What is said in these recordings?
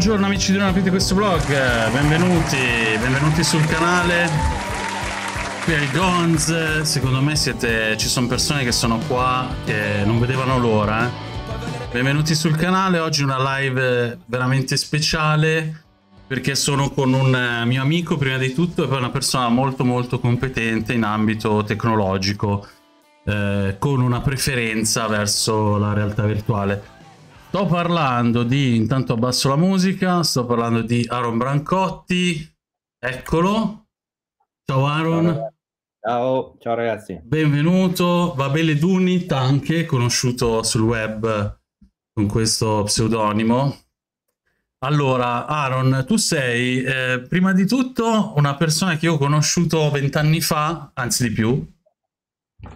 Buongiorno amici di Non aprite questo blog, benvenuti, benvenuti sul canale. Qui è il Gonz, secondo me siete, ci sono persone che sono qua che non vedevano l'ora. Eh. Benvenuti sul canale, oggi una live veramente speciale perché sono con un eh, mio amico prima di tutto e poi una persona molto molto competente in ambito tecnologico eh, con una preferenza verso la realtà virtuale. Sto parlando di, intanto abbasso la musica, sto parlando di Aaron Brancotti, eccolo. Ciao Aaron. Ciao, ciao ragazzi. Benvenuto, Babele Dunit anche, conosciuto sul web con questo pseudonimo. Allora, Aaron, tu sei eh, prima di tutto una persona che ho conosciuto vent'anni fa, anzi di più,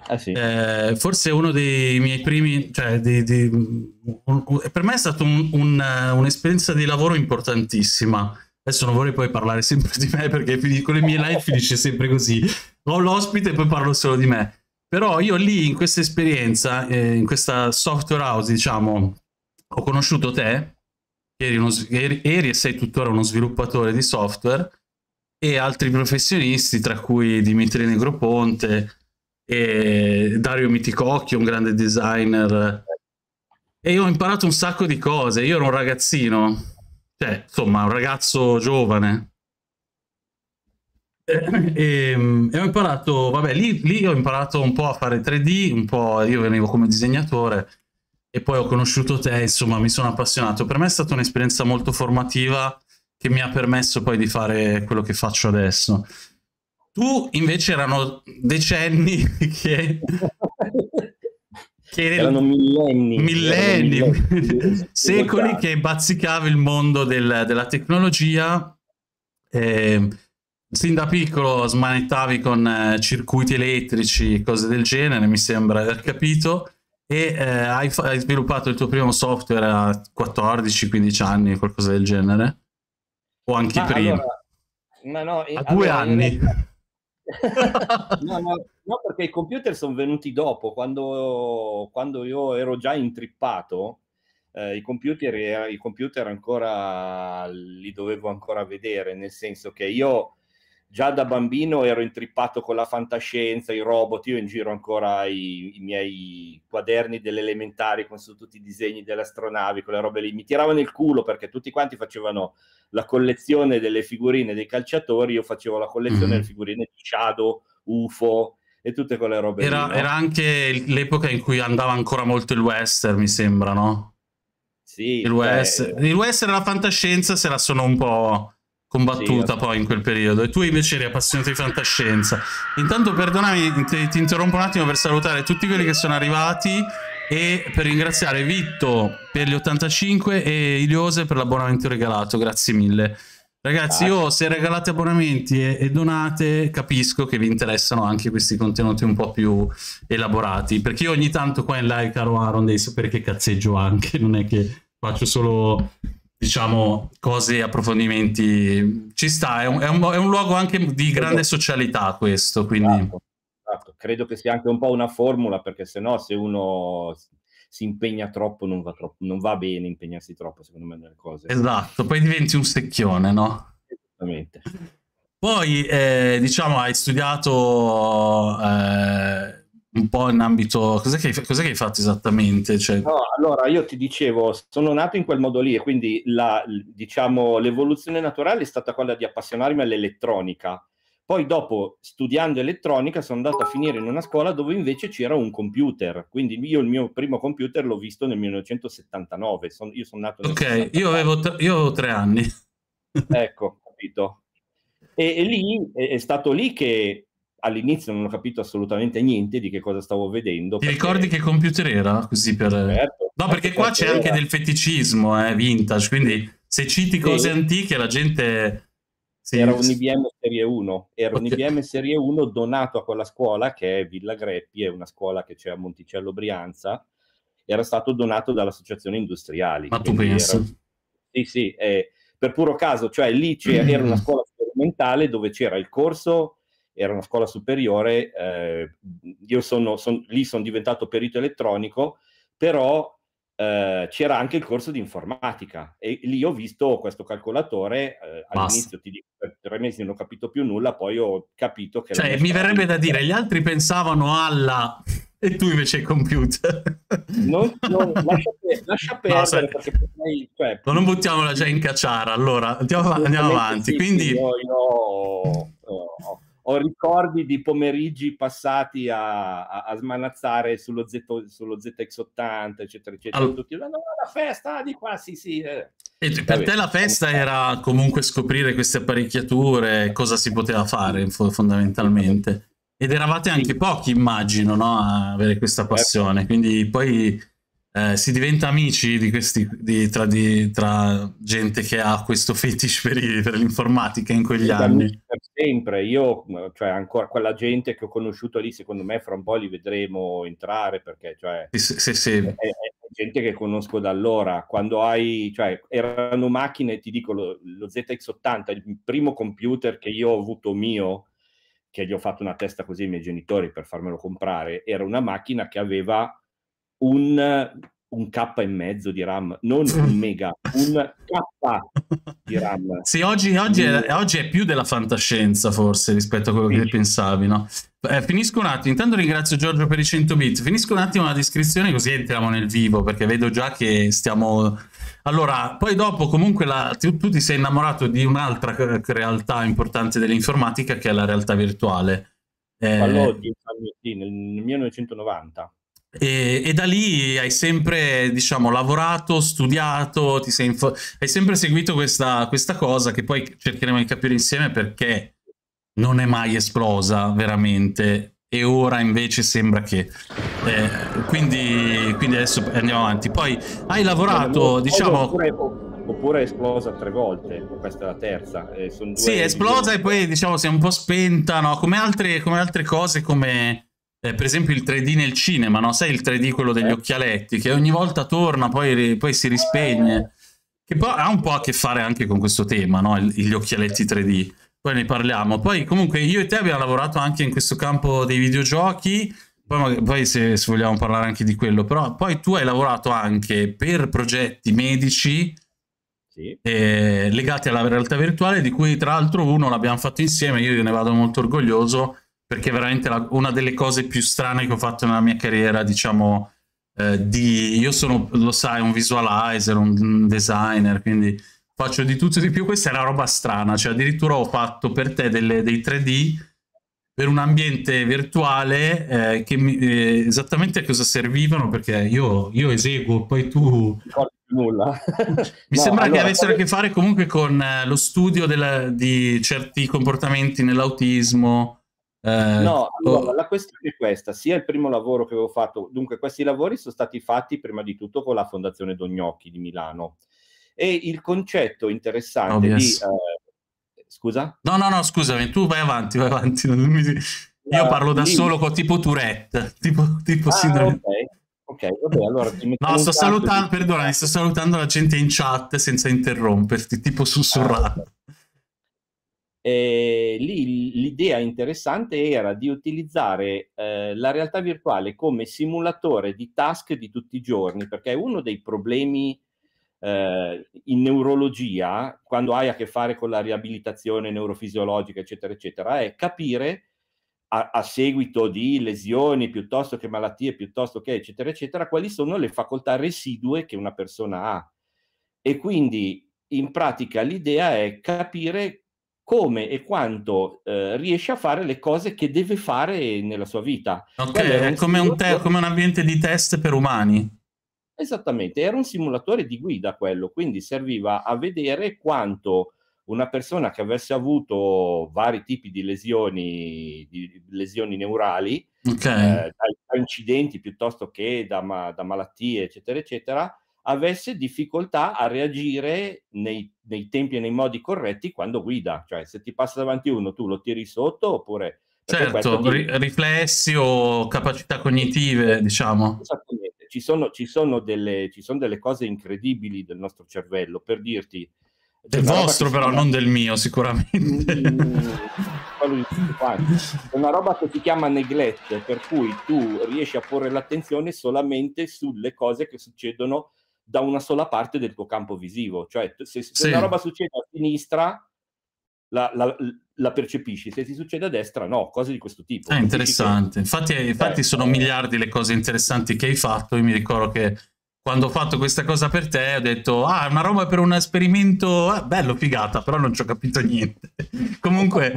eh sì. eh, forse uno dei miei primi, cioè di, di, un, un, per me è stata un, eh, un'esperienza di lavoro importantissima. Adesso non vorrei poi parlare sempre di me perché con le mie live finisce sempre così. Ho l'ospite e poi parlo solo di me. Però io lì in questa esperienza, eh, in questa software house, diciamo, ho conosciuto te, che eri, uno, eri, eri e sei tuttora uno sviluppatore di software, e altri professionisti, tra cui Dimitri Negroponte, e Dario Miticocchi, un grande designer. E io ho imparato un sacco di cose. Io ero un ragazzino, cioè, insomma, un ragazzo giovane. E, eh, ehm, e, ho imparato, vabbè, lì, lì ho imparato un po' a fare 3D, un po' io venivo come disegnatore e poi ho conosciuto te, insomma, mi sono appassionato. Per me è stata un'esperienza molto formativa che mi ha permesso poi di fare quello che faccio adesso. Tu invece erano decenni che... che erano millenni, millenni, erano millenni secoli esatto. che bazzicavi il mondo del, della tecnologia. Eh, sin da piccolo smanettavi con eh, circuiti elettrici, cose del genere, mi sembra aver capito. E eh, hai, hai, sviluppato il tuo primo software a 14-15 anni, qualcosa del genere? O anche ah, prima? Allora, no, no, a eh, allora, due anni no, no, no, perché i computer sono venuti dopo, quando, quando io ero già intrippato, eh, i, computer, i computer ancora li dovevo ancora vedere, nel senso che io già da bambino ero intrippato con la fantascienza, i robot, io in giro ancora i, i miei quaderni delle elementari con su tutti i disegni delle astronavi, quelle robe lì, mi tiravano il culo perché tutti quanti facevano la collezione delle figurine dei calciatori, io facevo la collezione mm delle figurine di Shadow, UFO e tutte quelle robe era, lì, no? era anche l'epoca in cui andava ancora molto il western, mi sembra, no? Sì. Il, beh... western, il western e la fantascienza se la sono un po' combattuta sì, poi in quel periodo e tu invece eri appassionato di fantascienza. Intanto perdonami, ti, ti interrompo un attimo per salutare tutti quelli che sono arrivati e per ringraziare Vitto per gli 85 e Iliose per l'abbonamento regalato, grazie mille. Ragazzi, io se regalate abbonamenti e, e, donate, capisco che vi interessano anche questi contenuti un po' più elaborati. Perché io ogni tanto qua in live, caro Aaron, devi sapere che cazzeggio anche, non è che faccio solo diciamo, cose, approfondimenti. Ci sta, è un, è un, è un luogo anche di grande socialità questo, quindi... Esatto, esatto. Credo che sia anche un po' una formula, perché se no se uno si impegna troppo non va, troppo, non va bene impegnarsi troppo, secondo me, nelle cose. Esatto, poi diventi un secchione, no? Esattamente. Poi, eh, diciamo, hai studiato eh, un po' in ambito... Cos'è che, cos'è che hai fatto esattamente? Cioè... No, allora io ti dicevo, sono nato in quel modo lì e quindi la, diciamo, l'evoluzione naturale è stata quella di appassionarmi all'elettronica. Poi dopo, studiando elettronica, sono andato a finire in una scuola dove invece c'era un computer. Quindi io il mio primo computer l'ho visto nel 1979. Son, io sono nato nel Ok, io avevo, t- io avevo, tre anni. ecco, capito. E, e lì è stato lì che all'inizio non ho capito assolutamente niente di che cosa stavo vedendo. Ti perché... ricordi che computer era? Così per... Certo, no, perché qua c'è anche del feticismo, eh, vintage, quindi se citi cose sì. antiche la gente... Sì. Era un IBM Serie 1, era okay. un IBM Serie 1 donato a quella scuola che è Villa Greppi, è una scuola che c'è a Monticello Brianza, era stato donato dall'associazione industriali. Ma tu pensi? Era... Sì, sì, eh, per puro caso, cioè lì mm. una scuola sperimentale dove c'era il corso era una scuola superiore, eh, io sono, son, lì sono diventato perito elettronico, però eh, c'era anche il corso di informatica e lì ho visto questo calcolatore, eh, all'inizio ti dico, per tre mesi non ho capito più nulla, poi ho capito che... Cioè, mi verrebbe da dire, gli altri pensavano alla... E tu invece ai computer. Non, non, lascia, lascia perdere no, perché potrei, cioè, no, non buttiamola già in cacciara, allora andiamo, andiamo avanti. Sì, Quindi... Io, io, io, oh, ho oh ho ricordi di pomeriggi passati a, a, a smanazzare sullo, Z, sullo, ZX80, eccetera, eccetera. All... Tutti, no, no, la festa ah, di qua, sì, sì. Eh. E per te la festa era comunque scoprire queste apparecchiature, cosa si poteva fare fondamentalmente. Ed eravate anche pochi, immagino, no, a avere questa eh. passione. Quindi poi eh, si diventa amici di questi, di, tra, di, tra, gente che ha questo fetish per, i, per l'informatica in quegli anni. Per sempre, io, cioè ancora quella gente che ho conosciuto lì, secondo me fra un po' li vedremo entrare perché, cioè, se, se, sì. È, è, gente che conosco da allora. Quando hai, cioè, erano macchine, ti dico, lo, lo ZX80, il primo computer che io ho avuto mio, che gli ho fatto una testa così ai miei genitori per farmelo comprare, era una macchina che aveva un, un K e mezzo di RAM, non un mega, un K di RAM. Sì, oggi, oggi, è, oggi è più della fantascienza forse rispetto a quello sì. che pensavi, no? Eh, finisco un attimo, intanto ringrazio Giorgio per i 100 bit, finisco un attimo la descrizione così entriamo nel vivo perché vedo già che stiamo... Allora, poi dopo comunque la... tu, tu ti sei innamorato di un'altra realtà importante dell'informatica che è la realtà virtuale. Eh... Allora, sì, nel 1990. E, e, da lì hai sempre, diciamo, lavorato, studiato, ti hai sempre seguito questa, questa, cosa che poi cercheremo di capire insieme perché non è mai esplosa veramente e ora invece sembra che... Eh, quindi, quindi, adesso andiamo avanti. Poi hai lavorato, diciamo... Oppure, è esplosa tre volte, questa è la terza. Eh, sono due sì, è esplosa e poi diciamo si è un po' spenta, no? come, altre, come altre cose, come eh, per esempio il 3D nel cinema, no? sai il 3D quello degli eh. occhialetti che ogni volta torna, poi, poi si rispegne, che poi ha un po' a che fare anche con questo tema, no? il, gli occhialetti 3D, poi ne parliamo. Poi comunque io e te abbiamo lavorato anche in questo campo dei videogiochi, poi, poi se, se, vogliamo parlare anche di quello, però poi tu hai lavorato anche per progetti medici. Sì. Eh, legati alla realtà virtuale di cui tra l'altro uno l'abbiamo fatto insieme io ne vado molto orgoglioso perché è veramente la, una delle cose più strane che ho fatto nella mia carriera, diciamo, eh, di... Io sono, lo sai, un visualizer, un, designer, quindi faccio di tutto e di più, questa è una roba strana, cioè addirittura ho fatto per te delle, dei 3D per un ambiente virtuale eh, che mi, eh, esattamente a cosa servivano perché io, io eseguo, poi tu... Nulla. mi no, sembra allora, che avessero poi... a che fare comunque con eh, lo studio della, di certi comportamenti nell'autismo, eh, no, allora, oh. la questione è questa, sia il primo lavoro che avevo fatto, dunque questi lavori sono stati fatti prima di tutto con la Fondazione Dognocchi di Milano e il concetto interessante oh, di... Eh, scusa? No, no, no, scusami, tu vai avanti, vai avanti. Io parlo da solo con tipo Tourette, tipo, tipo ah, sindrome. Okay. Ok, vabbè, allora No, sto salutando, di... perdona, sto salutando la gente in chat senza interromperti, tipo sussurrando. Ah, eh, lì l'idea interessante era di utilizzare eh, la realtà virtuale come simulatore di task di tutti i giorni, perché uno dei problemi eh, in neurologia, quando hai a che fare con la riabilitazione neurofisiologica, eccetera, eccetera, è capire a, a seguito di lesioni piuttosto che malattie, piuttosto che eccetera, eccetera, quali sono le facoltà residue che una persona ha. E quindi in pratica l'idea è capire come e quanto eh, riesce a fare le cose che deve fare nella sua vita. Ok, è come, un te- come un ambiente di test per umani. Esattamente, era un simulatore di guida quello, quindi serviva a vedere quanto una persona che avesse avuto vari tipi di lesioni, di lesioni neurali, okay. eh, da incidenti piuttosto che da, ma, da malattie, eccetera, eccetera, avesse difficoltà a reagire nei, nei, tempi e nei modi corretti quando guida, cioè se ti passa davanti uno tu lo tiri sotto oppure... Certo, ti... riflessi o capacità cognitive, diciamo. Esattamente, ci sono, ci, sono delle, ci sono, delle, cose incredibili del nostro cervello, per dirti... Cioè, del vostro però, chiama... non del mio sicuramente. È mm, una roba che si chiama neglect, per cui tu riesci a porre l'attenzione solamente sulle cose che succedono da una sola parte del tuo campo visivo. Cioè, se, se sì. una roba succede a sinistra, la, la, la, percepisci, se ti succede a destra no, cose di questo tipo. È interessante, infatti, infatti eh, sono eh. miliardi le cose interessanti che hai fatto, io mi ricordo che quando ho fatto questa cosa per te ho detto ah una roba per un esperimento, eh, bello figata, però non ci ho capito niente. comunque...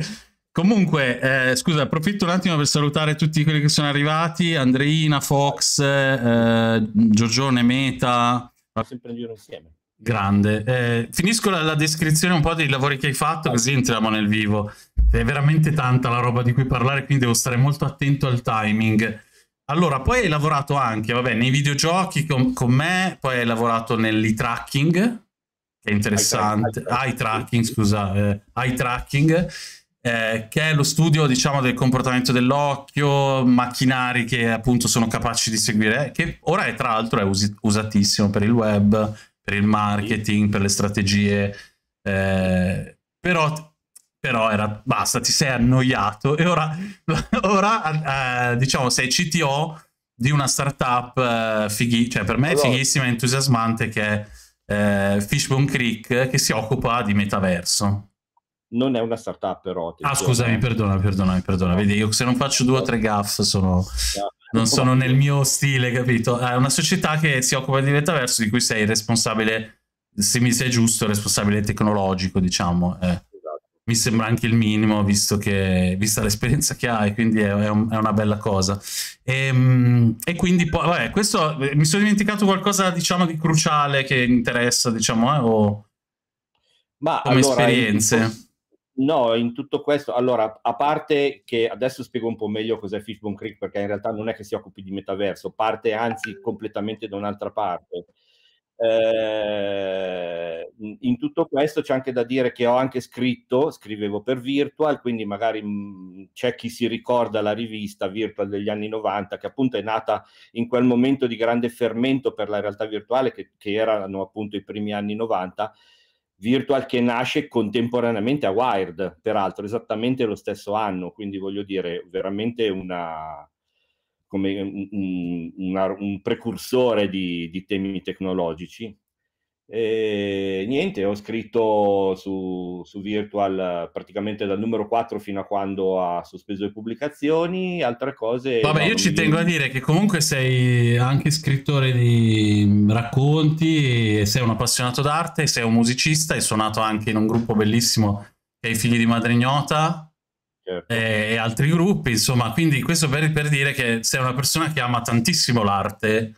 Comunque, eh, scusa, approfitto un attimo per salutare tutti quelli che sono arrivati, Andreina, Fox, eh, Giorgione Meta, ma sempre in giro insieme. Grande. Eh, finisco la, la, descrizione un po' dei lavori che hai fatto, così entriamo nel vivo. È veramente tanta la roba di cui parlare, quindi devo stare molto attento al timing. Allora, poi hai lavorato anche, vabbè, nei videogiochi con, con me, poi hai lavorato nell'e-tracking, che è interessante, eye tracking, scusa, eh, eye tracking, eh, che è lo studio diciamo, del comportamento dell'occhio, macchinari che appunto sono capaci di seguire, che ora è, tra l'altro è us usatissimo per il web, per il marketing, per le strategie, eh, però, però era, basta, ti sei annoiato e ora, ora eh, diciamo sei CTO di una startup eh, fighi, cioè per me è fighissima e entusiasmante che è eh, Fishbone Creek che si occupa di metaverso non è una startup però. Ah, scusami, perdona, perdona, perdona. Vedi, io se non faccio due o tre gaff sono... Esatto. Non sono nel mio stile, capito? È una società che si occupa di metaverso di cui sei responsabile, se mi sei giusto, responsabile tecnologico, diciamo. Eh. Esatto. Mi sembra anche il minimo, visto che, vista l'esperienza che hai, quindi è, è, un, è una bella cosa. E, ehm, e, quindi poi, vabbè, questo, eh, mi sono dimenticato qualcosa, diciamo, di cruciale che interessa, diciamo, eh, o Ma come allora, esperienze. No, in tutto questo, allora, a parte che adesso spiego un po' meglio cos'è Fishbone Creek, perché in realtà non è che si occupi di metaverso, parte anzi completamente da un'altra parte. Eh, in tutto questo c'è anche da dire che ho anche scritto, scrivevo per Virtual, quindi magari mm, c'è chi si ricorda la rivista Virtual degli anni 90, che appunto è nata in quel momento di grande fermento per la realtà virtuale, che, che erano appunto i primi anni 90 virtual che nasce contemporaneamente a Wired, peraltro esattamente lo stesso anno, quindi voglio dire veramente una, come un, un, una, un precursore di, di temi tecnologici e niente, ho scritto su, su, Virtual praticamente dal numero 4 fino a quando ha sospeso le pubblicazioni, altre cose. Vabbè, no, io ci tengo viene. a dire che comunque sei anche scrittore di racconti, sei un appassionato d'arte, sei un musicista, hai suonato anche in un gruppo bellissimo che è i figli di Madrignota certo. Eh, e, altri gruppi, insomma, quindi questo per, per dire che sei una persona che ama tantissimo l'arte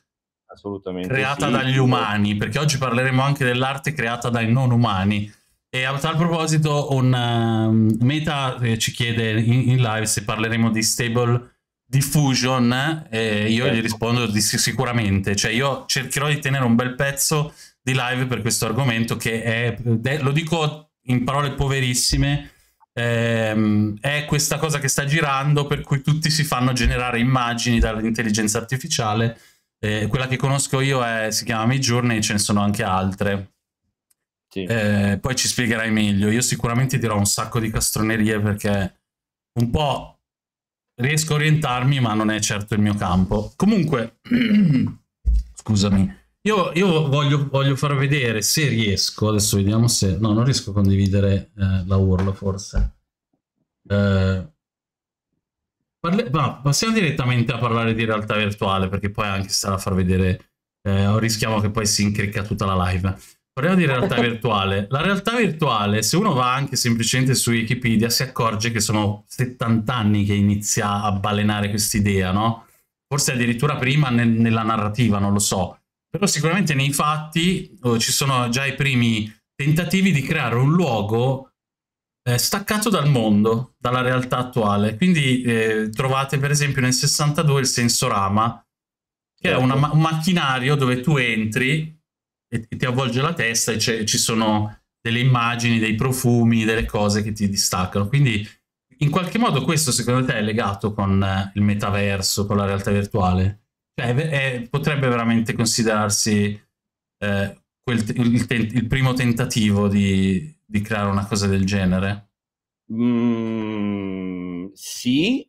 assolutamente creata sì. dagli umani, perché oggi parleremo anche dell'arte creata dai non umani. E a tal proposito, un ehm, Meta eh, ci chiede in, in, live se parleremo di stable diffusion eh, e io gli certo. rispondo di sì, sicuramente, cioè io cercherò di tenere un bel pezzo di live per questo argomento che è, lo dico in parole poverissime, ehm, è questa cosa che sta girando per cui tutti si fanno generare immagini dall'intelligenza artificiale eh, quella che conosco io è, si chiama Mei Journey, ce ne sono anche altre. Sì. Eh, poi ci spiegherai meglio. Io sicuramente dirò un sacco di castronerie perché un po' riesco a orientarmi, ma non è certo il mio campo. Comunque, scusami, io, io voglio, voglio, far vedere se riesco. Adesso vediamo se. No, non riesco a condividere eh, la URL forse. Eh, Parle... Ma passiamo direttamente a parlare di realtà virtuale, perché poi anche se la far vedere, eh, rischiamo che poi si incricca tutta la live. Parliamo di realtà virtuale. La realtà virtuale, se uno va anche semplicemente su Wikipedia, si accorge che sono 70 anni che inizia a balenare quest'idea, no? Forse addirittura prima nel, nella narrativa, non lo so. Però sicuramente nei fatti oh, ci sono già i primi tentativi di creare un luogo eh, staccato dal mondo, dalla realtà attuale. Quindi eh, trovate per esempio nel 62 il Sensorama, che certo. è ma un macchinario dove tu entri e ti avvolge la testa e ci sono delle immagini, dei profumi, delle cose che ti distaccano. Quindi in qualche modo questo secondo te è legato con eh, il metaverso, con la realtà virtuale? Cioè, è, è, potrebbe veramente considerarsi eh, quel, il, il, primo tentativo di, di creare una cosa del genere? Mm, sì,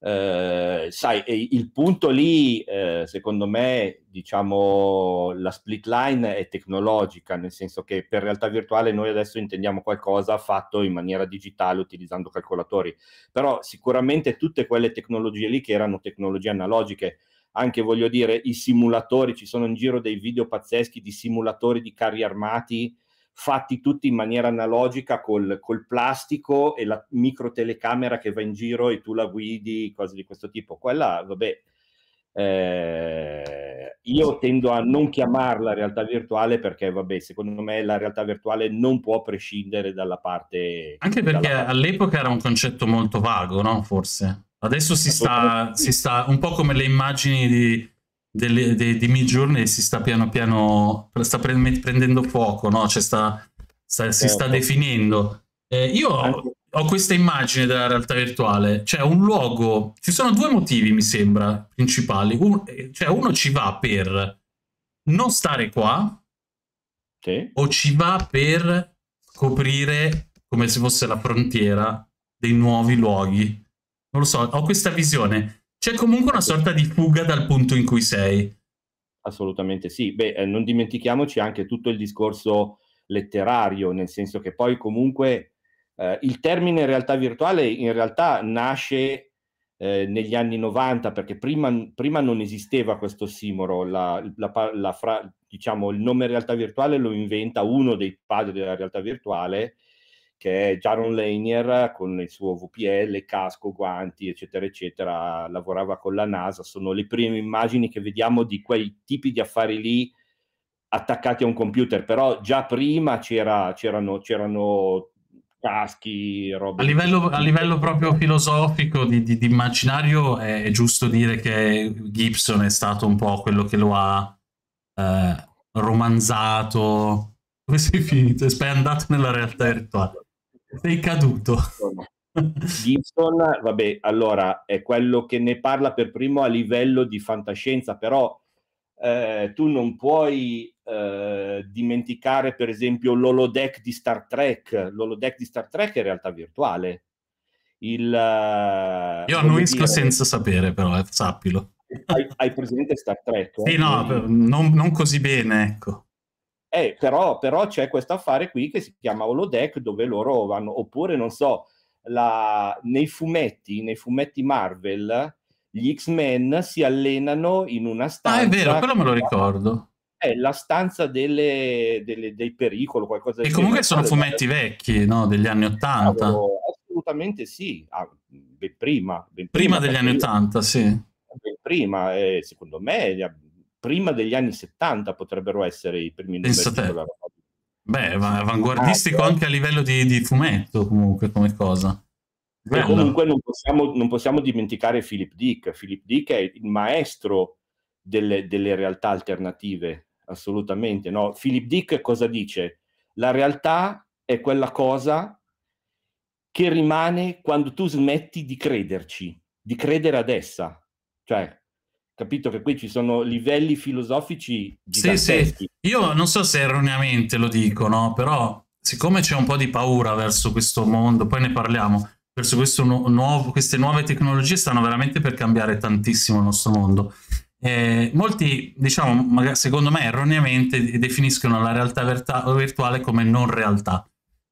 eh, sai, il punto lì, eh, secondo me, diciamo, la split line è tecnologica, nel senso che per realtà virtuale noi adesso intendiamo qualcosa fatto in maniera digitale utilizzando calcolatori, però sicuramente tutte quelle tecnologie lì che erano tecnologie analogiche, anche voglio dire i simulatori, ci sono in giro dei video pazzeschi di simulatori di carri armati fatti tutti in maniera analogica col, col plastico e la micro telecamera che va in giro e tu la guidi, cose di questo tipo. Quella, vabbè, eh, io tendo a non chiamarla realtà virtuale perché, vabbè, secondo me la realtà virtuale non può prescindere dalla parte... Anche perché parte. all'epoca era un concetto molto vago, no? Forse. Adesso si sta, si sta un po' come le immagini di delle, de, di Midjourney si sta piano piano sta pre prendendo fuoco, no? cioè sta, sta, si sta certo. definendo. Eh, io ho, ho, questa immagine della realtà virtuale, cioè un luogo, ci sono due motivi mi sembra principali, un, cioè uno ci va per non stare qua sì. o ci va per scoprire come se fosse la frontiera dei nuovi luoghi. Non lo so, ho questa visione c'è comunque una sorta di fuga dal punto in cui sei. Assolutamente sì. Beh, eh, non dimentichiamoci anche tutto il discorso letterario, nel senso che poi comunque eh, il termine realtà virtuale in realtà nasce eh, negli anni 90 perché prima, prima non esisteva questo simoro, la, la, la fra, diciamo, il nome realtà virtuale lo inventa uno dei padri della realtà virtuale che è Jaron Lanier con il suo VPL, casco, guanti, eccetera, eccetera, lavorava con la NASA. Sono le prime immagini che vediamo di quei tipi di affari lì attaccati a un computer, però già prima c'era, c'erano, c'erano caschi, roba. A livello, a livello proprio filosofico, di, di, di immaginario, è, è, giusto dire che Gibson è stato un po' quello che lo ha eh, romanzato. Come sei finito? Sei andato nella realtà virtuale. Sei caduto. Gibson, vabbè, allora è quello che ne parla per primo a livello di fantascienza, però eh, tu non puoi eh, dimenticare, per esempio, l'olodeck di Star Trek. L'olodeck di Star Trek è realtà virtuale. Il, uh, Io annuisco dire... senza sapere, però, eh, sappilo. Hai, hai, presente Star Trek? Eh? Sì, no, non, non così bene, ecco. Eh, però, però, c'è questo affare qui che si chiama holodeck dove loro vanno, oppure non so, la, nei fumetti, nei fumetti Marvel, gli X-Men si allenano in una stanza. Ah, è vero, quello me lo ricordo. È eh, la stanza delle, delle, dei pericoli, qualcosa E comunque sono fumetti vecchi, no? Degli anni Ottanta. Assolutamente sì, ah, ben prima. Ben prima, prima degli anni Ottanta, sì. Ben prima, eh, secondo me prima degli anni 70 potrebbero essere i primi Penso numeri della roba. Beh, ma avanguardistico ah, anche a livello di, di fumetto comunque come cosa. Beh, comunque non possiamo, non possiamo, dimenticare Philip Dick. Philip Dick è il maestro delle, delle realtà alternative, assolutamente. No? Philip Dick cosa dice? La realtà è quella cosa che rimane quando tu smetti di crederci, di credere ad essa. Cioè, capito che qui ci sono livelli filosofici giganteschi. Sì, sì. Io non so se erroneamente lo dico, no? però siccome c'è un po' di paura verso questo mondo, poi ne parliamo, verso questo nu nuovo, queste nuove tecnologie stanno veramente per cambiare tantissimo il nostro mondo. Eh, molti, diciamo, secondo me erroneamente definiscono la realtà virtuale come non realtà.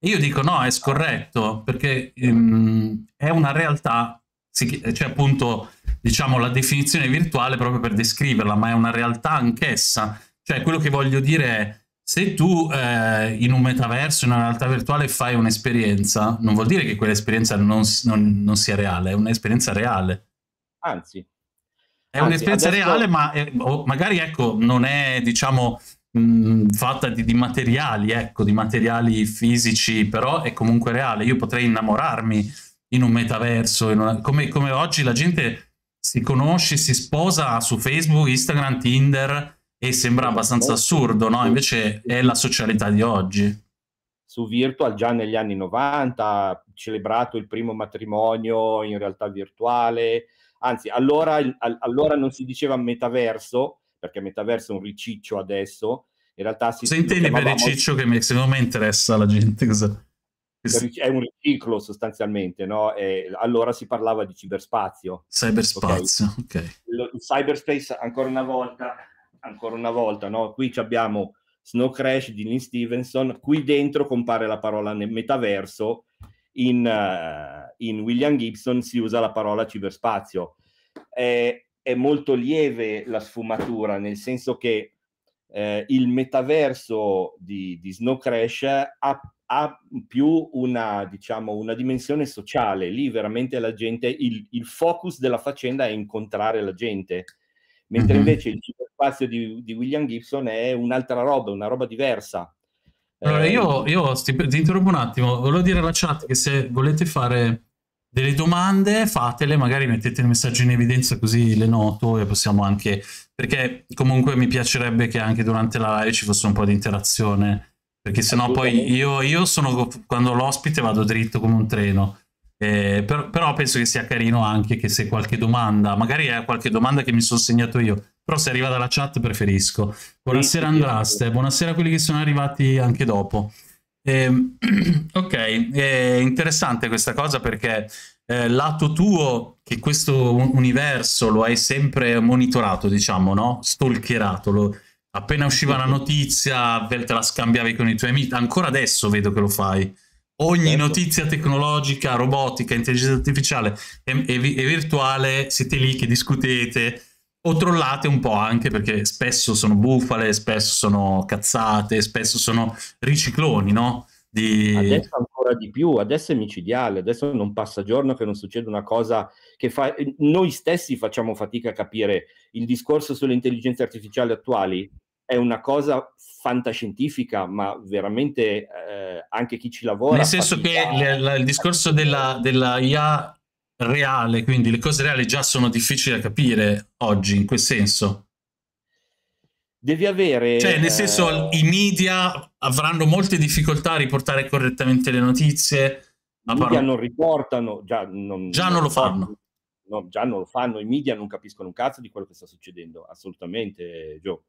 Io dico no, è scorretto, perché ehm, è una realtà, cioè appunto diciamo, la definizione virtuale proprio per descriverla, ma è una realtà anch'essa. Cioè, quello che voglio dire è, se tu eh, in un metaverso, in una realtà virtuale, fai un'esperienza, non vuol dire che quell'esperienza non, non, non sia reale, è un'esperienza reale. Anzi. È anzi, un'esperienza adesso... reale, ma è, magari, ecco, non è, diciamo, mh, fatta di, di, materiali, ecco, di materiali fisici, però è comunque reale. Io potrei innamorarmi in un metaverso, in una... come, come oggi la gente si conosce, si sposa su Facebook, Instagram, Tinder e sembra abbastanza assurdo, no? Invece è la socialità di oggi. Su Virtual già negli anni 90, celebrato il primo matrimonio in realtà virtuale, anzi allora, allora non si diceva metaverso, perché metaverso è un riciccio adesso, in realtà si... Sentite per riciccio che secondo me interessa la gente. Cosa è un riciclo sostanzialmente, no? E allora si parlava di ciberspazio. Cyberspazio, ok. okay. Il, il cyberspace, ancora una volta, ancora una volta, no? Qui abbiamo Snow Crash di Lynn Stevenson, qui dentro compare la parola metaverso, in, uh, in William Gibson si usa la parola ciberspazio. È, è molto lieve la sfumatura, nel senso che eh, il metaverso di, di Snow Crash ha ha più una, diciamo, una dimensione sociale, lì veramente la gente, il, il focus della faccenda è incontrare la gente, mentre invece il ciberspazio di, di William Gibson è un'altra roba, una roba diversa. Allora, eh, io, io ti, ti, interrompo un attimo, volevo dire alla chat che se volete fare delle domande, fatele, magari mettete il messaggio in evidenza così le noto e possiamo anche, perché comunque mi piacerebbe che anche durante la live ci fosse un po' di interazione perché sennò poi io, io sono quando l'ospite vado dritto come un treno. Eh, per, però penso che sia carino anche che se qualche domanda, magari è qualche domanda che mi sono segnato io, però se arriva dalla chat preferisco. Buonasera Andraste, buonasera a quelli che sono arrivati anche dopo. Eh, ok, è interessante questa cosa perché eh, lato tuo, che questo universo lo hai sempre monitorato, diciamo, no? Stalkerato, lo, Appena usciva la notizia, te la scambiavi con i tuoi amici. Ancora adesso vedo che lo fai. Ogni certo. notizia tecnologica, robotica, intelligenza artificiale e, e, e, virtuale siete lì che discutete o trollate un po' anche perché spesso sono bufale, spesso sono cazzate, spesso sono ricicloni, no? Di... Adesso ancora di più, adesso è micidiale, adesso non passa giorno che non succede una cosa che fa... noi stessi facciamo fatica a capire il discorso sulle intelligenze artificiali attuali è una cosa fantascientifica, ma veramente eh, anche chi ci lavora... Nel senso che le, la, il discorso della, della IA reale, quindi le cose reali già sono difficili da capire oggi, in quel senso devi avere. Cioè, nel senso, eh, i media avranno molte difficoltà a riportare correttamente le notizie. I media parlo... non riportano, già non, già non, non lo fanno. fanno. No, già non lo fanno, i media non capiscono un cazzo di quello che sta succedendo, assolutamente, Joe.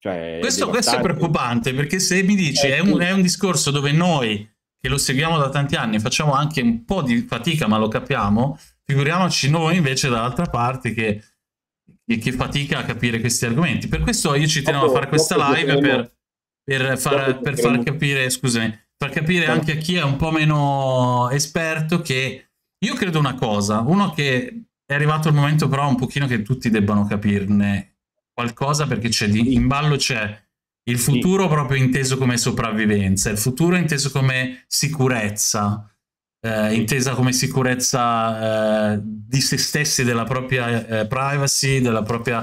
Cioè, questo, questo, è preoccupante perché se mi dici eh, è un, è un, discorso dove noi che lo seguiamo da tanti anni facciamo anche un po' di fatica ma lo capiamo, figuriamoci noi invece dall'altra parte che, che fatica a capire questi argomenti. Per questo io ci tenevo a fare questa live per, per, far, per far, capire, scusami, far capire anche a chi è un po' meno esperto che io credo una cosa, uno che è arrivato il momento però un pochino che tutti debbano capirne qualcosa perché c'è di, in ballo c'è il futuro sì. proprio inteso come sopravvivenza, il futuro inteso come sicurezza, eh, intesa come sicurezza eh, di se stessi, della propria eh, privacy, della propria,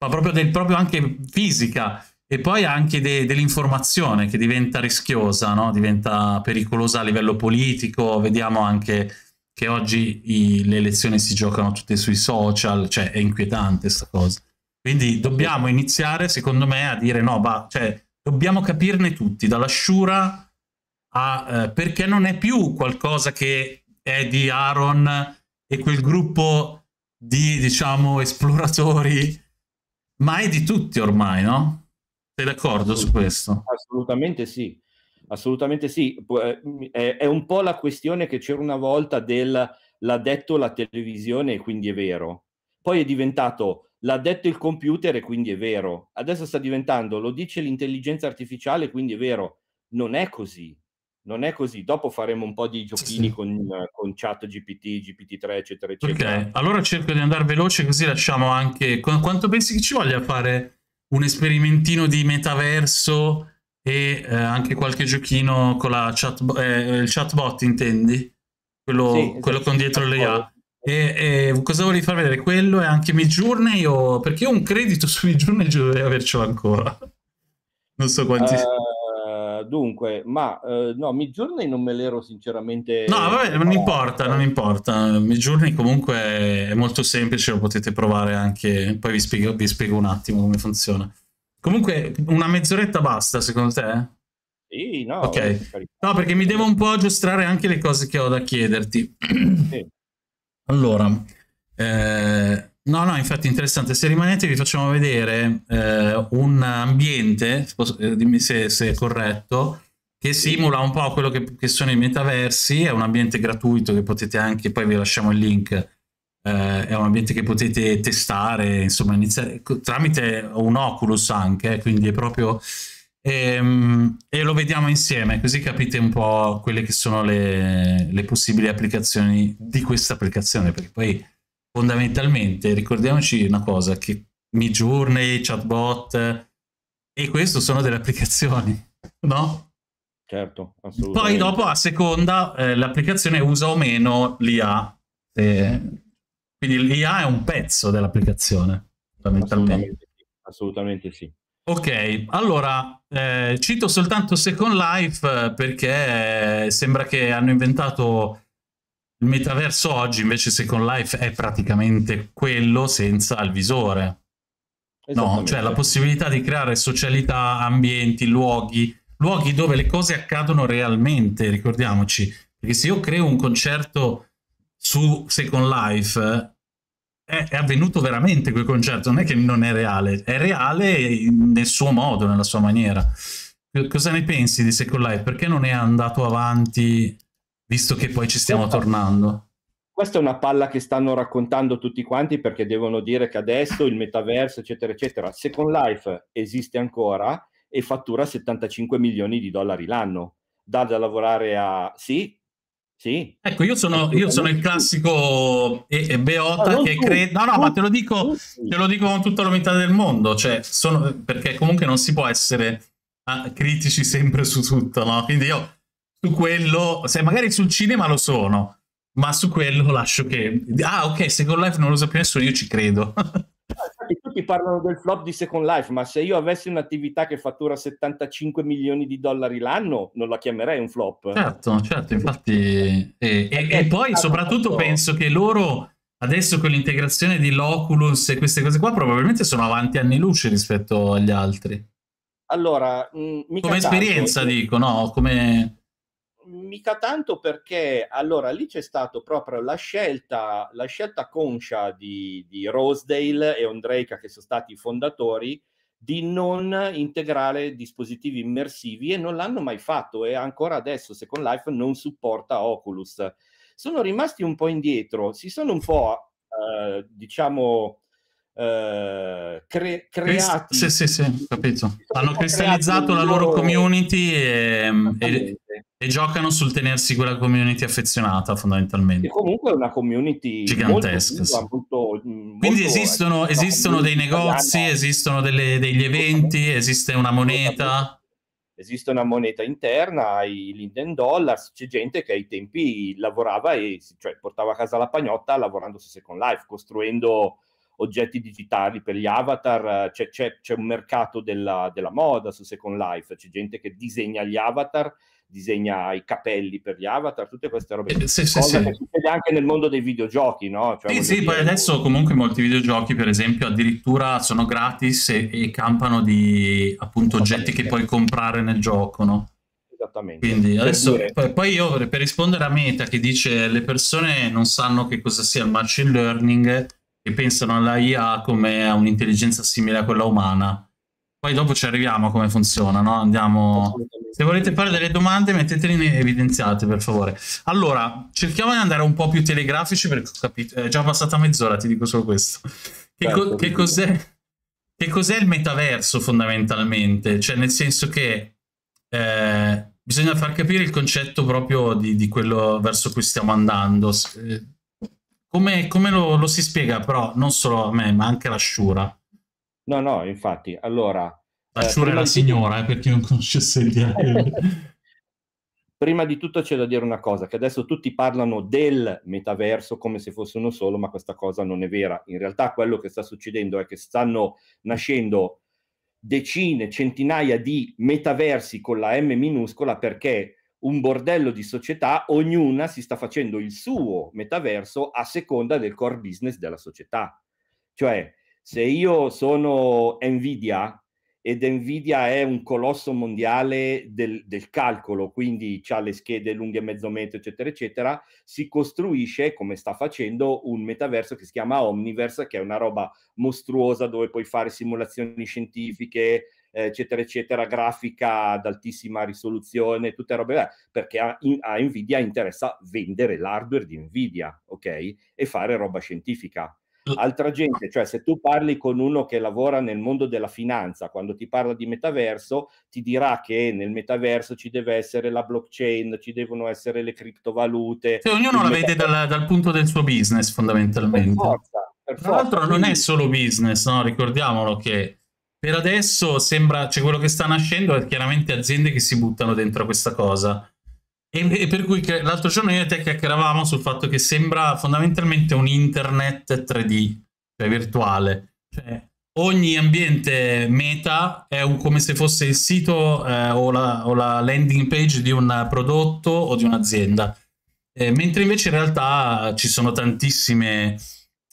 ma proprio, del, proprio anche fisica e poi anche de, dell'informazione che diventa rischiosa, no? diventa pericolosa a livello politico, vediamo anche che oggi i, le elezioni si giocano tutte sui social, cioè è inquietante questa cosa. Quindi dobbiamo iniziare, secondo me, a dire no, va, cioè dobbiamo capirne tutti, dalla sciura a... Eh, perché non è più qualcosa che è di Aaron e quel gruppo di, diciamo, esploratori, ma è di tutti ormai, no? Sei d'accordo su questo? Assolutamente sì, assolutamente sì. Eh, è un po' la questione che c'era una volta del l'ha detto la televisione e quindi è vero. Poi è diventato l'ha detto il computer e quindi è vero. Adesso sta diventando, lo dice l'intelligenza artificiale, quindi è vero. Non è così. Non è così. Dopo faremo un po' di giochini sì, sì. Con, con chat GPT, GPT-3, eccetera, eccetera. Ok, allora cerco di andare veloce così lasciamo anche... Quanto pensi che ci voglia fare un esperimentino di metaverso e eh, anche qualche giochino con la chat, eh, il chatbot, intendi? Quello, sì, quello esatto, con dietro le A. E, e, cosa volevi far vedere? Quello e anche Midjourney? O... Perché ho un credito su Midjourney dovrei avercelo ancora. Non so quanti... Uh, dunque, ma uh, no, Midjourney non me l'ero sinceramente... No, vabbè, non importa, non importa. Midjourney comunque è molto semplice, lo potete provare anche... Poi vi spiego, vi spiego un attimo come funziona. Comunque, una mezz'oretta basta, secondo te? Sì, no. Ok. No, perché mi devo un po' aggiustare anche le cose che ho da chiederti. Sì. Allora, eh, no, no, infatti interessante. Se rimanete vi facciamo vedere eh, un ambiente, eh, dimmi se, se, è corretto, che simula un po' quello che, che, sono i metaversi, è un ambiente gratuito che potete anche, poi vi lasciamo il link, eh, è un ambiente che potete testare, insomma, iniziare tramite un Oculus anche, quindi è proprio e, ehm, e, lo vediamo insieme così capite un po' quelle che sono le, le possibili applicazioni di questa applicazione perché poi fondamentalmente ricordiamoci una cosa che mi journey, chatbot e questo sono delle applicazioni no? Certo, assolutamente. Poi dopo a seconda eh, l'applicazione usa o meno l'IA eh, quindi l'IA è un pezzo dell'applicazione fondamentalmente assolutamente, assolutamente sì Ok, allora eh, cito soltanto Second Life eh, perché eh, sembra che hanno inventato il metaverso oggi, invece Second Life è praticamente quello senza il visore. No, cioè la possibilità di creare socialità, ambienti, luoghi, luoghi dove le cose accadono realmente, ricordiamoci. Perché se io creo un concerto su Second Life, è, è, avvenuto veramente quel concerto, non è che non è reale, è reale nel suo modo, nella sua maniera. Cosa ne pensi di Second Life? Perché non è andato avanti visto che poi ci stiamo questa, tornando? Questa è una palla che stanno raccontando tutti quanti perché devono dire che adesso il metaverso, eccetera, eccetera, Second Life esiste ancora e fattura 75 milioni di dollari l'anno. Dà da lavorare a sì, sì. Ecco, io sono, ecco, io sono il classico e, e Beota ah, no, che crede... No, no, ma te lo, dico, te lo dico con tutta l'umiltà del mondo, cioè, sono, perché comunque non si può essere ah, critici sempre su tutto, no? Quindi io su quello, se magari sul cinema lo sono, ma su quello lascio che... Ah, ok, Second Life non lo sa più nessuno, io ci credo. Infatti, tutti parlano del flop di Second Life, ma se io avessi un'attività che fattura 75 milioni di dollari l'anno, non la chiamerei un flop. Certo, certo, infatti. E, e, eh, e eh, poi ah, soprattutto penso che loro, adesso con l'integrazione di L'Oculus e queste cose qua, probabilmente sono avanti anni luce rispetto agli altri. Allora, mh, mm, come esperienza tanto. Eh. dico, no? Come mica tanto perché allora lì c'è stata proprio la scelta, la scelta conscia di, di Rosedale e Ondrejka che sono stati i fondatori di non integrare dispositivi immersivi e non l'hanno mai fatto e ancora adesso Second Life non supporta Oculus. Sono rimasti un po' indietro, si sono un po' eh, diciamo eh, cre- creati. Sì, sì, sì, capito. Hanno cristallizzato la loro community e, mm, e, e, giocano sul tenersi quella community affezionata fondamentalmente. E comunque è una community gigantesca. Molto, sì. molto, mm, Quindi molto, esistono, eh, esistono dei negozi, italiana. esistono delle, degli eventi, esiste una moneta. Esiste una moneta interna, i Linden Dollars, c'è gente che ai tempi lavorava e cioè, portava a casa la pagnotta lavorando su Second Life, costruendo oggetti digitali, per gli avatar, eh, c'è, c'è, c'è un mercato della, della, moda su Second Life, c'è gente che disegna gli avatar, disegna i capelli per gli avatar, tutte queste robe. Eh, sì, sì, sì. Che succede anche nel mondo dei videogiochi, no? Cioè, sì, sì, poi adesso comunque molti videogiochi, per esempio, addirittura sono gratis e, e campano di appunto oggetti che puoi comprare nel gioco, no? Esattamente. Quindi adesso poi, poi io per rispondere a Meta che dice le persone non sanno che cosa sia il machine learning che pensano alla IA come a un'intelligenza simile a quella umana. Poi dopo ci arriviamo a come funziona, no? Andiamo... Se volete fare delle domande metteteli evidenziate per favore. Allora, cerchiamo di andare un po' più telegrafici perché ho capito, è già passata mezz'ora, ti dico solo questo. Che, certo, co che cos'è? che cos'è il metaverso fondamentalmente? Cioè, nel senso che eh, bisogna far capire il concetto proprio di, di, quello verso cui stiamo andando. Eh, come, come lo, lo, si spiega però non solo a me, ma anche alla Shura? No, no, infatti, allora... La eh, Shura eh, è la signora, eh, per chi non conoscesse il diario. prima di tutto c'è da dire una cosa, che adesso tutti parlano del metaverso come se fosse uno solo, ma questa cosa non è vera. In realtà quello che sta succedendo è che stanno nascendo decine, centinaia di metaversi con la M minuscola perché un bordello di società, ognuna si sta facendo il suo metaverso a seconda del core business della società. Cioè, se io sono Nvidia ed Nvidia è un colosso mondiale del, del calcolo, quindi ha le schede lunghe e mezzo metro, eccetera, eccetera, si costruisce, come sta facendo, un metaverso che si chiama Omniverse, che è una roba mostruosa dove puoi fare simulazioni scientifiche, eh, eccetera, eccetera, grafica ad altissima risoluzione, tutte robe, là, perché a, a Nvidia interessa vendere l'hardware di Nvidia, ok? E fare roba scientifica eh. altra gente, cioè se tu parli con uno che lavora nel mondo della finanza, quando ti parla di metaverso, ti dirà che nel metaverso ci deve essere la blockchain, ci devono essere le criptovalute. Se ognuno la vede dal, dal, punto del suo business fondamentalmente. Per forza, per Tra l'altro non è solo business, no? ricordiamolo che per adesso sembra, cioè quello che sta nascendo è chiaramente aziende che si buttano dentro questa cosa. E, e per cui l'altro giorno io e te chiacchieravamo sul fatto che sembra fondamentalmente un internet 3D, cioè virtuale. Cioè, ogni ambiente meta è un, come se fosse il sito eh, o, la, o, la, landing page di un prodotto o di un'azienda. Eh, mentre invece in realtà ci sono tantissime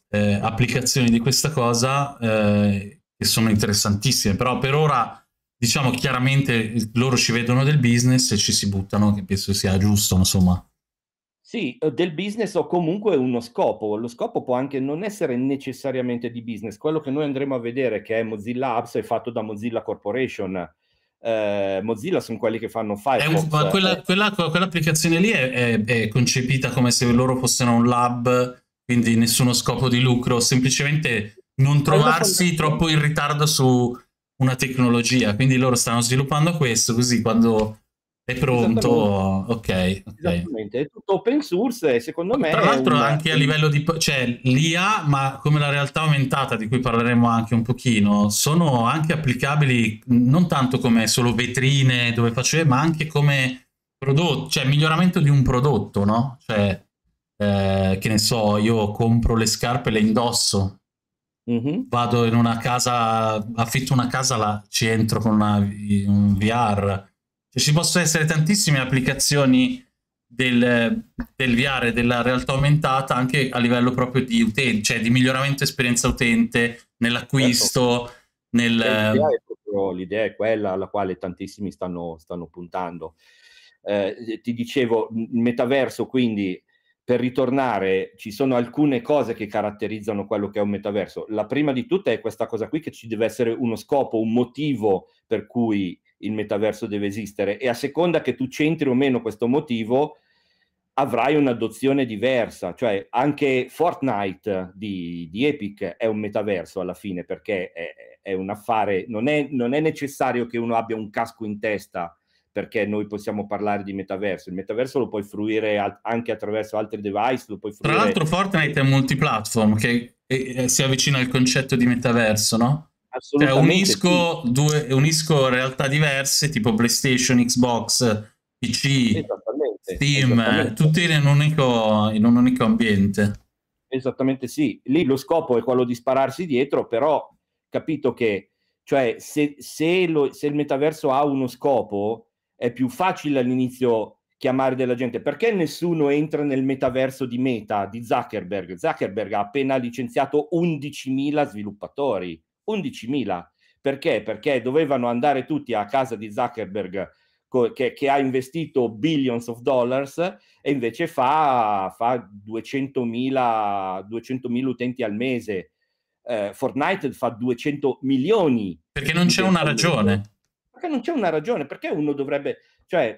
eh, applicazioni di questa cosa eh, che sono interessantissime, però per ora diciamo chiaramente loro ci vedono del business e ci si buttano, che penso sia giusto, insomma. Sì, eh, del business o comunque uno scopo. Lo scopo può anche non essere necessariamente di business. Quello che noi andremo a vedere, che è Mozilla Apps, è fatto da Mozilla Corporation. Eh, Mozilla sono quelli che fanno Firefox. ma quella, quella, quell'applicazione lì è, è, è, concepita come se loro fossero un lab, quindi nessuno scopo di lucro, semplicemente non trovarsi troppo in ritardo su una tecnologia. Quindi loro stanno sviluppando questo, così quando è pronto, ok. okay. È tutto open source e secondo me... Tra l'altro una... anche a livello di... cioè l'IA, ma come la realtà aumentata, di cui parleremo anche un pochino, sono anche applicabili non tanto come solo vetrine dove faccio ma anche come prodotto, cioè miglioramento di un prodotto, no? Cioè, eh, che ne so, io compro le scarpe, e le indosso, Mm-hmm. Vado in una casa, affitto una casa, là, ci entro con una, un VR. Cioè, ci possono essere tantissime applicazioni del, del VR e della realtà aumentata anche a livello proprio di utente, cioè di miglioramento esperienza utente nell'acquisto. Certo. Nel... Cioè, l'idea, è proprio, l'idea è quella alla quale tantissimi stanno, stanno puntando. Eh, ti dicevo, il metaverso quindi per ritornare, ci sono alcune cose che caratterizzano quello che è un metaverso. La prima di tutte è questa cosa qui che ci deve essere uno scopo, un motivo per cui il metaverso deve esistere e a seconda che tu centri o meno questo motivo avrai un'adozione diversa, cioè anche Fortnite di, di Epic è un metaverso alla fine perché è, è un affare, non è, non è necessario che uno abbia un casco in testa perché noi possiamo parlare di metaverso. Il metaverso lo puoi fruire a- anche attraverso altri device, lo puoi fruire... Tra l'altro Fortnite è multiplatform, che è- si avvicina al concetto di metaverso, no? Cioè, unisco, sì. due, unisco realtà diverse, tipo PlayStation, Xbox, PC, Steam, eh, tutti in un, unico, in un unico ambiente. Esattamente sì. Lì lo scopo è quello di spararsi dietro, però capito che cioè, se, se, lo, se, il metaverso ha uno scopo, è più facile all'inizio chiamare della gente perché nessuno entra nel metaverso di Meta di Zuckerberg. Zuckerberg ha appena licenziato 11.000 sviluppatori, 11.000. Perché? Perché dovevano andare tutti a casa di Zuckerberg che, che, ha investito billions of dollars e invece fa, fa 200.000, 200.000 utenti al mese. Eh, Fortnite fa 200 milioni. Perché non c'è una ragione perché non c'è una ragione, perché uno dovrebbe, cioè,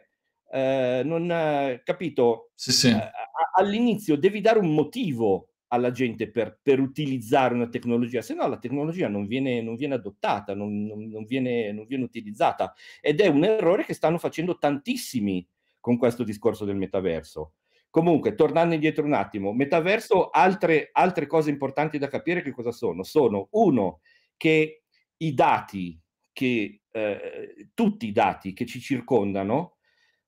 eh, non capito, sì, sì. Eh, all'inizio devi dare un motivo alla gente per, per, utilizzare una tecnologia, se no la tecnologia non viene, non viene adottata, non, non, non, viene, non viene utilizzata ed è un errore che stanno facendo tantissimi con questo discorso del metaverso. Comunque, tornando indietro un attimo, metaverso, altre, altre cose importanti da capire che cosa sono? Sono, uno, che i dati che eh, tutti i dati che ci circondano,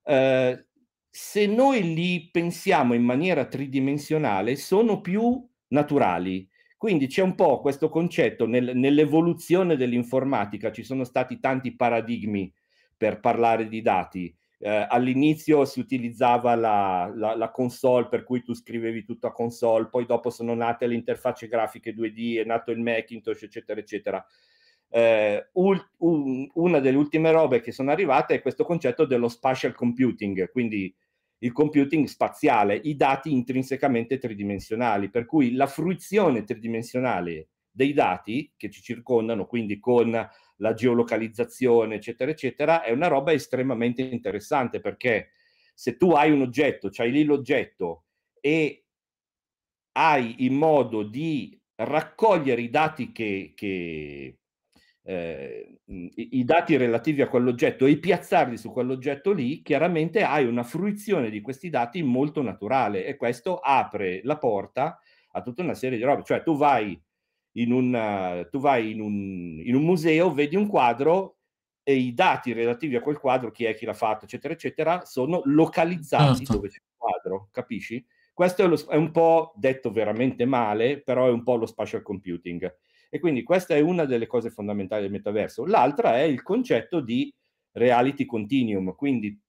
eh, se noi li pensiamo in maniera tridimensionale, sono più naturali. Quindi c'è un po' questo concetto nel, nell'evoluzione dell'informatica, ci sono stati tanti paradigmi per parlare di dati. Eh, all'inizio si utilizzava la, la, la, console, per cui tu scrivevi tutto a console, poi dopo sono nate le interfacce grafiche 2D, è nato il Macintosh, eccetera, eccetera eh, ul- un- una delle ultime robe che sono arrivate è questo concetto dello spatial computing, quindi il computing spaziale, i dati intrinsecamente tridimensionali, per cui la fruizione tridimensionale dei dati che ci circondano, quindi con la geolocalizzazione, eccetera, eccetera, è una roba estremamente interessante perché se tu hai un oggetto, c'hai lì l'oggetto e hai in modo di raccogliere i dati che, che, eh, i, dati relativi a quell'oggetto e piazzarli su quell'oggetto lì, chiaramente hai una fruizione di questi dati molto naturale e questo apre la porta a tutta una serie di robe. Cioè tu vai in un, tu vai in un, in un museo, vedi un quadro e i dati relativi a quel quadro, chi è, chi l'ha fatto, eccetera, eccetera, sono localizzati certo. dove c'è il quadro, capisci? Questo è, lo, è, un po' detto veramente male, però è un po' lo spatial computing e quindi questa è una delle cose fondamentali del metaverso. L'altra è il concetto di reality continuum, quindi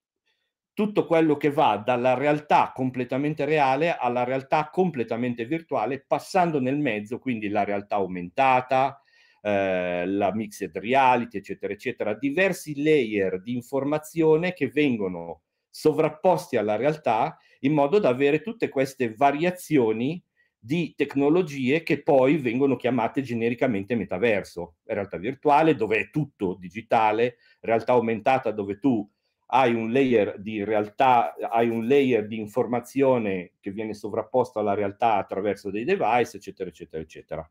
tutto quello che va dalla realtà completamente reale alla realtà completamente virtuale, passando nel mezzo, quindi la realtà aumentata, eh, la mixed reality, eccetera, eccetera, diversi layer di informazione che vengono sovrapposti alla realtà in modo da avere tutte queste variazioni di tecnologie che poi vengono chiamate genericamente metaverso, realtà virtuale dove è tutto digitale, realtà aumentata dove tu hai un layer di realtà, hai un layer di informazione che viene sovrapposto alla realtà attraverso dei device, eccetera, eccetera, eccetera.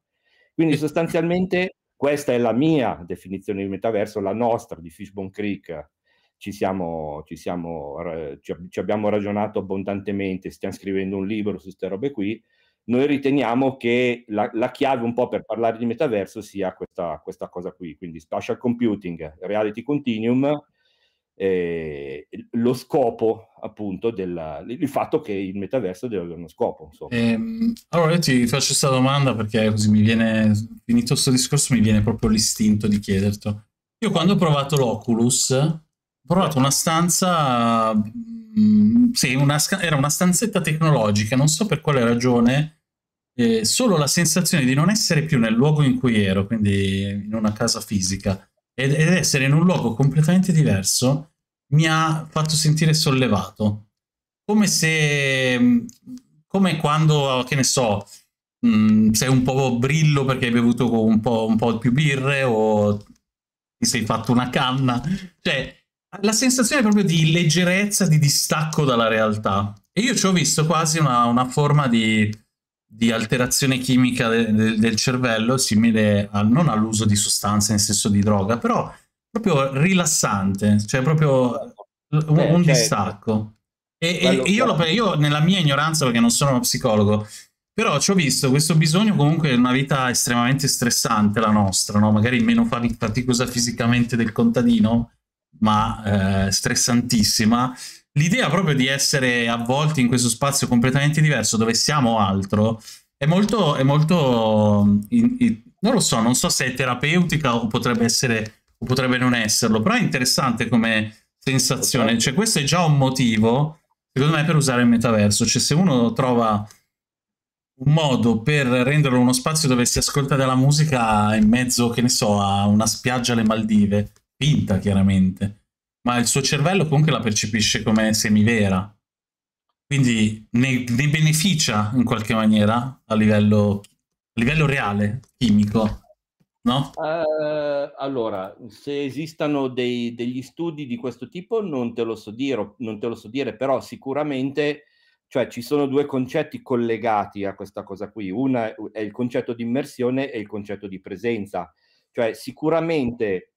Quindi sostanzialmente questa è la mia definizione di metaverso, la nostra di Fishbone Creek. Ci, siamo, ci, siamo, ci abbiamo ragionato abbondantemente, stiamo scrivendo un libro su queste robe qui noi riteniamo che la, la, chiave un po' per parlare di metaverso sia questa, questa cosa qui, quindi spatial computing, reality continuum, eh, lo scopo appunto del, il fatto che il metaverso deve avere uno scopo. Ehm, allora io ti faccio questa domanda perché così mi viene, finito questo discorso, mi viene proprio l'istinto di chiederti. Io quando ho provato l'Oculus, ho provato una stanza... Mh, mm, sì, una, era una stanzetta tecnologica, non so per quale ragione, eh, solo la sensazione di non essere più nel luogo in cui ero, quindi in una casa fisica, ed, ed essere in un luogo completamente diverso, mi ha fatto sentire sollevato. Come se, mm, come quando, che ne so, mh, mm, sei un po' brillo perché hai bevuto un po', un po' più birre o ti sei fatto una canna. Cioè, la sensazione proprio di leggerezza, di distacco dalla realtà. E io ci ho visto quasi una, una forma di di alterazione chimica de, de, del cervello, simile a, non all'uso di sostanze nel senso di droga, però proprio rilassante, cioè proprio Beh, un, cioè, distacco. E, e io, lo, io, nella mia ignoranza, perché non sono uno psicologo, però ci ho visto questo bisogno comunque di una vita estremamente stressante la nostra, no? magari meno faticosa fisicamente del contadino, ma eh, stressantissima, l'idea proprio di essere avvolti in questo spazio completamente diverso dove siamo altro è molto, è molto mm, in, in, non lo so, non so se è terapeutica o potrebbe essere o potrebbe non esserlo, però è interessante come sensazione, cioè questo è già un motivo secondo me per usare il metaverso, cioè se uno trova un modo per renderlo uno spazio dove si ascolta della musica in mezzo, che ne so, a una spiaggia alle Maldive, pinta chiaramente, ma il suo cervello comunque la percepisce come semivera. Quindi ne, ne beneficia in qualche maniera a livello, a livello reale, chimico. No? Uh, allora, se esistano dei, degli studi di questo tipo non te, so dire, non te lo so dire, però sicuramente cioè, ci sono due concetti collegati a questa cosa qui. Una è il concetto di immersione e il concetto di presenza. Cioè, sicuramente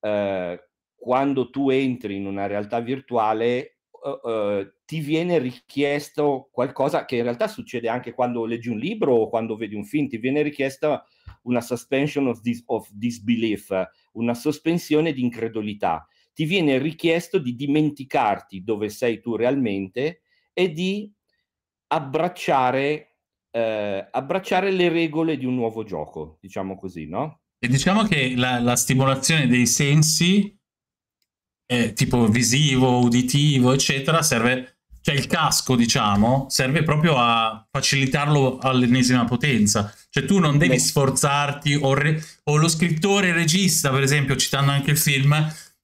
eh, quando tu entri in una realtà virtuale uh, ti viene richiesto qualcosa che in realtà succede anche quando leggi un libro o quando vedi un film, ti viene richiesta una suspension of, dis- of disbelief, una sospensione di incredulità. Ti viene richiesto di dimenticarti dove sei tu realmente e di abbracciare, eh, abbracciare le regole di un nuovo gioco, diciamo così, no? E diciamo che la, la stimolazione dei sensi eh, tipo visivo, uditivo, eccetera, serve, cioè il casco, diciamo, serve proprio a facilitarlo all'ennesima potenza. Cioè tu non devi sforzarti, o, re, o lo scrittore, il regista, per esempio, citando anche il film,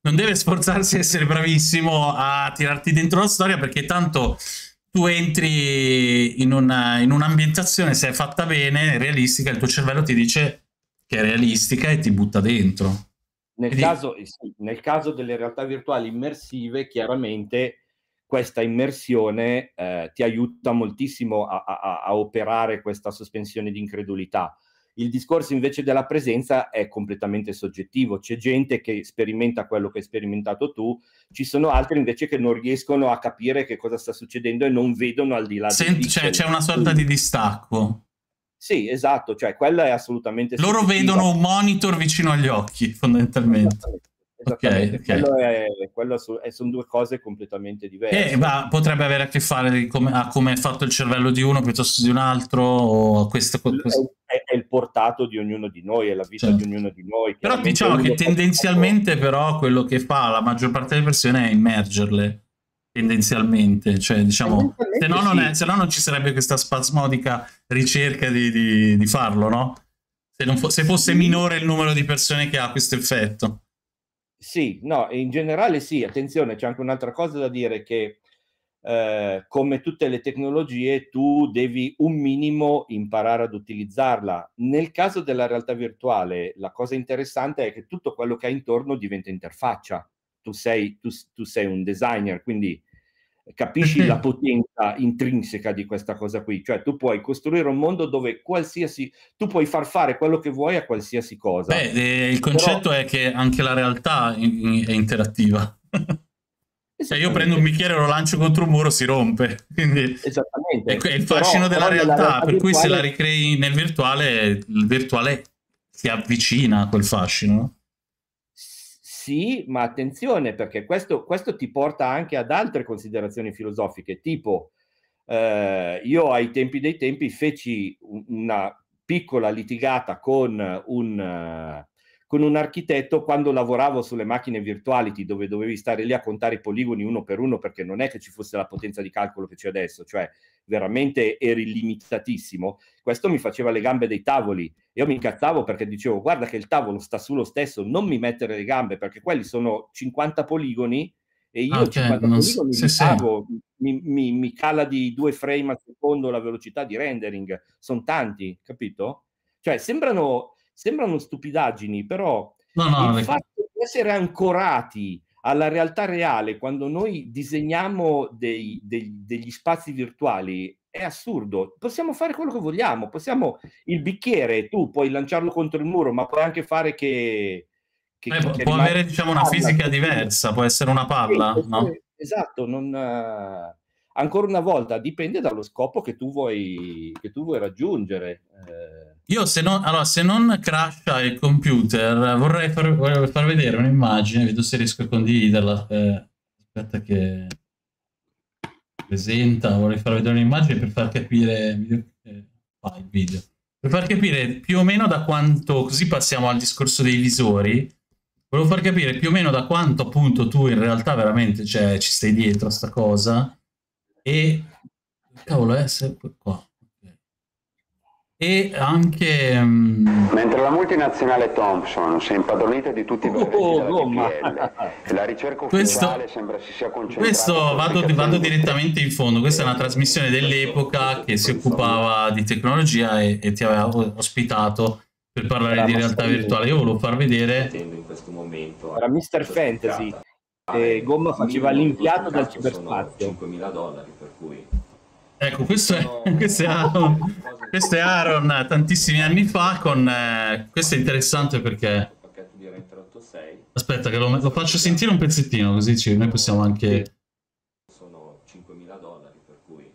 non deve sforzarsi a essere bravissimo a tirarti dentro la storia perché tanto tu entri in, un'ambientazione, se è fatta bene, realistica, il tuo cervello ti dice che è realistica e ti butta dentro. Nel, sì. caso, eh, sì, nel caso, delle realtà virtuali immersive, chiaramente questa immersione eh, ti aiuta moltissimo a, a, a operare questa sospensione di incredulità. Il discorso invece della presenza è completamente soggettivo. C'è gente che sperimenta quello che hai sperimentato tu, ci sono altri invece che non riescono a capire che cosa sta succedendo e non vedono al di là Sent- di cioè, C'è una sorta di distacco. Sì, esatto, cioè quella è assolutamente... Loro vedono un monitor vicino agli occhi, fondamentalmente. Esattamente. Esattamente, okay, quello, È, quello è, eh, sono due cose completamente diverse. Eh, ma potrebbe avere a che fare come, a come è fatto il cervello di uno piuttosto di un altro, o questo, questo. È, è, il portato di ognuno di noi, è la vita certo. di ognuno di noi. Però diciamo che tendenzialmente, portato... però, quello che fa la maggior parte delle persone è immergerle tendenzialmente, cioè diciamo, se no, non è, se no non ci sarebbe questa spasmodica ricerca di, di, di farlo, no? Se, fo- se, fosse minore il numero di persone che ha questo effetto. Sì, no, in generale sì, attenzione, c'è anche un'altra cosa da dire che eh, come tutte le tecnologie tu devi un minimo imparare ad utilizzarla. Nel caso della realtà virtuale la cosa interessante è che tutto quello che ha intorno diventa interfaccia tu sei, tu, tu sei un designer, quindi capisci mhm. la potenza intrinseca di questa cosa qui, cioè tu puoi costruire un mondo dove qualsiasi tu puoi far fare quello che vuoi a qualsiasi cosa. Beh, eh, il concetto Però... è che anche la realtà in- è interattiva. Se cioè, io prendo un bicchiere e lo lancio contro un muro si rompe. Quindi Esattamente. È il fascino però, della però realtà, realtà, per cui se la ricrei nel virtuale, il virtuale si avvicina a quel fascino. Sì, ma attenzione perché questo, questo ti porta anche ad altre considerazioni filosofiche, tipo eh, io ai tempi dei tempi feci una piccola litigata con un eh, con un architetto quando lavoravo sulle macchine virtuality dove dovevi stare lì a contare i poligoni uno per uno perché non è che ci fosse la potenza di calcolo che c'è adesso, cioè veramente eri limitatissimo. Questo mi faceva le gambe dei tavoli. Io mi incazzavo perché dicevo guarda che il tavolo sta sullo stesso, non mi mettere le gambe perché quelli sono 50 poligoni e io ah, okay, 50 non... poligoni se, se. Mi, mi, mi cala di due frame al secondo la velocità di rendering. Sono tanti, capito? Cioè sembrano Sembrano stupidaggini, però no, no, il fatto di essere ancorati alla realtà reale quando noi disegniamo dei, dei, degli spazi virtuali è assurdo. Possiamo fare quello che vogliamo, possiamo il bicchiere, tu puoi lanciarlo contro il muro, ma puoi anche fare che... che, eh, che può avere diciamo, una fisica diversa, può essere una palla. Sì, no? Esatto, non, uh, ancora una volta dipende dallo scopo che tu vuoi, che tu vuoi raggiungere. Eh... Io se non, allora, se non crasha il computer vorrei far, vorrei far vedere un'immagine, vedo se riesco a condividerla. Eh, aspetta che presenta, vorrei far vedere un'immagine per far capire video, eh, ah, il video. Per far capire più o meno da quanto, così passiamo al discorso dei visori, volevo far capire più o meno da quanto appunto tu in realtà veramente cioè, ci stai dietro a sta cosa e cavolo eh, sempre qua e anche... Mm, Mentre la multinazionale Thompson si è impadronita di tutti i brevetti oh, oh, oh, DPL, e la ricerca questo, sembra si sia concentrata... Questo vado, vado direttamente in fondo, questa è una trasmissione dell'epoca che si occupava di tecnologia e, e ti aveva ospitato per parlare di realtà virtuale. Io volevo far vedere... Era Mr. Fantasy, ah, e Gomma faceva l'impianto dal ciberspazio. 5.000 dollari, per cui... Ecco, questo è, questo, è Aaron, questo è Aaron tantissimi anni fa con... Eh, questo è interessante perché... Aspetta che lo, lo, faccio sentire un pezzettino così ci, noi possiamo anche... Sono 5.000 dollari per cui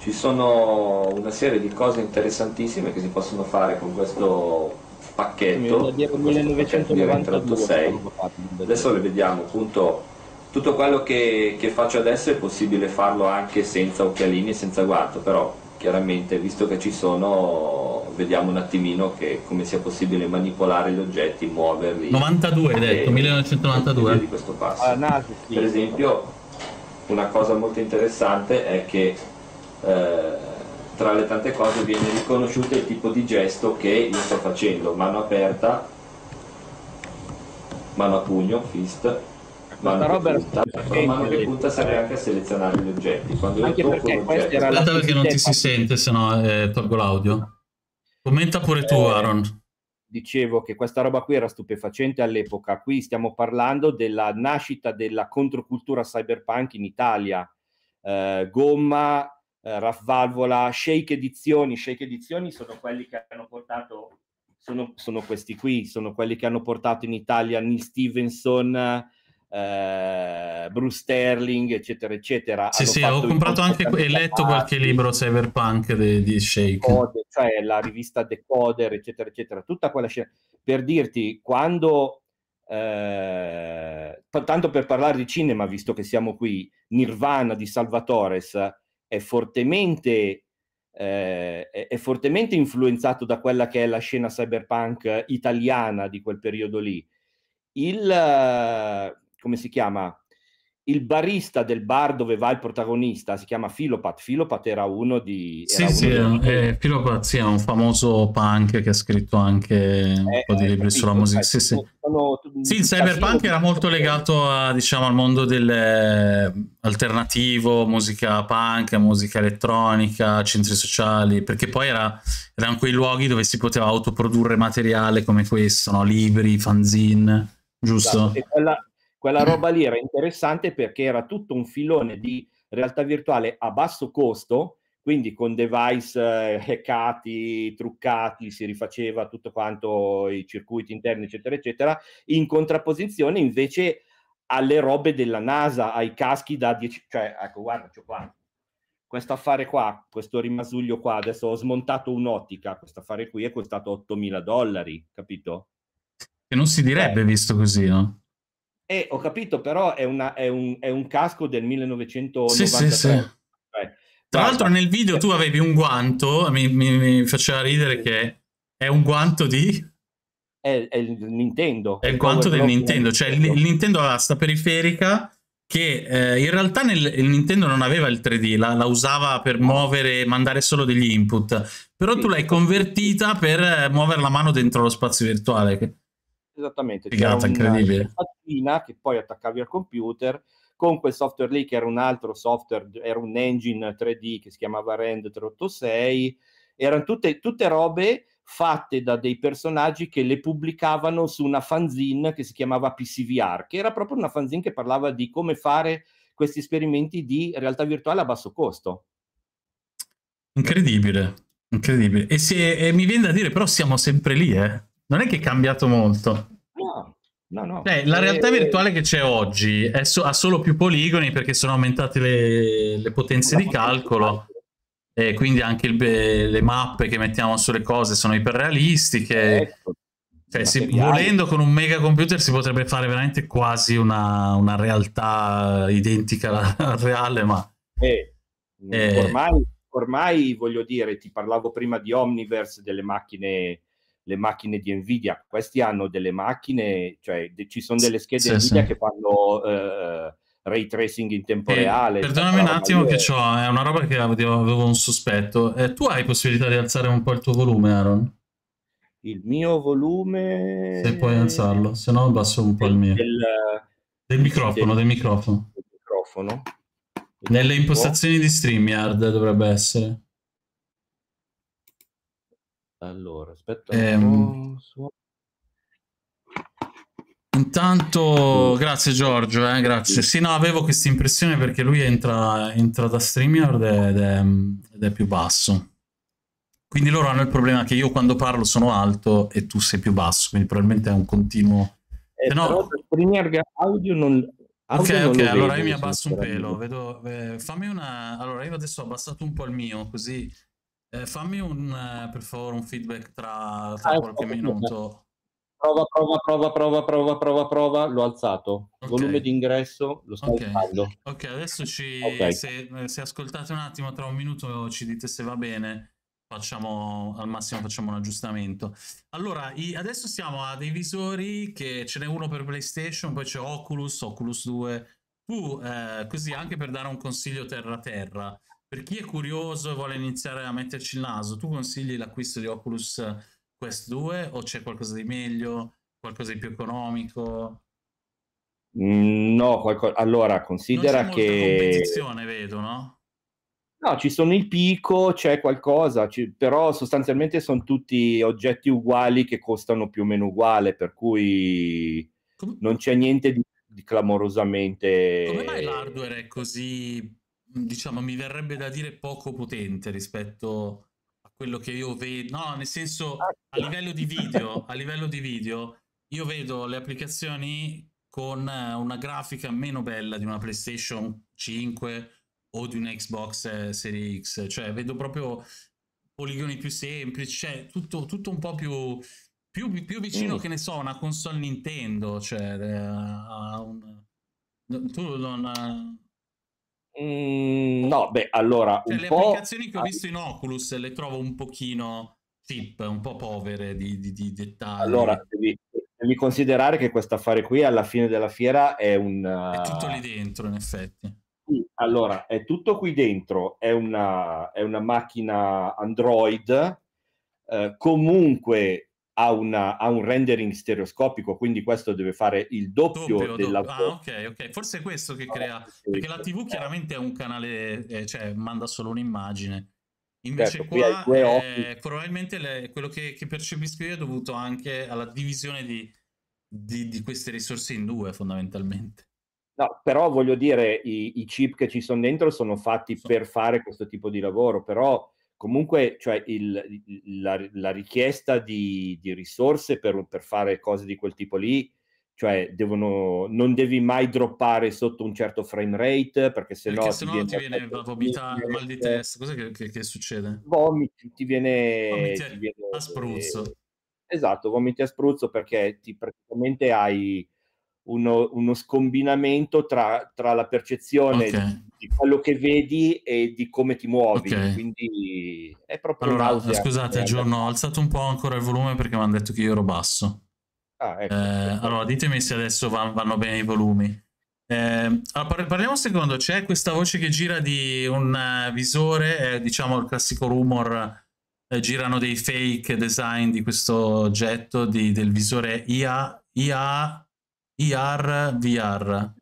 ci sono una serie di cose interessantissime che si possono fare con questo pacchetto, con questo pacchetto di Rentratto 6. Adesso le vediamo appunto tutto quello che, che, faccio adesso è possibile farlo anche senza occhialini e senza guanto, però chiaramente visto che ci sono vediamo un attimino che, come sia possibile manipolare gli oggetti, muoverli. 92 hai detto, 1992. Eh, di questo passo. Ah, per esempio una cosa molto interessante è che eh, tra le tante cose viene riconosciuto il tipo di gesto che io sto facendo, mano aperta, mano a pugno, fist, ma la roba era perché mano che punta sarebbe anche a selezionare gli oggetti quando anche io perché questa era la perché non ti si sente se no eh, tolgo l'audio commenta pure eh, tu Aaron dicevo che questa roba qui era stupefacente all'epoca qui stiamo parlando della nascita della controcultura cyberpunk in Italia eh, gomma eh, Raff Valvola, Shake Edizioni. Shake Edizioni sono quelli che hanno portato, sono, sono, questi qui, sono quelli che hanno portato in Italia Neil Stevenson, eh, Bruce Sterling, eccetera, eccetera. Sì, sì, ho comprato anche e letto qualche libro cyberpunk di, di Shake. Code, cioè la rivista Decoder, eccetera, eccetera. Tutta quella scena. Per dirti, quando... Eh, tanto per parlare di cinema, visto che siamo qui, Nirvana di Salvatore è fortemente eh, è, è, fortemente influenzato da quella che è la scena cyberpunk italiana di quel periodo lì. Il, come si chiama? Il barista del bar dove va il protagonista si chiama Filopat. Filopat era uno di... Era sì, uno sì, di... Eh, Filopat sì, è un famoso punk che ha scritto anche eh, un po' di eh, libri capito, sulla musica. Cioè, sì, sì. Sono... sì, il cyberpunk era molto legato a, diciamo, al mondo dell'alternativo, eh, musica punk, musica elettronica, centri sociali, perché poi era, erano quei luoghi dove si poteva autoprodurre materiale come questo, no? libri, fanzine giusto? Esatto. E, quella, quella roba lì era interessante perché era tutto un filone di realtà virtuale a basso costo, quindi con device eh, hackati, truccati, si rifaceva tutto quanto, i circuiti interni, eccetera, eccetera, in contrapposizione invece alle robe della NASA, ai caschi da 10, cioè ecco guarda, c'ho qua questo affare qua, questo rimasuglio qua, adesso ho smontato un'ottica, questo affare qui è costato 8.000 dollari, capito? Che non si direbbe eh. visto così, no? Eh, ho capito, però è, una, è, un, è un, casco del 1993. Sì, sì, sì. Cioè, Tra l'altro nel video tu avevi un guanto, mi, mi, mi faceva ridere che è un guanto di... È, è il Nintendo. È il guanto del Nintendo, cioè il, il Nintendo aveva sta periferica che eh, in realtà nel, il Nintendo non aveva il 3D, la, la usava per muovere, mandare solo degli input, però tu l'hai convertita per eh, muovere la mano dentro lo spazio virtuale. Esattamente, c'era una fatina che poi attaccavi al computer con quel software lì che era un altro software, era un engine 3D che si chiamava Rend 386, erano tutte, tutte robe fatte da dei personaggi che le pubblicavano su una fanzine che si chiamava PCVR, che era proprio una fanzine che parlava di come fare questi esperimenti di realtà virtuale a basso costo. Incredibile, incredibile. E, se, e mi viene da dire, però siamo sempre lì, eh non è che è cambiato molto. No, no, no. Cioè, eh, la realtà virtuale che c'è oggi so ha solo più poligoni perché sono aumentate le, le potenze di calcolo e quindi anche le mappe che mettiamo sulle cose sono iperrealistiche. Ecco. Cioè, se, volendo con un mega computer si potrebbe fare veramente quasi una, una realtà identica alla, reale, ma... Eh, eh. Ormai, ormai, voglio dire, ti parlavo prima di Omniverse, delle macchine le macchine di Nvidia. Questi hanno delle macchine, cioè de- ci sono delle schede sì, Nvidia sì. che fanno eh, ray tracing in tempo eh, reale. Perdonami un attimo, che è... è una roba che avevo, avevo un sospetto. Eh, tu hai possibilità di alzare un po' il tuo volume, Aaron? Il mio volume. Se puoi alzarlo, se no abbasso un po' il mio. Del, eh, del microfono, del, del microfono. Del microfono. Nelle impostazioni di StreamYard dovrebbe essere. Allora, aspetta ehm... Intanto, grazie Giorgio, eh, grazie. Sì, no, avevo questa impressione perché lui entra, entra da StreamYard ed è, ed è più basso. Quindi loro hanno il problema che io quando parlo sono alto e tu sei più basso, quindi probabilmente è un continuo... Eh, no... Però StreamYard audio non, Ok, ok, allora vedo, io mi abbasso un pelo. Vedo, eh, fammi una. Allora, io adesso ho abbassato un po' il mio, così eh, fammi un, eh, per favore un feedback tra, tra ah, ecco, qualche minuto. Prova, prova, prova, prova, prova, prova, prova, l'ho alzato. Okay. Volume d'ingresso lo sto okay. alzando. Ok, adesso ci, okay. Se, se, ascoltate un attimo, tra un minuto ci dite se va bene, facciamo, al massimo facciamo un aggiustamento. Allora, i, adesso siamo a dei visori che ce n'è uno per PlayStation, poi c'è Oculus, Oculus 2. Tu, eh, così anche per dare un consiglio terra-terra, per chi è curioso e vuole iniziare a metterci il naso, tu consigli l'acquisto di Oculus Quest 2 o c'è qualcosa di meglio, qualcosa di più economico? Mm, no, qualco... allora considera non c'è che... competizione, vedo, no? No, ci sono il picco, c'è qualcosa, ci... però sostanzialmente sono tutti oggetti uguali che costano più o meno uguale, per cui non c'è niente di, di clamorosamente... Come mai l'hardware è così diciamo, mi verrebbe da dire poco potente rispetto a quello che io vedo. No, nel senso, ah, a livello di video, a livello di video, io vedo le applicazioni con eh, una grafica meno bella di una PlayStation 5 o di un Xbox eh, Series X, cioè vedo proprio poligoni più semplici, cioè tutto, tutto un po' più, più, più vicino mm. che ne so, a una console Nintendo, cioè eh, a un... Tu non... Mm, no, beh, allora... Cioè, le applicazioni che ho visto in Oculus le trovo un pochino tip, un po' povere di, di, di dettagli. Allora, devi, devi, considerare che questo affare qui alla fine della fiera è un... È eh, tutto lì dentro, in effetti. allora, è tutto qui dentro, è una, è una macchina Android, eh, comunque ha, una, ha, un rendering stereoscopico, quindi questo deve fare il doppio, doppio della doppio. Ah, ok, ok. Forse è questo che no, ah, crea. Sì, perché la TV chiaramente è un canale, eh, cioè manda solo un'immagine. Invece certo, qua eh, probabilmente le, quello che, che, percepisco io è dovuto anche alla divisione di, di, di queste risorse in due, fondamentalmente. No, però voglio dire, i, i, chip che ci sono dentro sono fatti per fare questo tipo di lavoro, però comunque cioè il, la, la, richiesta di, di risorse per, per, fare cose di quel tipo lì, cioè devono, non devi mai droppare sotto un certo frame rate perché sennò, perché sennò ti, ti viene, viene vomità, mal di eh. testa, cosa che, che, che, succede? Vomiti, ti viene, vomiti ti viene, a spruzzo. Eh, esatto, vomiti a spruzzo perché ti praticamente hai uno, uno scombinamento tra, tra, la percezione okay. di quello che vedi e di come ti muovi. Okay. Quindi è proprio. Allora, scusate, aggiorno, eh, ho alzato un po' ancora il volume perché mi hanno detto che io ero basso. Ah, ecco. eh, allora, ditemi se adesso vanno, vanno bene i volumi. Eh, allora, ah, parliamo un secondo, c'è questa voce che gira di un eh, visore, eh, diciamo il classico rumor, eh, girano dei fake design di questo oggetto di, del visore IA, IA IR, VR.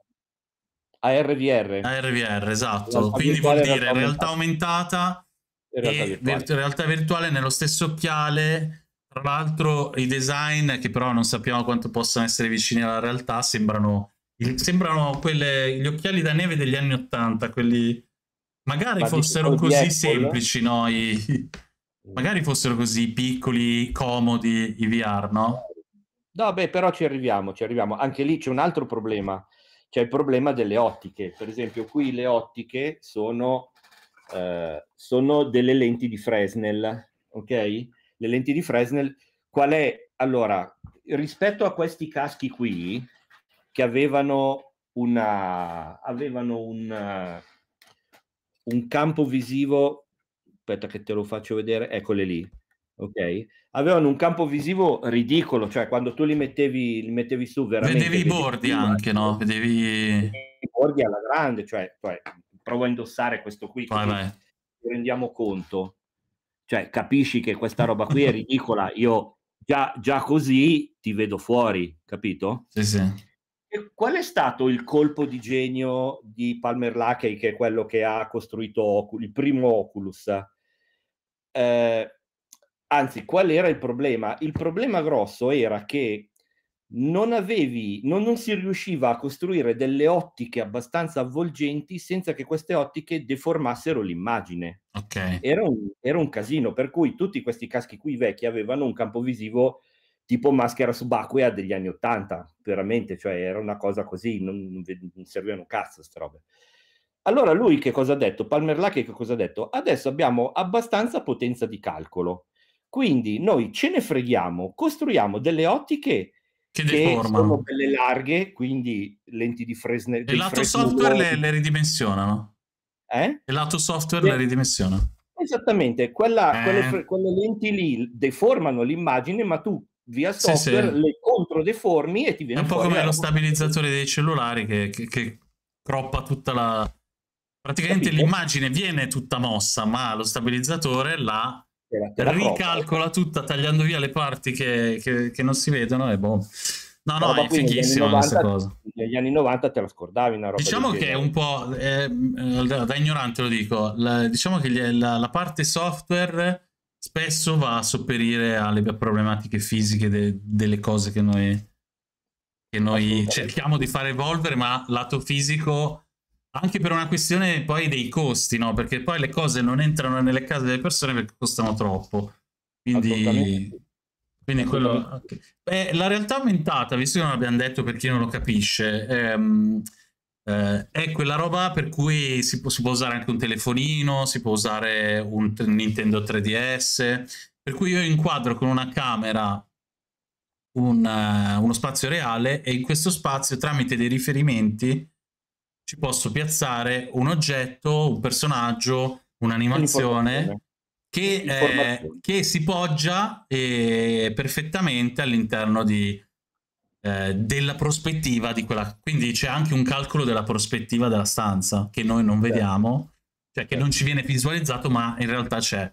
ARVR. ARVR, esatto. Quindi vuol dire realtà aumentata e realtà, e virtuale. Virt realtà virtuale nello stesso occhiale. Tra l'altro i design, che però non sappiamo quanto possano essere vicini alla realtà, sembrano, sembrano quelle, gli occhiali da neve degli anni Ottanta, quelli... Magari Ma fossero così Apple. semplici, no? I... Magari fossero così piccoli, comodi i VR, no? No, beh, però ci arriviamo, ci arriviamo. Anche lì c'è un altro problema, c'è il problema delle ottiche. Per esempio, qui le ottiche sono, eh, sono delle lenti di Fresnel, ok? Le lenti di Fresnel, qual è? Allora, rispetto a questi caschi qui, che avevano, una, avevano un, un campo visivo, aspetta che te lo faccio vedere, eccole lì, ok? Avevano un campo visivo ridicolo, cioè quando tu li mettevi, li mettevi su veramente... Vedevi i bordi anche, no? Eh. Vedevi... I bordi alla grande, cioè, cioè provo a indossare questo qui, vai, vai. ci rendiamo conto. Cioè, capisci che questa roba qui è ridicola, io già, già così ti vedo fuori, capito? Sì, sì. E qual è stato il colpo di genio di Palmer Lackey, che è quello che ha costruito Ocul- il primo Oculus? Eh, Anzi, qual era il problema? Il problema grosso era che non avevi, non, non, si riusciva a costruire delle ottiche abbastanza avvolgenti senza che queste ottiche deformassero l'immagine. Okay. Era, un, era, un, casino, per cui tutti questi caschi qui vecchi avevano un campo visivo tipo maschera subacquea degli anni Ottanta, veramente, cioè era una cosa così, non, non servivano un cazzo queste robe. Allora lui che cosa ha detto? Palmer Lack che cosa ha detto? Adesso abbiamo abbastanza potenza di calcolo quindi noi ce ne freghiamo, costruiamo delle ottiche che, che sono belle larghe, quindi lenti di Fresnel. E lato software le, le, ridimensionano. Eh? E lato software e... le ridimensionano. Esattamente, quella, eh. quelle, quelle, lenti lì deformano l'immagine, ma tu via software sì, sì. le controdeformi e ti viene È un po' come lo stabilizzatore dei cellulari che, che, che croppa tutta la... Praticamente Capito? l'immagine viene tutta mossa, ma lo stabilizzatore la ricalcola tutta tagliando via le parti che, che, che non si vedono e boh. No, no, è fighissima questa cosa. Negli anni 90 te la scordavi una roba Diciamo che genere. è un po', eh, da ignorante lo dico, la, diciamo che la, la, parte software spesso va a sopperire alle problematiche fisiche de, delle cose che noi, che noi cerchiamo di far evolvere, ma lato fisico anche per una questione poi dei costi, no? Perché poi le cose non entrano nelle case delle persone perché costano troppo. Quindi... Quindi quello... Okay. Beh, la realtà aumentata, visto che non l'abbiamo detto per chi non lo capisce, ehm, eh, è quella roba per cui si può, si può, usare anche un telefonino, si può usare un Nintendo 3DS, per cui io inquadro con una camera un, uh, uno spazio reale e in questo spazio tramite dei riferimenti ci posso piazzare un oggetto, un personaggio, un'animazione che, eh, che, si poggia eh, perfettamente all'interno di, eh, della prospettiva di quella. Quindi c'è anche un calcolo della prospettiva della stanza che noi non certo. vediamo, cioè che non ci certo. viene visualizzato, ma in realtà c'è.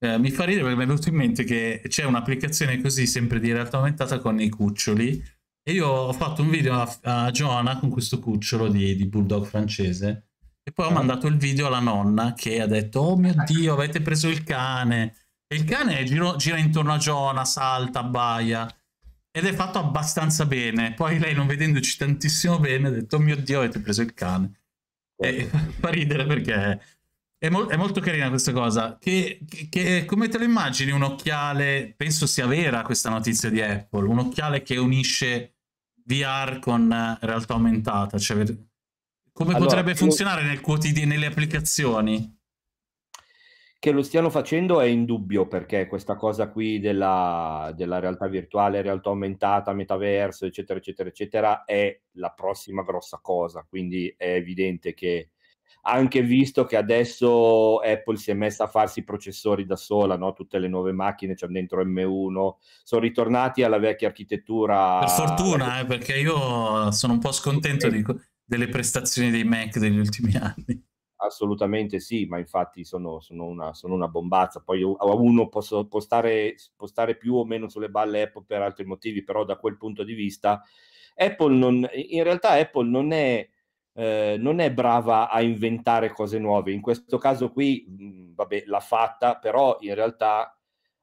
Eh, mi fa ridere perché mi è venuto in mente che c'è un'applicazione così sempre di realtà aumentata con i cuccioli e io ho fatto un video a, a Johanna con questo cucciolo di, di bulldog francese. E poi ho ah. mandato il video alla nonna che ha detto: Oh mio ecco. dio, avete preso il cane. E il cane giro, gira intorno a Giovanna, salta, abbaia. Ed è fatto abbastanza bene. Poi lei, non vedendoci tantissimo bene, ha detto: Oh mio dio, avete preso il cane. E fa ridere perché è, mo è molto carina questa cosa. Che, che, come te lo immagini un occhiale? Penso sia vera questa notizia di Apple. Un occhiale che unisce VR con eh, realtà aumentata? Cioè, come allora, potrebbe funzionare nel quotidien- nelle applicazioni? Che lo stiano facendo è indubbio perché questa cosa qui della, della realtà virtuale, realtà aumentata, metaverso, eccetera, eccetera, eccetera, è la prossima grossa cosa. Quindi è evidente che anche visto che adesso Apple si è messa a farsi i processori da sola, no? tutte le nuove macchine c'è dentro M1, sono ritornati alla vecchia architettura. Per fortuna, eh, perché io sono un po' scontento di, delle prestazioni dei Mac degli ultimi anni. Assolutamente sì, ma infatti sono, sono, una, sono una, bombazza. Poi uno posso, può, stare, può stare più o meno sulle balle Apple per altri motivi, però da quel punto di vista Apple non, in realtà Apple non è eh, non è brava a inventare cose nuove. In questo caso qui, mh, mm, vabbè, l'ha fatta, però in realtà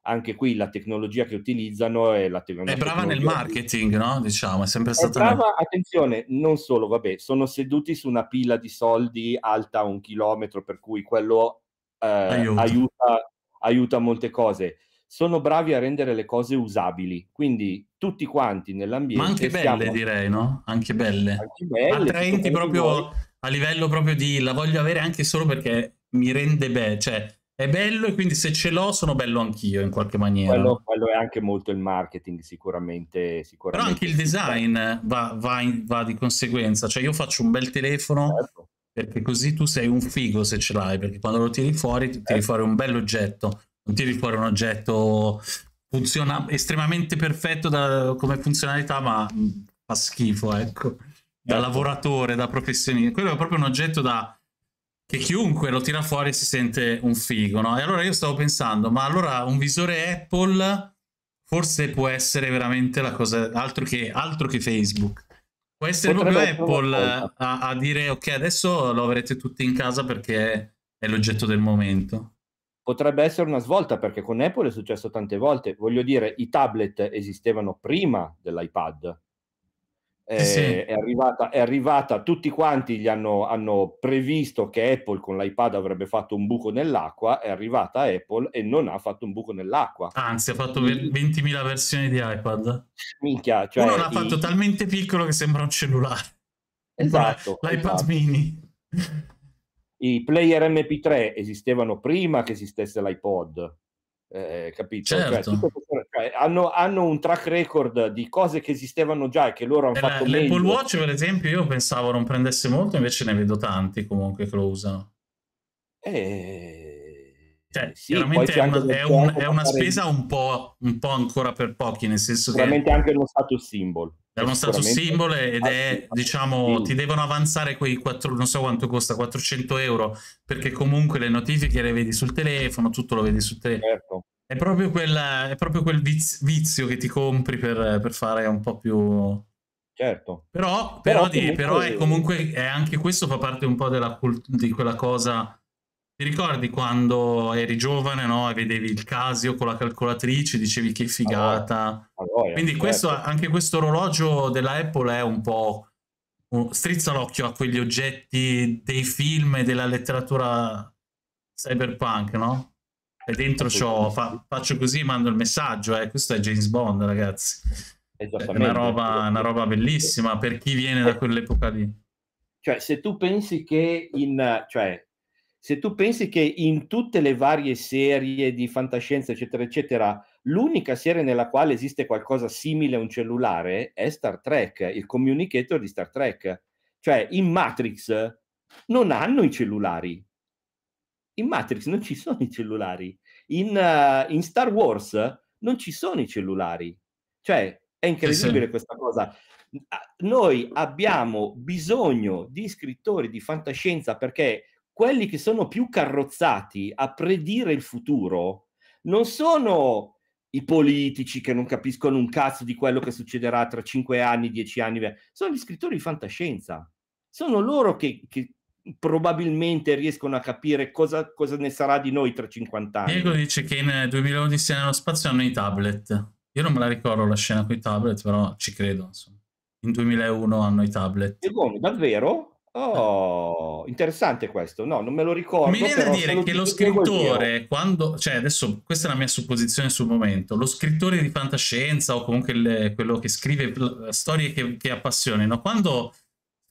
anche qui la tecnologia che utilizzano è la tecnologia. È brava nel marketing, no? Diciamo, è sempre stata. È brava, una... attenzione, non solo, vabbè, sono seduti su una pila di soldi alta un chilometro, per cui quello eh, aiuta. aiuta. aiuta molte cose sono bravi a rendere le cose usabili. Quindi tutti quanti nell'ambiente. Ma anche belle, siamo... direi, no? Anche belle. Anche belle Attraenti proprio a livello proprio di la voglio avere anche solo perché mi rende bene, cioè è bello e quindi se ce l'ho sono bello anch'io in qualche maniera. Quello, quello è anche molto il marketing, sicuramente. sicuramente Però anche il design va, va, in, va, di conseguenza, cioè io faccio un bel telefono. Certo. Perché così tu sei un figo se ce l'hai, perché quando lo tiri fuori ti tiri certo. fuori un bel oggetto non tiri fuori un oggetto funziona estremamente perfetto da, come funzionalità, ma fa schifo, ecco. Da certo. lavoratore, da professionista. Quello è proprio un oggetto da... che chiunque lo tira fuori si sente un figo, no? E allora io stavo pensando, ma allora un visore Apple forse può essere veramente la cosa... altro che, altro che Facebook. Può essere Potrebbe proprio Apple a, a dire, ok, adesso lo avrete tutti in casa perché è l'oggetto del momento potrebbe essere una svolta perché con Apple è successo tante volte. Voglio dire, i tablet esistevano prima dell'iPad. Eh, sì. è, arrivata, è, arrivata, tutti quanti gli hanno, hanno, previsto che Apple con l'iPad avrebbe fatto un buco nell'acqua, è arrivata Apple e non ha fatto un buco nell'acqua. Anzi, ha fatto 20.000 versioni di iPad. Minchia, cioè Uno l'ha i... fatto talmente piccolo che sembra un cellulare. Esatto. L'iPad esatto. mini i player MP3 esistevano prima che esistesse l'iPod, eh, capito? Cioè, certo. Cioè, cioè, hanno, hanno, un track record di cose che esistevano già e che loro hanno eh, fatto l'Apple meglio. Watch per esempio io pensavo non prendesse molto invece ne vedo tanti comunque che lo usano eh... cioè, sì, chiaramente è una, è, un, è una, spesa un po', un po', ancora per pochi nel senso che è anche uno status symbol è uno status symbol ed è, diciamo, ti devono avanzare quei 4, non so quanto costa, 400 euro, perché comunque le notifiche le vedi sul telefono, tutto lo vedi sul telefono. Certo. È proprio, quella, è proprio quel vizio che ti compri per, per fare un po' più... Certo. Però, però, però, comunque... però è comunque, è anche questo fa parte un po' della, di quella cosa ti ricordi quando eri giovane no? e vedevi il Casio con la calcolatrice, dicevi che figata. Allora, Quindi questo, certo. anche questo orologio della Apple è un po'... Strizza l'occhio a quegli oggetti dei film e della letteratura cyberpunk, no? E dentro ciò fa, faccio così, mando il messaggio, eh? questo è James Bond, ragazzi. È una roba, una roba bellissima per chi viene da eh. quell'epoca lì. Cioè, se tu pensi che in... Cioè se tu pensi che in tutte le varie serie di fantascienza, eccetera, eccetera, l'unica serie nella quale esiste qualcosa simile a un cellulare è Star Trek, il communicator di Star Trek. Cioè, in Matrix non hanno i cellulari. In Matrix non ci sono i cellulari. In, uh, in Star Wars non ci sono i cellulari. Cioè, è incredibile sì. questa cosa noi abbiamo bisogno di scrittori di fantascienza perché quelli che sono più carrozzati a predire il futuro non sono i politici che non capiscono un cazzo di quello che succederà tra cinque anni, dieci anni, sono gli scrittori di fantascienza. Sono loro che, che probabilmente riescono a capire cosa, cosa, ne sarà di noi tra 50 anni. Diego dice che in 2011 eh, nello spazio hanno i tablet. Io non me la ricordo la scena con i tablet, però ci credo. Insomma. In 2001 hanno i tablet. E come, davvero? Oh, interessante questo. No, non me lo ricordo. Mi viene da dire che lo scrittore, quando, cioè adesso questa è la mia supposizione sul momento, lo scrittore di fantascienza o comunque le, quello che scrive storie che, che appassionano, quando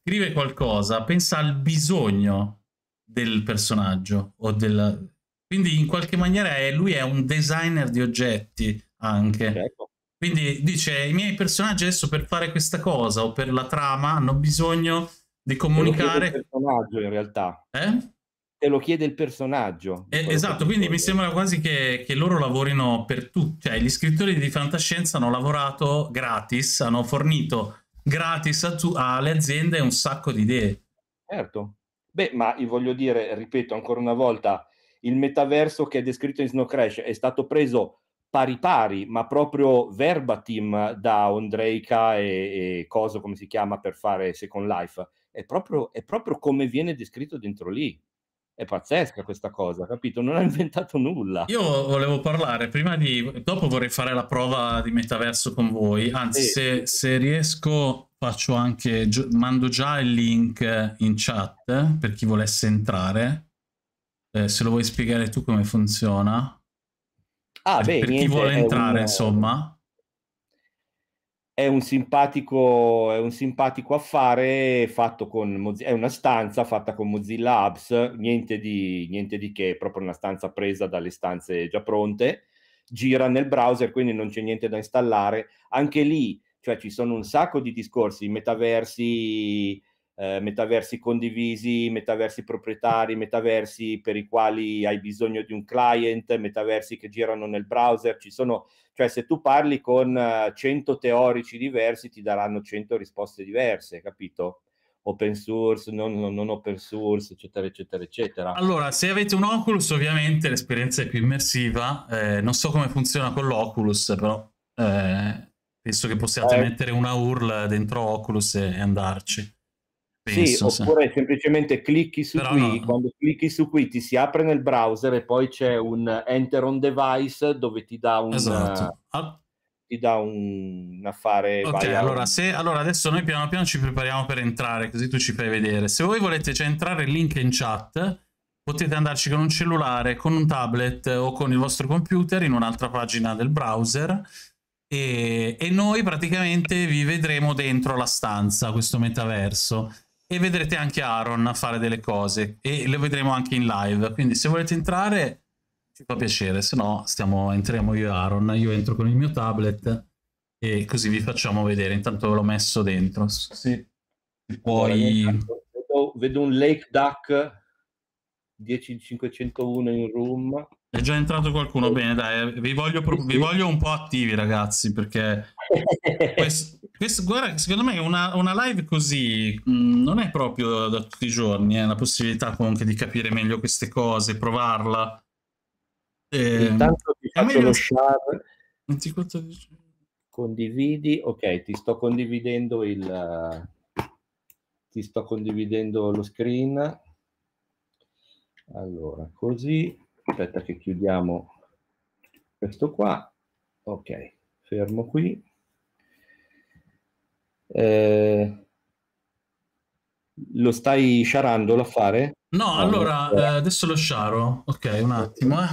scrive qualcosa pensa al bisogno del personaggio o del... Quindi in qualche maniera è, lui è un designer di oggetti anche. Certo. Quindi dice i miei personaggi adesso per fare questa cosa o per la trama hanno bisogno di comunicare. Te personaggio in realtà. Eh? Te lo chiede il personaggio. Eh, esatto, quindi mi sembra quasi che, che loro lavorino per tutti, cioè gli scrittori di fantascienza hanno lavorato gratis, hanno fornito gratis a tu- alle aziende un sacco di idee. Certo. Beh, ma io voglio dire, ripeto ancora una volta, il metaverso che è descritto in Snow Crash è stato preso pari pari, ma proprio verbatim da Ondrejka e, e Coso, come si chiama, per fare Second Life è proprio, è proprio come viene descritto dentro lì. È pazzesca questa cosa, capito? Non ha inventato nulla. Io volevo parlare prima di. Dopo vorrei fare la prova di metaverso con voi. Anzi, sì. se, se, riesco, faccio anche. Mando già il link in chat eh, per chi volesse entrare. Eh, se lo vuoi spiegare tu come funziona. Ah, per, beh, per chi vuole entrare, un... insomma è un simpatico, è un simpatico affare fatto con è una stanza fatta con Mozilla Apps niente di, niente di che, è proprio una stanza presa dalle stanze già pronte, gira nel browser, quindi non c'è niente da installare. Anche lì, cioè ci sono un sacco di discorsi, metaversi, eh, metaversi condivisi, metaversi proprietari, metaversi per i quali hai bisogno di un client, metaversi che girano nel browser, ci sono, cioè se tu parli con 100 eh, teorici diversi ti daranno 100 risposte diverse, capito? Open source, non, non, open source, eccetera, eccetera, eccetera. Allora, se avete un Oculus, ovviamente l'esperienza è più immersiva. Eh, non so come funziona con l'Oculus, però eh, penso che possiate eh. mettere una URL dentro Oculus e, e andarci. Penso, sì, oppure sì. semplicemente clicchi su Però qui, no. quando clicchi su qui ti si apre nel browser e poi c'è un enter on device dove ti dà un, esatto. Eh, Al... Ah. ti dà un affare. Ok, allora, on. se, allora adesso noi piano piano ci prepariamo per entrare, così tu ci fai vedere. Se voi volete già entrare, il link in chat. Potete andarci con un cellulare, con un tablet o con il vostro computer in un'altra pagina del browser e, e noi praticamente vi vedremo dentro la stanza, questo metaverso e vedrete anche Aaron fare delle cose e le vedremo anche in live. Quindi se volete entrare ci fa piacere, se no stiamo, entriamo io e Aaron, io entro con il mio tablet e così vi facciamo vedere. Intanto ve l'ho messo dentro. Sì. Poi... vedo, vedo un lake duck 10501 in room. È già entrato qualcuno, bene dai, vi voglio, pro- vi voglio un po' attivi ragazzi perché questo, questo, guarda, secondo me una, una live così mh, mm, non è proprio da tutti i giorni, è eh, la possibilità comunque di capire meglio queste cose, provarla. Eh, Intanto ti faccio lo share. 24... Condividi, ok, ti sto condividendo il... Ti sto condividendo lo screen. Allora, così, aspetta che chiudiamo questo qua. Ok, fermo qui. Eh, lo stai sciarando l'affare? No, no allora eh, adesso lo sciaro. Ok, un attimo. Eh.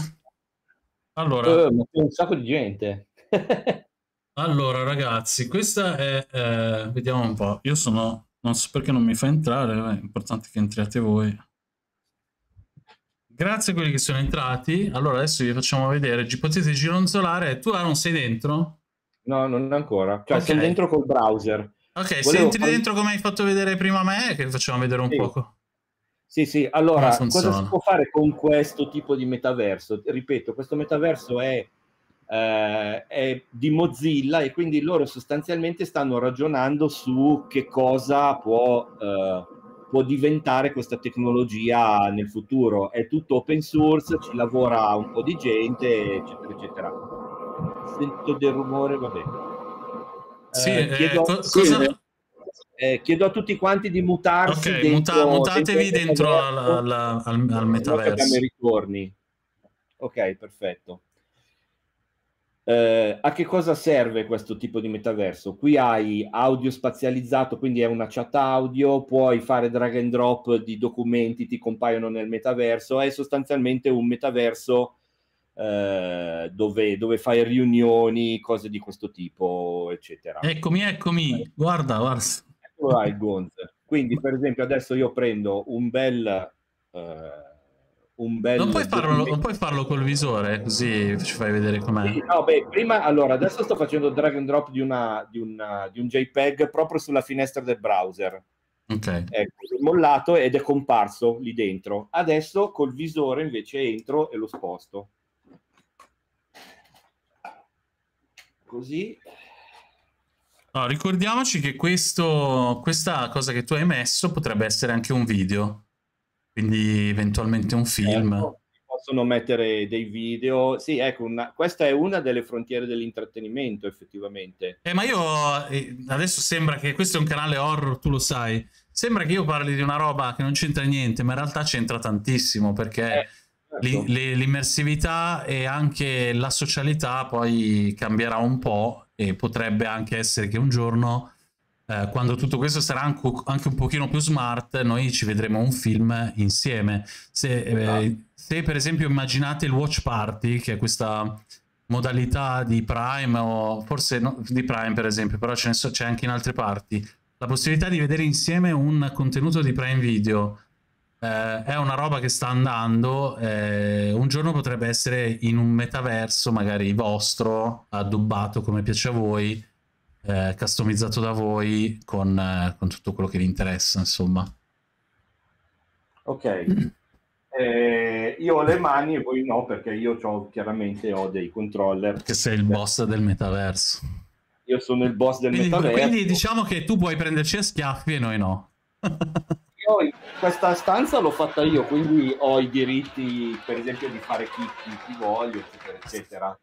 Allora, uh, un sacco di gente. allora, ragazzi, questa è. Eh, vediamo un po'. Io sono. Non so perché non mi fa entrare. È importante che entriate voi. Grazie a quelli che sono entrati. Allora adesso vi facciamo vedere. Ci potete gironzolare. Tu ah, non sei dentro? No, non ancora. Cioè, okay. sono dentro col browser. Ok, Volevo... se entri dentro come hai fatto vedere prima a me, che facciamo vedere un sì. poco. Sì, sì, allora cosa si può fare con questo tipo di metaverso? Ripeto, questo metaverso è, eh, è, di Mozilla e quindi loro sostanzialmente stanno ragionando su che cosa può eh, può diventare questa tecnologia nel futuro. È tutto open source, ci lavora un po' di gente, eccetera, eccetera. Sento del rumore, va bene. Eh, sì, eh, chiedo, eh, cosa... eh, chiedo, a tutti quanti di mutarsi. Ok, dentro, muta- mutatevi dentro, dentro al, al, al, al metaverso. Che ritorni. Ok, perfetto. Eh, a che cosa serve questo tipo di metaverso? Qui hai audio spazializzato, quindi è una chat audio, puoi fare drag and drop di documenti, ti compaiono nel metaverso, è sostanzialmente un metaverso eh, dove, dove, fai riunioni, cose di questo tipo, eccetera. Eccomi, eccomi, eh. guarda, guarda. Eccolo là il Gonz. Quindi, per esempio, adesso io prendo un bel... Eh, un bel... Non puoi farlo, non puoi farlo col visore, così ci fai vedere com'è. Sì, no, beh, prima, allora, adesso sto facendo drag and drop di, una, di, una, di un JPEG proprio sulla finestra del browser. Ok. Ecco, mollato ed è comparso lì dentro. Adesso col visore invece entro e lo sposto. Così. No, ricordiamoci che questo, questa cosa che tu hai messo potrebbe essere anche un video. Quindi eventualmente un certo, film. Certo, possono mettere dei video. Sì, ecco, una, questa è una delle frontiere dell'intrattenimento, effettivamente. Eh, ma io eh, adesso sembra che questo è un canale horror, tu lo sai. Sembra che io parli di una roba che non c'entra niente, ma in realtà c'entra tantissimo perché eh, certo. l'immersività e anche la socialità poi cambierà un po' e potrebbe anche essere che un giorno eh, quando tutto questo sarà anche, un pochino più smart, noi ci vedremo un film insieme. Se, eh, ah. se, per esempio immaginate il watch party, che è questa modalità di Prime, o forse no, di Prime per esempio, però ce ne so, c'è anche in altre parti, la possibilità di vedere insieme un contenuto di Prime Video. Eh, è una roba che sta andando, eh, un giorno potrebbe essere in un metaverso, magari vostro, addobbato come piace a voi, eh, customizzato da voi con, eh, con, tutto quello che vi interessa, insomma. Ok. Eh, io ho le mani e voi no, perché io ho, chiaramente ho dei controller. Che sei il boss del metaverso. Io sono il boss del quindi, metaverso. Quindi diciamo che tu puoi prenderci a schiaffi e noi no. io questa stanza l'ho fatta io, quindi ho i diritti, per esempio, di fare chi, chi voglio, eccetera, eccetera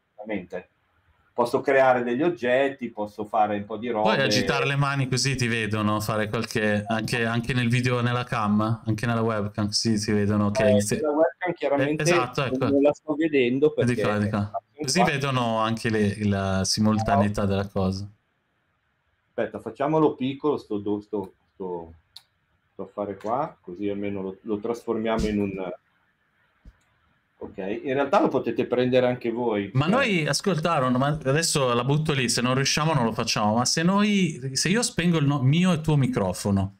posso creare degli oggetti, posso fare un po' di roba. Puoi agitare le mani così ti vedono, fare qualche... Anche, anche, nel video, nella cam, anche nella webcam, sì, ti vedono. Okay. Eh, se... webcam chiaramente eh, esatto, ecco. non la sto vedendo perché... Di qua, Così vedono anche le, la simultaneità no. della cosa. Aspetta, facciamolo piccolo, sto, sto, sto, sto a fare qua, così almeno lo, lo trasformiamo in un Ok, in realtà lo potete prendere anche voi. Ma eh. noi, ascoltaron, ma adesso la butto lì, se non riusciamo non lo facciamo, ma se noi, se io spengo il no mio e tuo microfono,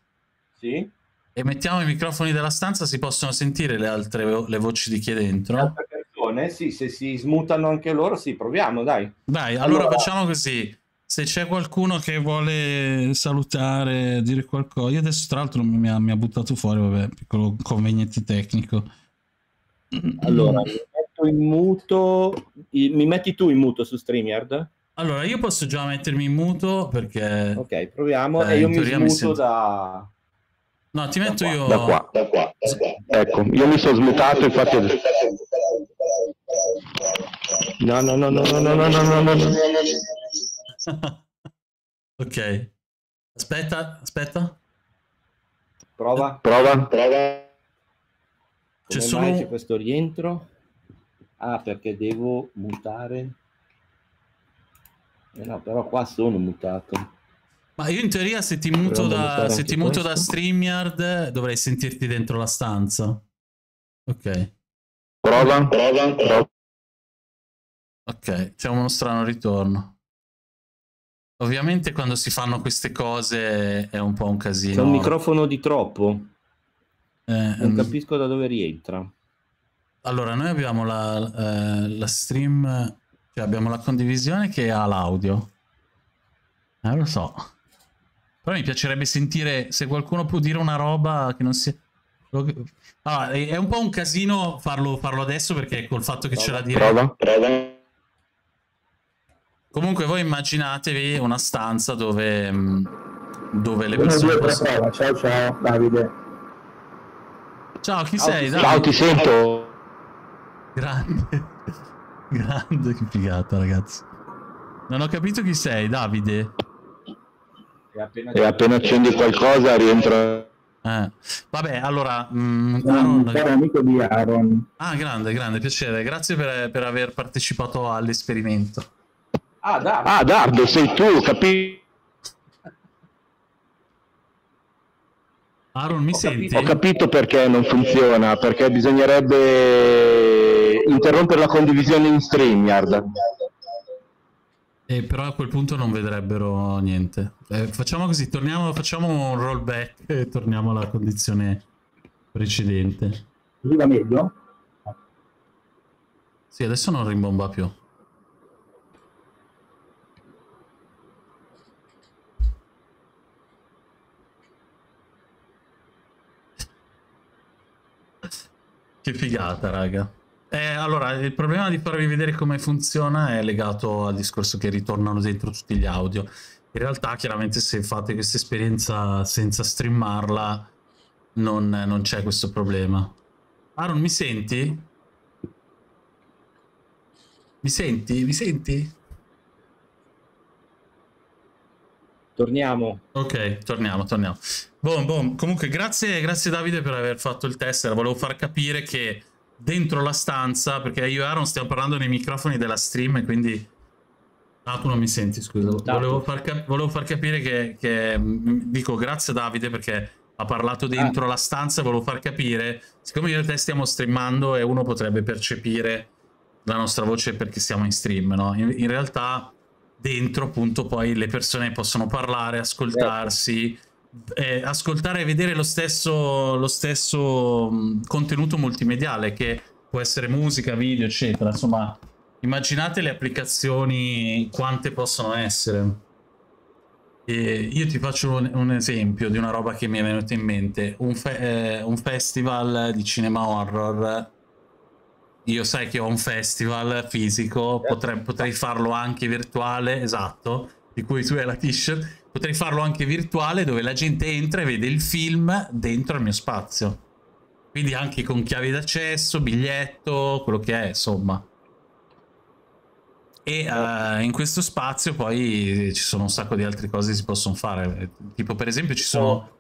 sì? e mettiamo i microfoni della stanza, si possono sentire le altre vo le voci di chi è dentro? Altre persone, sì, se si smutano anche loro, sì, proviamo, dai. Dai, allora, allora... facciamo così, se c'è qualcuno che vuole salutare, dire qualcosa, io adesso tra l'altro mi ha, mi ha buttato fuori, vabbè, piccolo conveniente tecnico. Allora, mm-hmm. mi metto in muto. Mi metti tu in muto su StreamYard? Allora, io posso già mettermi in muto perché... Ok, proviamo. Eh, e io mi smuto mi sento... da... No, ti metto da io... Da qua, da qua, da qua. Ecco, io mi sono smutato, infatti... No, no, no, no, no, no, no, no, no, no. ok. Aspetta, aspetta. Prova. Prova. Prova. Come cioè, sono... c'è questo rientro? Ah, perché devo mutare? Eh no, però qua sono mutato. Ma io in teoria se ti muto, da, se ti muto da StreamYard eh, dovrei sentirti dentro la stanza. Ok. Prova, prova, prova. Ok, c'è uno strano ritorno. Ovviamente quando si fanno queste cose è un po' un casino. C'è un microfono di troppo. Eh, non mm. capisco da dove rientra. Allora, noi abbiamo la, eh, la stream, cioè abbiamo la condivisione che ha l'audio. Eh, lo so. Però mi piacerebbe sentire se qualcuno può dire una roba che non si... Allora, è un po' un casino farlo, farlo adesso perché col fatto che prova, c'è la diretta... Prova, prova. Comunque voi immaginatevi una stanza dove, mm, dove le persone... possono... Ciao, ciao, Davide. Ciao, chi Ciao, sei? Dai. Ciao, ti sento. Grande. Grande, che figata, ragazzi. Non ho capito chi sei, Davide. E appena, accendi qualcosa rientra... Eh. Vabbè, allora... Mh, mm, Aaron, era amico di Aaron. Ah, grande, grande, piacere. Grazie per, per aver partecipato all'esperimento. Ah, Dardo. Ah, Dardo, sei tu, capito? Aaron, mi ho senti? Capito, ho capito perché non funziona, perché bisognerebbe interrompere la condivisione in StreamYard. Eh, però a quel punto non vedrebbero niente. Eh, facciamo così, torniamo, facciamo un rollback e torniamo alla condizione precedente. Così va meglio? Sì, adesso non rimbomba più. Che figata, raga. Eh, allora, il problema di farvi vedere come funziona è legato al discorso che ritornano dentro tutti gli audio. In realtà, chiaramente, se fate questa esperienza senza streamarla, non, non c'è questo problema. Aaron, mi senti? Mi senti? Mi senti? Torniamo. Ok, torniamo, torniamo. Boom, boom. Comunque, grazie, grazie Davide per aver fatto il test. Volevo far capire che dentro la stanza, perché io e Aaron stiamo parlando nei microfoni della stream, quindi... Ah, tu non mi senti, scusa. Esatto. Volevo far, cap- volevo far capire che, che, mm, Dico grazie Davide perché ha parlato ah. dentro ah. la stanza, volevo far capire... Siccome io e te stiamo streamando e uno potrebbe percepire la nostra voce perché siamo in stream, no? in, in realtà dentro appunto poi le persone possono parlare, ascoltarsi, certo eh, ascoltare e vedere lo stesso, lo stesso mm, contenuto multimediale che può essere musica, video, eccetera. Insomma, immaginate le applicazioni quante possono essere. E io ti faccio un, un, esempio di una roba che mi è venuta in mente. Un, fe eh, un festival di cinema horror. Io sai che ho un festival fisico, potrei, potrei farlo anche virtuale, esatto, di cui tu hai la t-shirt Potrei farlo anche virtuale dove la gente entra e vede il film dentro al mio spazio. Quindi anche con chiave d'accesso, biglietto, quello che è, insomma. E uh, in questo spazio poi ci sono un sacco di altre cose che si possono fare. Tipo per esempio ci sono...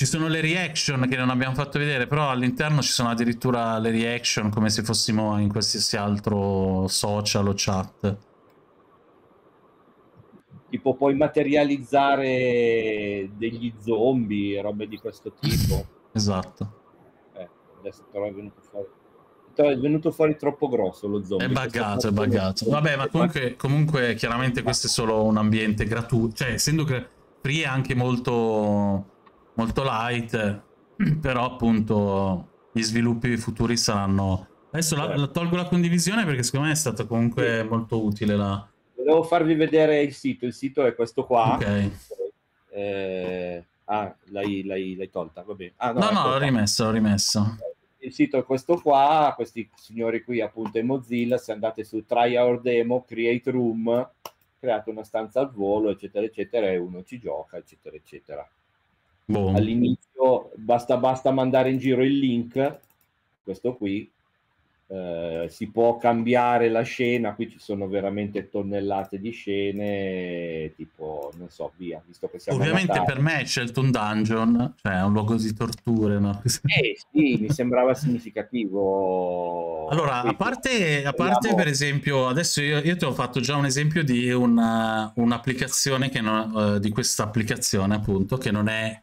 Ci sono le reaction che non abbiamo fatto vedere, però all'interno ci sono addirittura le reaction come se fossimo in qualsiasi altro social o chat tipo puoi materializzare degli zombie, robe di questo tipo. Esatto. Eh, adesso però è venuto fuori è venuto fuori troppo grosso lo zombie. È buggato, è buggato. Vabbè, ma eh, comunque, comunque, chiaramente questo è solo un ambiente gratuito, cioè essendo che free è anche molto, molto light, però appunto gli sviluppi futuri saranno... Adesso la, eh. la tolgo la condivisione perché secondo me è stata comunque molto utile la, Devo farvi vedere il sito. Il sito è questo qua. Ok. Eh, ah, l'hai, l'hai, l'hai tolta, va bene. Ah, no, no, no l'ho rimesso, l'ho rimesso. Il sito è questo qua, questi signori qui appunto in Mozilla, se andate su Try Our Demo, Create Room, create una stanza al volo, eccetera, eccetera, e uno ci gioca, eccetera, eccetera. Boh. All'inizio basta, basta mandare in giro il link, questo qui, eh, si può cambiare la scena, qui ci sono veramente tonnellate di scene, tipo, non so, via, visto che siamo... Ovviamente per me è scelto un dungeon, cioè un luogo di torture, no? Eh sì, mi sembrava significativo. Allora, a parte, a parte per esempio, adesso io, io, ti ho fatto già un esempio di eh, un'applicazione che non, eh, di questa applicazione appunto, che non è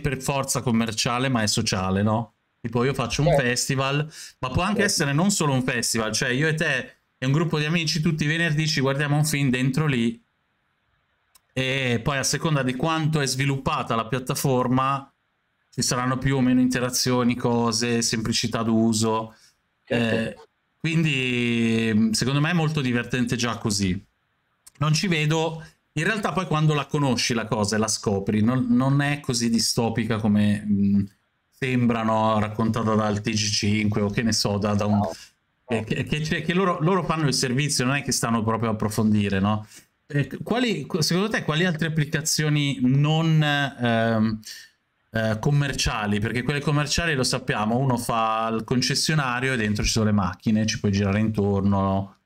per forza commerciale, ma è sociale, no? Tipo io faccio un certo. festival, ma può anche essere non solo un festival, cioè io e te e un gruppo di amici tutti i venerdì ci guardiamo un film dentro lì e poi a seconda di quanto è sviluppata la piattaforma ci saranno più o meno interazioni, cose, semplicità d'uso. Certo. Eh, quindi secondo me è molto divertente già così. Non ci vedo, in realtà poi quando la conosci la cosa e la scopri, non, non è così distopica come... Mh, mm, sembrano raccontata dal TG5 o che ne so, da, da un... No. Che, che, cioè, che loro, loro, fanno il servizio, non è che stanno proprio a approfondire, no? Quali, secondo te quali altre applicazioni non ehm, eh, commerciali? Perché quelle commerciali lo sappiamo, uno fa il concessionario e dentro ci sono le macchine, ci puoi girare intorno, no?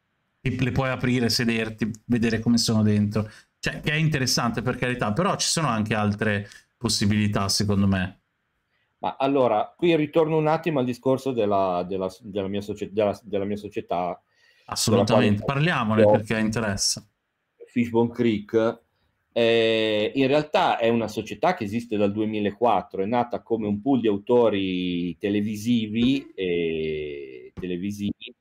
le puoi aprire, sederti, vedere come sono dentro. Cioè, che è interessante per carità, però ci sono anche altre possibilità secondo me. Ma allora, qui ritorno un attimo al discorso della, della, della, mia, socie- della mia, società. Assolutamente, parliamone ho, perché interessa. Fishbone Creek, eh, in realtà è una società che esiste dal 2004, è nata come un pool di autori televisivi, e televisivi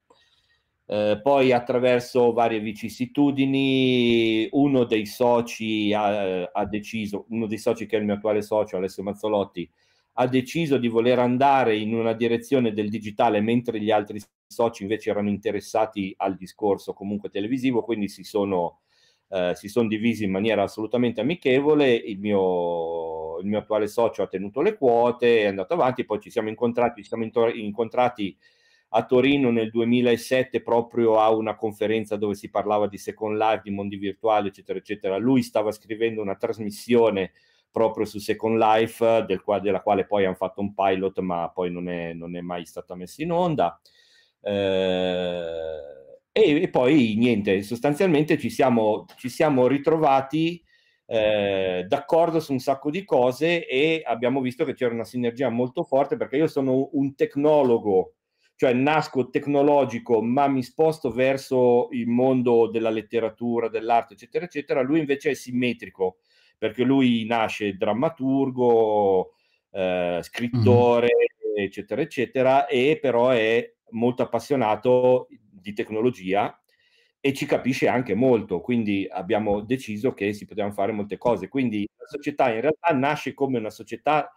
eh, poi attraverso varie vicissitudini uno dei soci ha, ha, deciso, uno dei soci che è il mio attuale socio Alessio Mazzolotti, ha deciso di voler andare in una direzione del digitale mentre gli altri soci invece erano interessati al discorso comunque televisivo, quindi si sono, eh, si sono divisi in maniera assolutamente amichevole. Il mio, il mio, attuale socio ha tenuto le quote, è andato avanti, poi ci siamo incontrati, ci siamo intor- incontrati a Torino nel 2007 proprio a una conferenza dove si parlava di Second Life, di mondi virtuali, eccetera, eccetera. Lui stava scrivendo una trasmissione proprio su Second Life, del qua, della quale poi hanno fatto un pilot, ma poi non è, non è mai stata messa in onda. Eh, e, e, poi niente, sostanzialmente ci siamo, ci siamo ritrovati eh, d'accordo su un sacco di cose e abbiamo visto che c'era una sinergia molto forte perché io sono un tecnologo, cioè nasco tecnologico ma mi sposto verso il mondo della letteratura, dell'arte, eccetera, eccetera. Lui invece è simmetrico, perché lui nasce drammaturgo, eh, scrittore, mm. eccetera, eccetera, e però è molto appassionato di tecnologia e ci capisce anche molto, quindi abbiamo deciso che si potevano fare molte cose. Quindi la società in realtà nasce come una società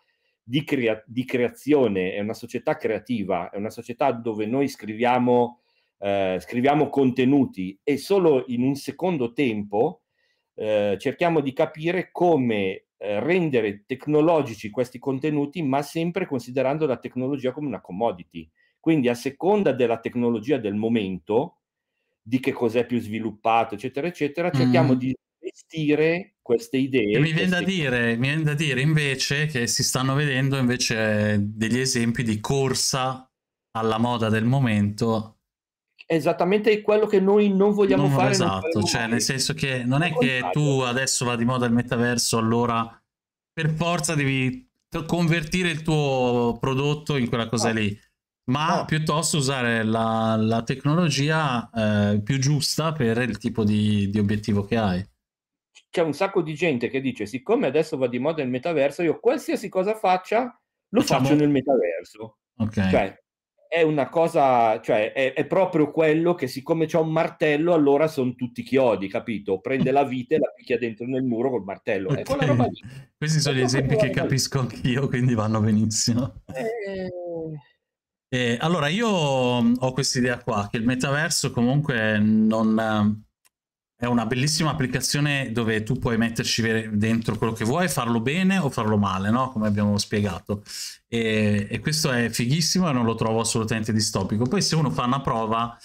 di, crea- di creazione, è una società creativa, è una società dove noi scriviamo, eh, scriviamo contenuti e solo in un secondo tempo eh, cerchiamo di capire come eh, rendere tecnologici questi contenuti, ma sempre considerando la tecnologia come una commodity. Quindi a seconda della tecnologia del momento, di che cos'è più sviluppato, eccetera, eccetera, mm. cerchiamo di investire queste idee. Mi viene, queste... Dire, mi viene, da dire, invece che si stanno vedendo invece eh, degli esempi di corsa alla moda del momento esattamente quello che noi non vogliamo non, fare. Esatto, non cioè nel senso che non è che tu adesso va di moda il metaverso, allora per forza devi convertire il tuo prodotto in quella cosa no. lì, ma no. piuttosto usare la, la tecnologia eh, più giusta per il tipo di, di obiettivo che hai c'è un sacco di gente che dice siccome adesso va di moda il metaverso io qualsiasi cosa faccia lo Facciamo... faccio nel metaverso okay. cioè è una cosa, cioè è, è proprio quello che siccome c'è un martello allora sono tutti chiodi, capito? Prende la vite e la picchia dentro nel muro col martello. Eh. Okay. Roba... Questi sono gli esempi che capisco anch'io, quindi vanno benissimo. Eh... Eh, allora, io ho questa idea qua, che il metaverso comunque non è una bellissima applicazione dove tu puoi metterci dentro quello che vuoi, farlo bene o farlo male, no? come abbiamo spiegato. E, e, questo è fighissimo e non lo trovo assolutamente distopico. Poi se uno fa una prova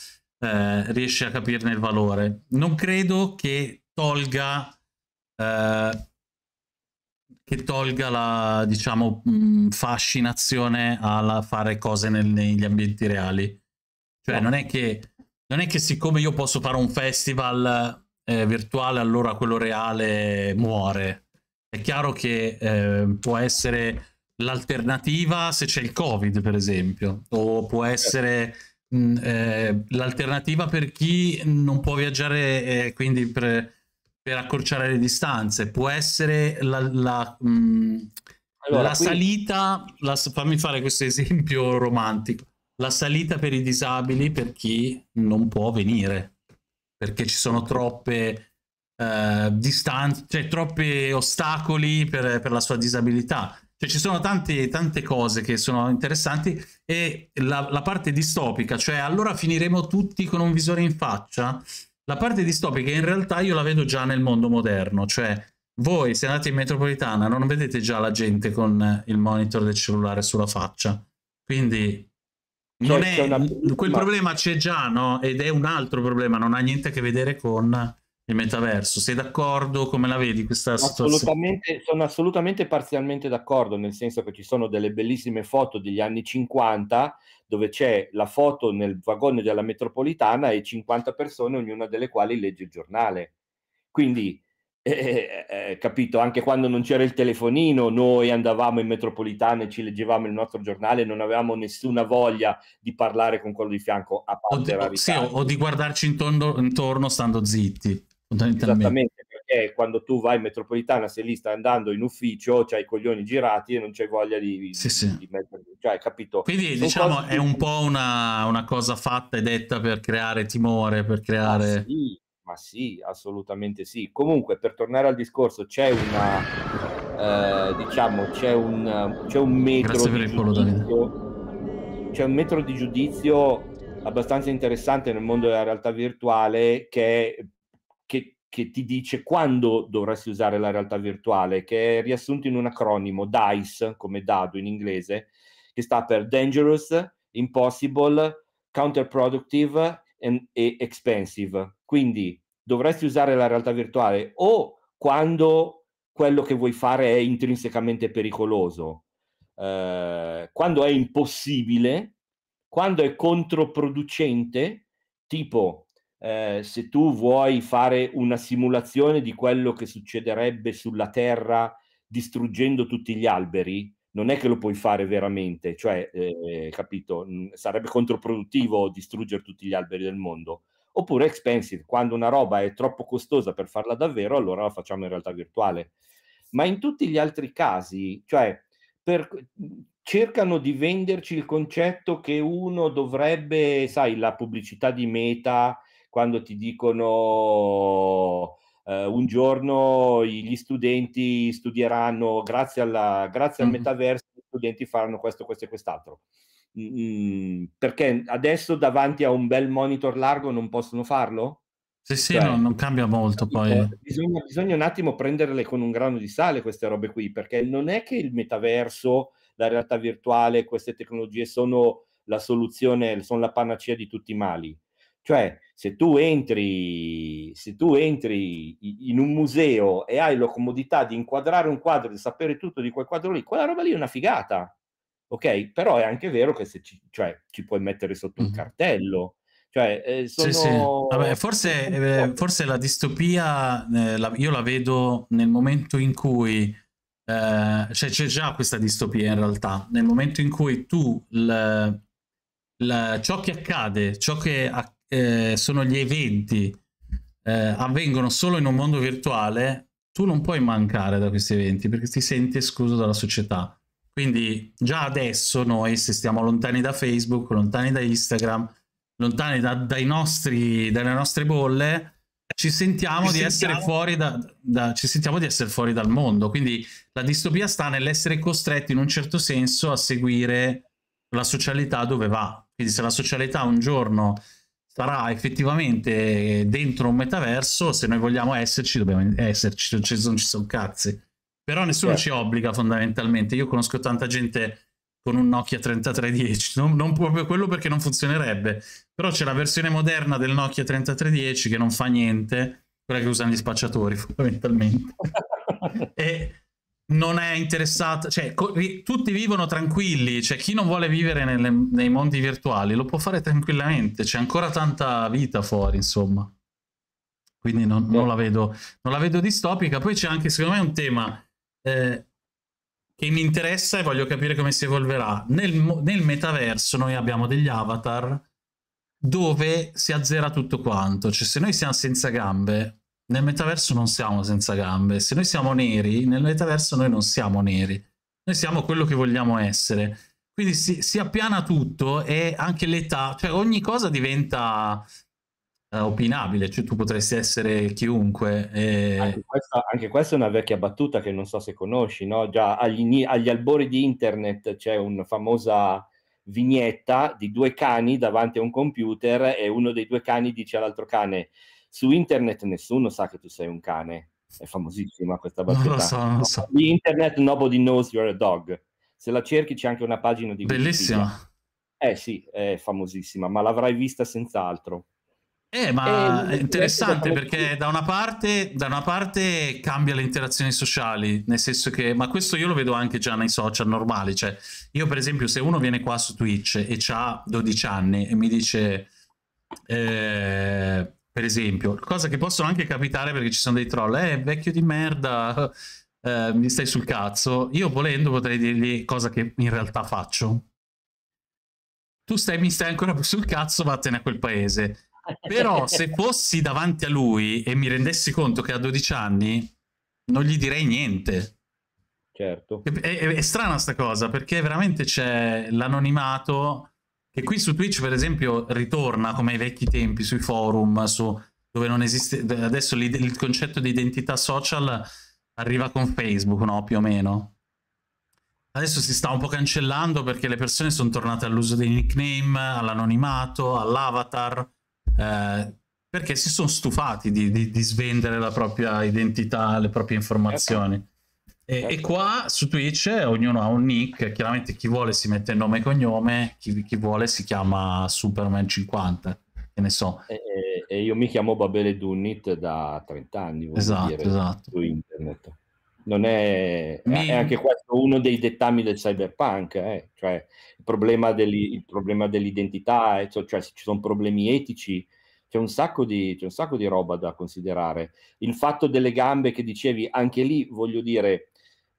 eh, riesce a capirne il valore. Non credo che tolga, eh, che tolga la diciamo, mh, mm, fascinazione a fare cose nel, negli ambienti reali. Cioè non è che... Non è che siccome io posso fare un festival eh, virtuale, allora quello reale muore. È chiaro che eh, può essere l'alternativa se c'è il Covid, per esempio, o può essere eh, l'alternativa per chi non può viaggiare, eh, quindi per, per, accorciare le distanze, può essere la, la, mh, allora, la qui... salita, la, fammi fare questo esempio romantico, la salita per i disabili per chi non può venire perché ci sono troppe eh, distanze, cioè troppi ostacoli per, per la sua disabilità. Cioè, ci sono tante, tante cose che sono interessanti e la, la, parte distopica, cioè allora finiremo tutti con un visore in faccia, la parte distopica in realtà io la vedo già nel mondo moderno, cioè voi se andate in metropolitana non vedete già la gente con il monitor del cellulare sulla faccia, quindi cioè, non è, una... Quel Ma... problema c'è già, no? Ed è un altro problema, non ha niente a che vedere con il metaverso. Sei d'accordo? Come la vedi questa assolutamente, situazione? Sono assolutamente parzialmente d'accordo, nel senso che ci sono delle bellissime foto degli anni 50 dove c'è la foto nel vagone della metropolitana e 50 persone, ognuna delle quali legge il giornale. Quindi eh eh, eh, eh, capito, anche quando non c'era il telefonino, noi andavamo in metropolitana e ci leggevamo il nostro giornale, non avevamo nessuna voglia di parlare con quello di fianco, a parte o, di, sì, o, o di guardarci intorno, intorno stando zitti. Esattamente, perché quando tu vai in metropolitana, se lì stai andando in ufficio, c'hai i coglioni girati e non c'è voglia di, sì, di, sì. di metterli, cioè, capito? Quindi, Sono diciamo, è un po' una, una, cosa fatta e detta per creare timore, per creare... Ah, sì ma sì, assolutamente sì. Comunque, per tornare al discorso, c'è una, eh, diciamo, c'è un, c'è un metro di giudizio, c'è un metro di giudizio abbastanza interessante nel mondo della realtà virtuale che, che, che ti dice quando dovresti usare la realtà virtuale, che è riassunto in un acronimo, DICE, come dado in inglese, che sta per Dangerous, Impossible, Counterproductive and, e Expensive quindi dovresti usare la realtà virtuale o quando quello che vuoi fare è intrinsecamente pericoloso, eh, quando è impossibile, quando è controproducente, tipo eh, se tu vuoi fare una simulazione di quello che succederebbe sulla Terra distruggendo tutti gli alberi, non è che lo puoi fare veramente, cioè, eh, capito, mm, sarebbe controproduttivo distruggere tutti gli alberi del mondo oppure expensive, quando una roba è troppo costosa per farla davvero, allora la facciamo in realtà virtuale. Ma in tutti gli altri casi, cioè, per, cercano di venderci il concetto che uno dovrebbe, sai, la pubblicità di meta, quando ti dicono eh, un giorno gli studenti studieranno grazie, alla, grazie mm. al metaverso studenti faranno questo, questo e quest'altro. Mm, mm, perché adesso davanti a un bel monitor largo non possono farlo? Sì, sì, cioè, no, non cambia molto poi. Bisogna, bisogna, un attimo prenderle con un grano di sale queste robe qui, perché non è che il metaverso, la realtà virtuale, queste tecnologie sono la soluzione, sono la panacea di tutti i mali. Cioè, se tu entri, se tu entri in un museo e hai la comodità di inquadrare un quadro, di sapere tutto di quel quadro lì, quella roba lì è una figata. Ok, però è anche vero che se ci, cioè, ci puoi mettere sotto mm-hmm. un cartello. Cioè, sono... Eh, sì, sì. Vabbè, forse, eh, forse, la distopia eh, la, io la vedo nel momento in cui cioè, c'è già questa distopia in realtà, nel momento in cui tu l, l, ciò che accade, ciò che accade eh, sono gli eventi eh, avvengono solo in un mondo virtuale, tu non puoi mancare da questi eventi perché ti senti escluso dalla società. Quindi già adesso noi, se stiamo lontani da Facebook, lontani da Instagram, lontani da, dai nostri, dalle nostre bolle, ci sentiamo, ci, sentiamo. Da, da, ci sentiamo, di essere fuori dal mondo. Quindi la distopia sta nell'essere costretti in un certo senso a seguire la socialità dove va. Quindi se la socialità un giorno sarà effettivamente eh, dentro un metaverso, se noi vogliamo esserci dobbiamo esserci, non ci sono, ci sono cazzi. Però nessuno certo. ci obbliga fondamentalmente. Io conosco tanta gente con un Nokia 3310, non, non, proprio quello perché non funzionerebbe, però c'è la versione moderna del Nokia 3310 che non fa niente, quella che usano gli spacciatori fondamentalmente. e non è interessato, cioè tutti vivono tranquilli, cioè chi non vuole vivere nelle, nei mondi virtuali lo può fare tranquillamente, c'è ancora tanta vita fuori, insomma. Quindi non, non, la, vedo, non la, vedo, distopica. Poi c'è anche, secondo me, un tema eh, che mi interessa e voglio capire come si evolverà. Nel, nel metaverso noi abbiamo degli avatar dove si azzera tutto quanto, cioè se noi siamo senza gambe nel metaverso non siamo senza gambe. Se noi siamo neri, nel metaverso noi non siamo neri. Noi siamo quello che vogliamo essere. Quindi si, si appiana tutto e anche l'età, cioè ogni cosa diventa eh, opinabile, cioè tu potresti essere chiunque. E... Anche, questa, anche, questa, è una vecchia battuta che non so se conosci, no? Già agli, agli albori di internet c'è una famosa vignetta di due cani davanti a un computer e uno dei due cani dice all'altro cane su internet nessuno sa che tu sei un cane. È famosissima questa battuta. Non lo so, non lo so. Di internet nobody knows you're a dog. Se la cerchi c'è anche una pagina di Bellissima. Eh sì, è famosissima, ma l'avrai vista senz'altro. Eh, ma è interessante perché da una, parte, da una, parte, cambia le interazioni sociali, nel senso che, ma questo io lo vedo anche già nei social normali, cioè io per esempio se uno viene qua su Twitch e ha 12 anni e mi dice eh, per esempio, cosa che possono anche capitare perché ci sono dei troll, eh vecchio di merda, eh, mi stai sul cazzo, io volendo potrei dirgli cosa che in realtà faccio. Tu stai, mi stai ancora sul cazzo, vattene a quel paese. Però se fossi davanti a lui e mi rendessi conto che ha 12 anni, non gli direi niente. Certo. È, è, è strana sta cosa perché veramente c'è l'anonimato e qui su Twitch, per esempio, ritorna come ai vecchi tempi sui forum, su, dove non esiste. Adesso il concetto di identità social arriva con Facebook, no? Più o meno. Adesso si sta un po' cancellando perché le persone sono tornate all'uso dei nickname, all'anonimato, all'avatar, eh, perché si sono stufati di, di, di, svendere la propria identità, le proprie informazioni. E, e, certo. qua su Twitch eh, ognuno ha un nick, chiaramente chi vuole si mette nome e cognome, chi, chi vuole si chiama Superman 50, che ne so. E, e io mi chiamo Babele Dunnit da 30 anni, esatto, dire, esatto. su internet. Non è, mi... è anche questo uno dei dettami del cyberpunk, eh? cioè il problema, degli, il problema dell'identità, cioè se cioè, ci sono problemi etici, c'è un, di, c'è un, sacco di, roba da considerare. Il fatto delle gambe che dicevi, anche lì voglio dire,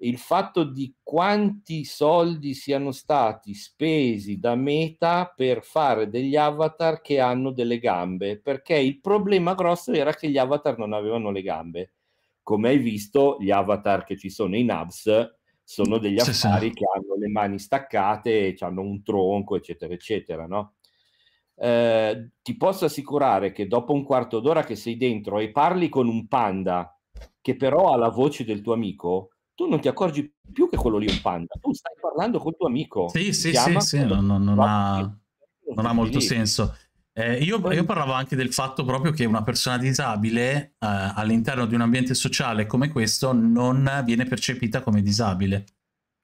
il fatto di quanti soldi siano stati spesi da Meta per fare degli avatar che hanno delle gambe, perché il problema grosso era che gli avatar non avevano le gambe. Come hai visto, gli avatar che ci sono in Hubs sono degli sì, sì. che hanno le mani staccate, hanno un tronco, eccetera, eccetera, no? Eh, ti posso assicurare che dopo un quarto d'ora che sei dentro e parli con un panda che però ha la voce del tuo amico, tu non ti accorgi più che quello lì è un panda, tu stai parlando col tuo amico. Sì, sì, sì, sì non, non, non, ha, non, ha, molto senso. Eh, io, io, parlavo anche del fatto proprio che una persona disabile eh, all'interno di un ambiente sociale come questo non viene percepita come disabile.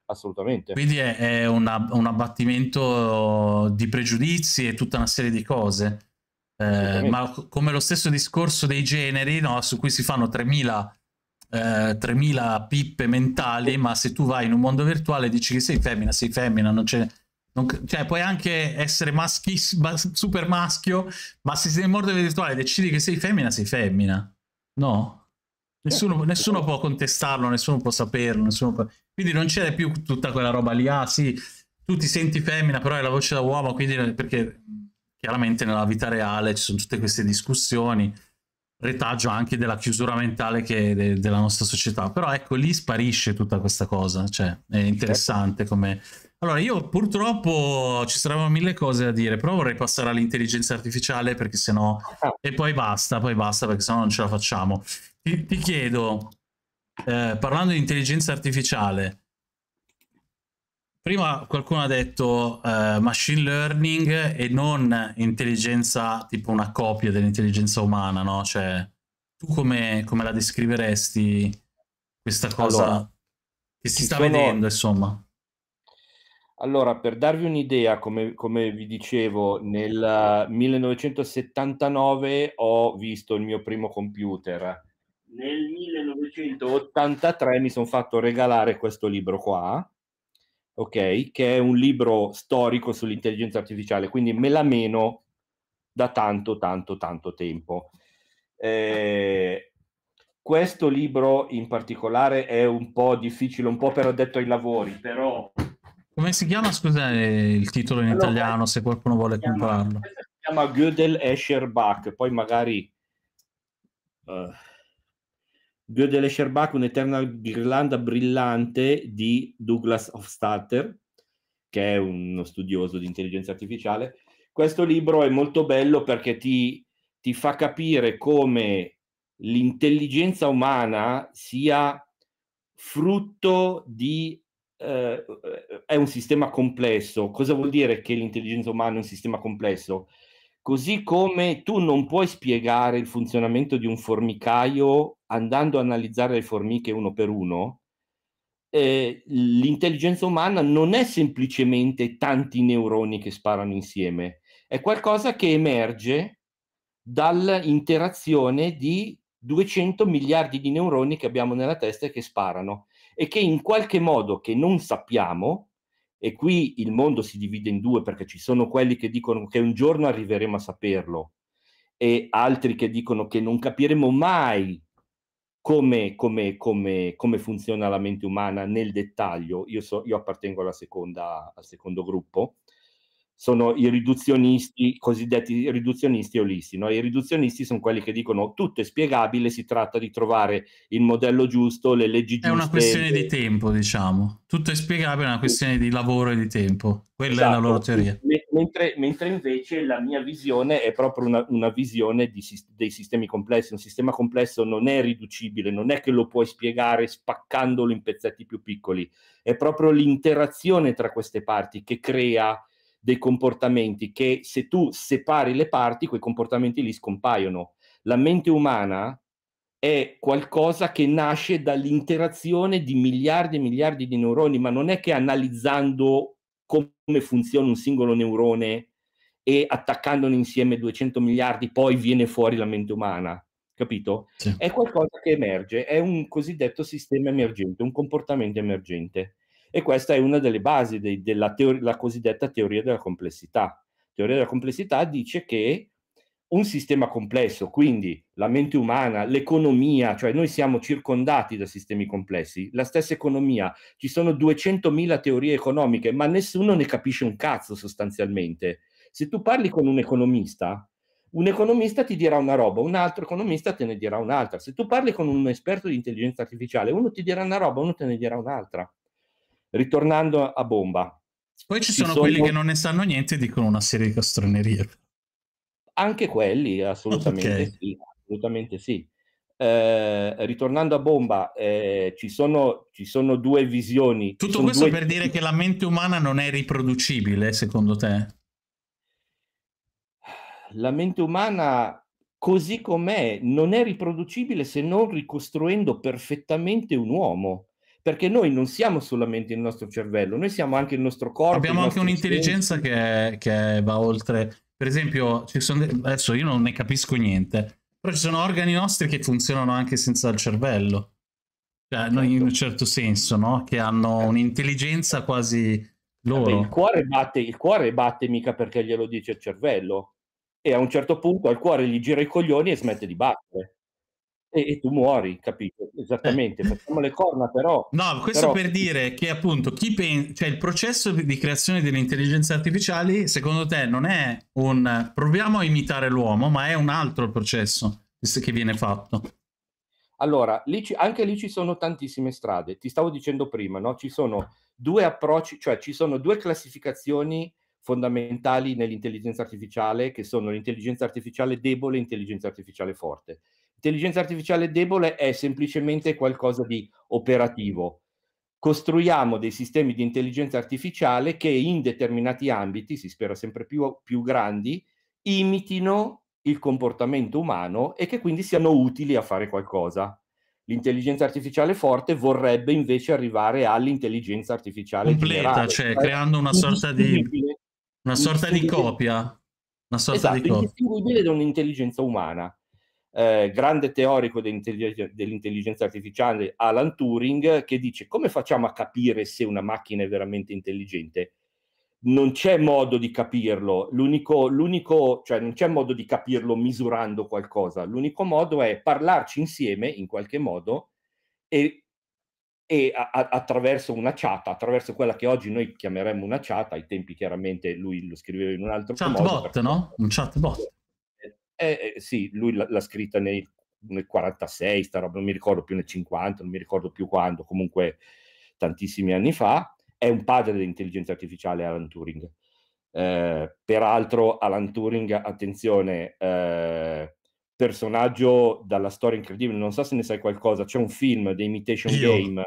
Assolutamente. Quindi è, è una, un abbattimento di pregiudizi e tutta una serie di cose. Eh, ma come lo stesso discorso dei generi, no, su cui si fanno 3000 eh, 3000 pippe mentali, ma se tu vai in un mondo virtuale dici che sei femmina, sei femmina, non c'è... Non, cioè, puoi anche essere maschis, super maschio, ma se sei in mondo virtuale decidi che sei femmina, sei femmina. No? Nessuno, nessuno può contestarlo, nessuno può saperlo, nessuno può... quindi non c'è più tutta quella roba lì. Ah, sì, tu ti senti femmina, però hai la voce da uomo, quindi perché chiaramente nella vita reale ci sono tutte queste discussioni retaggio anche della chiusura mentale de della nostra società. Però ecco, lì sparisce tutta questa cosa, cioè è interessante come... Allora, io purtroppo ci saranno mille cose da dire, però vorrei passare all'intelligenza artificiale perché sennò... Ah. E poi basta, poi basta perché sennò non ce la facciamo. Ti, ti chiedo, eh, parlando di intelligenza artificiale, Prima qualcuno ha detto uh, machine learning e non intelligenza tipo una copia dell'intelligenza umana, no? Cioè, tu come, come la descriveresti questa cosa allora, che si sta sono... vedendo, insomma? Allora, per darvi un'idea, come, come, vi dicevo, nel 1979 eh, ho visto il mio primo computer. Nel 1983 mi sono fatto regalare questo libro qua ok? Che è un libro storico sull'intelligenza artificiale, quindi me la meno da tanto, tanto, tanto tempo. Eh, questo libro in particolare è un po' difficile, un po' per addetto ai lavori, però... Come si chiama, scusa, eh, il titolo in allora, italiano, se qualcuno vuole chiama, comprarlo? Si chiama Gödel Escherbach, poi magari... Uh Gödel e Sherbach, un'eterna ghirlanda brillante di Douglas Hofstadter, che è uno studioso di intelligenza artificiale. Questo libro è molto bello perché ti, ti fa capire come l'intelligenza umana sia frutto di... Eh, è un sistema complesso. Cosa vuol dire che l'intelligenza umana è un sistema complesso? Così come tu non puoi spiegare il funzionamento di un formicaio andando a analizzare le formiche uno per uno, eh, l'intelligenza umana non è semplicemente tanti neuroni che sparano insieme, è qualcosa che emerge dall'interazione di 200 miliardi di neuroni che abbiamo nella testa e che sparano e che in qualche modo che non sappiamo e qui il mondo si divide in due perché ci sono quelli che dicono che un giorno arriveremo a saperlo e altri che dicono che non capiremo mai come, come, come, come funziona la mente umana nel dettaglio. Io, so, io appartengo alla seconda, al secondo gruppo sono i riduzionisti, i cosiddetti riduzionisti olisti. No? I riduzionisti sono quelli che dicono tutto è spiegabile, si tratta di trovare il modello giusto, le leggi giuste. È una questione di eh. tempo, diciamo. Tutto è spiegabile, è una questione di lavoro e di tempo. Quella esatto. è la esatto. loro teoria. Mentre, mentre, invece la mia visione è proprio una, una visione di, dei sistemi complessi. Un sistema complesso non è riducibile, non è che lo puoi spiegare spaccandolo in pezzetti più piccoli. È proprio l'interazione tra queste parti che crea dei comportamenti che se tu separi le parti, quei comportamenti lì scompaiono. La mente umana è qualcosa che nasce dall'interazione di miliardi e miliardi di neuroni, ma non è che analizzando come funziona un singolo neurone e attaccandone insieme 200 miliardi poi viene fuori la mente umana, capito? Sì. È qualcosa che emerge, è un cosiddetto sistema emergente, un comportamento emergente. E questa è una delle basi dei, della teori, cosiddetta teoria della complessità. La teoria della complessità dice che un sistema complesso, quindi la mente umana, l'economia, cioè noi siamo circondati da sistemi complessi, la stessa economia, ci sono 200.000 teorie economiche, ma nessuno ne capisce un cazzo sostanzialmente. Se tu parli con un economista, un economista ti dirà una roba, un altro economista te ne dirà un'altra. Se tu parli con un esperto di intelligenza artificiale, uno ti dirà una roba, uno te ne dirà un'altra. Ritornando a Bomba. Poi ci, ci sono, sono, quelli che non ne sanno niente e dicono una serie di castronerie. Anche quelli, assolutamente okay. sì. Assolutamente sì. Eh, ritornando a Bomba, eh, ci, sono, ci, sono, due visioni. Tutto questo due... per dire che la mente umana non è riproducibile, secondo te? La mente umana, così com'è, non è riproducibile se non ricostruendo perfettamente un uomo perché noi non siamo solamente il nostro cervello, noi siamo anche il nostro corpo. Abbiamo anche un'intelligenza che, che, va oltre. Per esempio, sono, adesso io non ne capisco niente, però ci sono organi nostri che funzionano anche senza il cervello. Cioè, certo. in un certo. certo senso, no? Che hanno eh. un'intelligenza quasi loro. Vabbè, il, cuore batte, il cuore batte mica perché glielo dice il cervello. E a un certo punto al cuore gli gira i coglioni e smette di battere e, e tu muori, capito? Esattamente, eh. facciamo le corna però. No, questo però... per dire che appunto chi pensa, cioè il processo di creazione delle intelligenze artificiali secondo te non è un proviamo a imitare l'uomo, ma è un altro processo che viene fatto. Allora, lì ci, anche lì ci sono tantissime strade. Ti stavo dicendo prima, no? ci sono due approcci, cioè ci sono due classificazioni fondamentali nell'intelligenza artificiale, che sono l'intelligenza artificiale debole e l'intelligenza artificiale forte intelligenza artificiale debole è semplicemente qualcosa di operativo. Costruiamo dei sistemi di intelligenza artificiale che in determinati ambiti, si spera sempre più, più grandi, imitino il comportamento umano e che quindi siano utili a fare qualcosa. L'intelligenza artificiale forte vorrebbe invece arrivare all'intelligenza artificiale completa, generale, cioè, cioè creando una sorta di una sorta di copia, una sorta esatto, di copia. indistinguibile da un'intelligenza umana eh, grande teorico dell'intelligenza, artificiale Alan Turing, che dice come facciamo a capire se una macchina è veramente intelligente? Non c'è modo di capirlo, l'unico, l'unico, cioè non c'è modo di capirlo misurando qualcosa, l'unico modo è parlarci insieme in qualche modo e, e a, a, attraverso una chat, attraverso quella che oggi noi chiameremmo una chat, ai tempi chiaramente lui lo scriveva in un altro chatbot, modo. Chatbot, perché... no? Un chatbot eh, eh, sì, lui l- l'ha scritta nei, nel 46, sta roba, non mi ricordo più nel 50, non mi ricordo più quando, comunque tantissimi anni fa. È un padre dell'intelligenza artificiale Alan Turing. Eh, peraltro Alan Turing, attenzione, eh, personaggio dalla storia incredibile, non so se ne sai qualcosa, c'è un film, The Imitation Io? Game.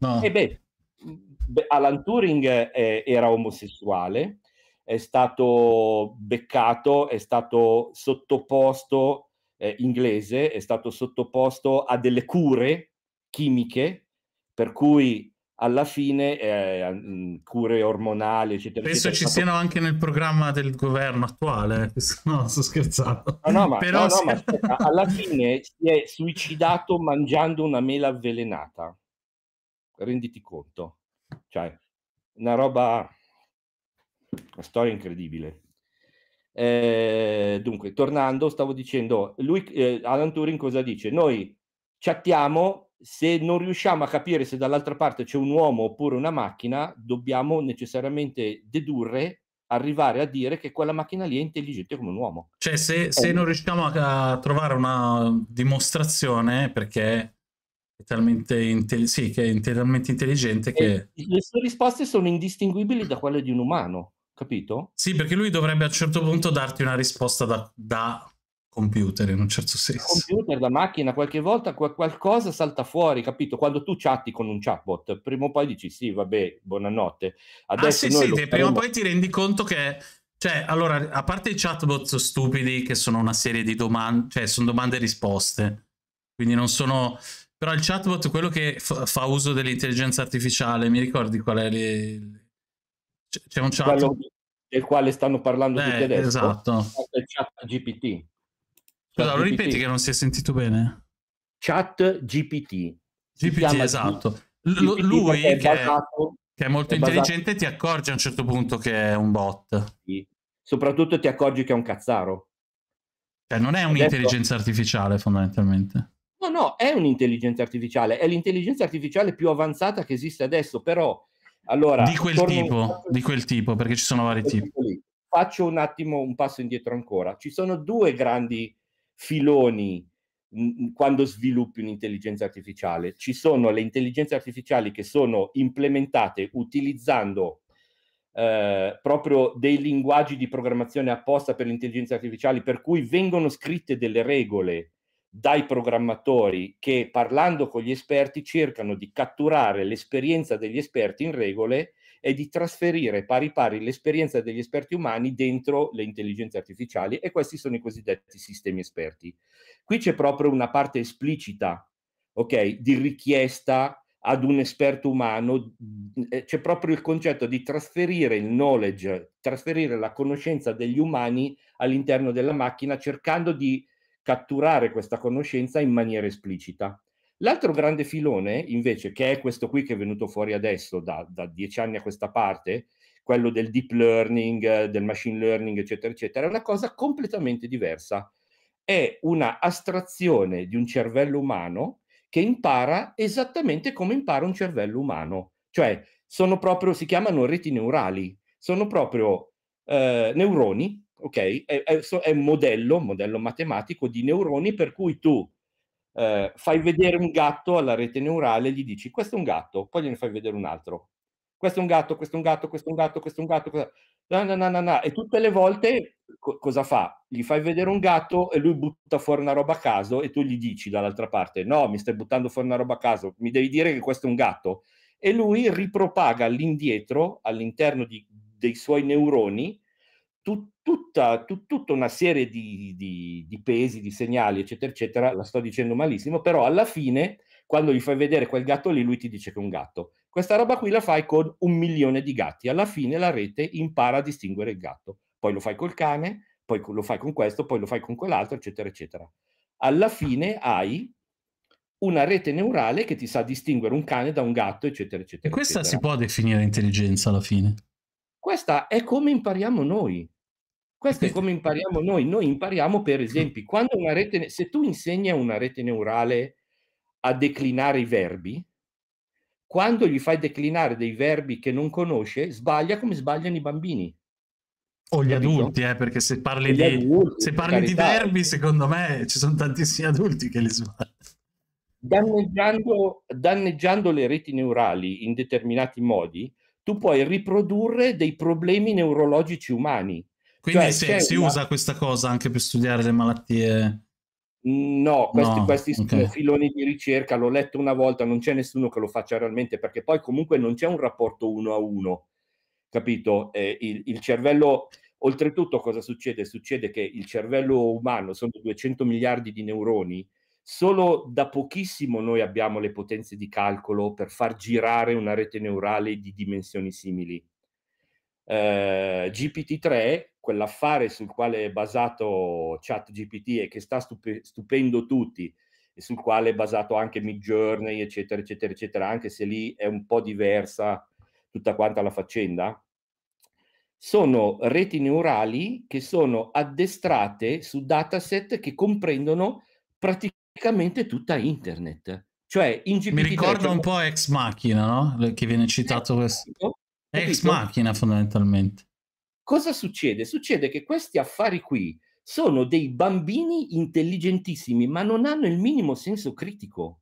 No. E eh beh, Alan Turing eh, era omosessuale, è stato beccato, è stato sottoposto, eh, inglese, è stato sottoposto a delle cure chimiche, per cui alla fine eh, mm, cure ormonali, eccetera. Penso eccetera, ci stato... siano anche nel programma del governo attuale, eh, no, sto scherzando. No, no, ma, Però no, no, ma aspetta, alla fine si è suicidato mangiando una mela avvelenata. Renditi conto. Cioè, una roba una storia incredibile. Eh, dunque, tornando, stavo dicendo, lui, eh, Alan Turing cosa dice? Noi chattiamo, se non riusciamo a capire se dall'altra parte c'è un uomo oppure una macchina, dobbiamo necessariamente dedurre, arrivare a dire che quella macchina lì è intelligente come un uomo. Cioè, se, eh. se non riusciamo a, a trovare una dimostrazione, perché è talmente, inte- sì, che è talmente intelligente che... E eh, le sue risposte sono indistinguibili da quelle di un umano capito? Sì, perché lui dovrebbe a un certo punto darti una risposta da, da computer in un certo senso. Computer, da macchina, qualche volta qual qualcosa salta fuori, capito? Quando tu chatti con un chatbot, prima o poi dici sì, vabbè, buonanotte. Ah, Adesso ah sì, sì, faremo... prima o poi ti rendi conto che... Cioè, allora, a parte i chatbot stupidi, che sono una serie di domande, cioè sono domande e risposte, quindi non sono... Però il chatbot, quello che fa uso dell'intelligenza artificiale, mi ricordi qual è... Le c'è un chat del quale stanno parlando eh, tutti adesso. Esatto. È chat GPT. Chat allora, GPT. ripeti che non si è sentito bene. Chat GPT. GPT, esatto. GPT. lui è che, basato, che, è molto è intelligente basato. ti accorge a un certo punto che è un bot. Sì. Soprattutto ti accorgi che è un cazzaro. Cioè, non è un'intelligenza adesso... artificiale fondamentalmente. No, no, è un'intelligenza artificiale, è l'intelligenza artificiale più avanzata che esiste adesso, però allora, di quel, tipo, di quel tipo, perché ci sono vari tipi. Faccio un attimo un passo indietro ancora. Ci sono due grandi filoni quando sviluppi un'intelligenza artificiale. Ci sono le intelligenze artificiali che sono implementate utilizzando eh, proprio dei linguaggi di programmazione apposta per l'intelligenza artificiale, per cui vengono scritte delle regole dai programmatori che parlando con gli esperti cercano di catturare l'esperienza degli esperti in regole e di trasferire pari pari l'esperienza degli esperti umani dentro le intelligenze artificiali e questi sono i cosiddetti sistemi esperti. Qui c'è proprio una parte esplicita, ok, di richiesta ad un esperto umano, mm, eh, c'è proprio il concetto di trasferire il knowledge, trasferire la conoscenza degli umani all'interno della macchina cercando di catturare questa conoscenza in maniera esplicita. L'altro grande filone, invece, che è questo qui che è venuto fuori adesso, da, da dieci anni a questa parte, quello del deep learning, del machine learning, eccetera, eccetera, è una cosa completamente diversa. È una astrazione di un cervello umano che impara esattamente come impara un cervello umano. Cioè, sono proprio, si chiamano reti neurali, sono proprio eh, neuroni ok? È, è, un modello, un modello matematico di neuroni per cui tu eh, fai vedere un gatto alla rete neurale, gli dici questo è un gatto, poi gliene fai vedere un altro. Questo è un gatto, questo è un gatto, questo è un gatto, questo è un gatto. No, no, no, no, no. E tutte le volte co- cosa fa? Gli fai vedere un gatto e lui butta fuori una roba a caso e tu gli dici dall'altra parte no, mi stai buttando fuori una roba a caso, mi devi dire che questo è un gatto. E lui ripropaga all'indietro, all'interno di, dei suoi neuroni, tut, tutta, tut, tutta, una serie di, di, di, pesi, di segnali, eccetera, eccetera, la sto dicendo malissimo, però alla fine, quando gli fai vedere quel gatto lì, lui ti dice che è un gatto. Questa roba qui la fai con un milione di gatti, alla fine la rete impara a distinguere il gatto, poi lo fai col cane, poi lo fai con questo, poi lo fai con quell'altro, eccetera, eccetera. Alla fine hai una rete neurale che ti sa distinguere un cane da un gatto, eccetera, eccetera. E questa eccetera. si può definire intelligenza alla fine. Questa è come impariamo noi. Questo è come impariamo noi. Noi impariamo, per esempio, quando una rete, se tu insegni a una rete neurale a declinare i verbi, quando gli fai declinare dei verbi che non conosce, sbaglia come sbagliano i bambini. O gli Capito? adulti, eh, perché se parli, di, adulti, se parli di, verbi, secondo me ci sono tantissimi adulti che li sbagliano. Danneggiando, danneggiando le reti neurali in determinati modi, tu puoi riprodurre dei problemi neurologici umani quindi cioè, se, si una... usa questa cosa anche per studiare le malattie? No, questi, no, questi okay. Eh, filoni di ricerca l'ho letto una volta, non c'è nessuno che lo faccia realmente perché poi comunque non c'è un rapporto uno a uno, capito? Eh, il, il, cervello, oltretutto cosa succede? Succede che il cervello umano, sono 200 miliardi di neuroni, solo da pochissimo noi abbiamo le potenze di calcolo per far girare una rete neurale di dimensioni simili. Eh, GPT-3 quell'affare sul quale è basato ChatGPT e che sta stup- stupendo tutti e sul quale è basato anche Midjourney, eccetera, eccetera, eccetera, anche se lì è un po' diversa tutta quanta la faccenda, sono reti neurali che sono addestrate su dataset che comprendono praticamente tutta internet. Cioè, in GPT Mi ricorda un po' Ex Machina, no? Che viene citato questo. Ex Machina fondamentalmente. Cosa succede? Succede che questi affari qui sono dei bambini intelligentissimi, ma non hanno il minimo senso critico.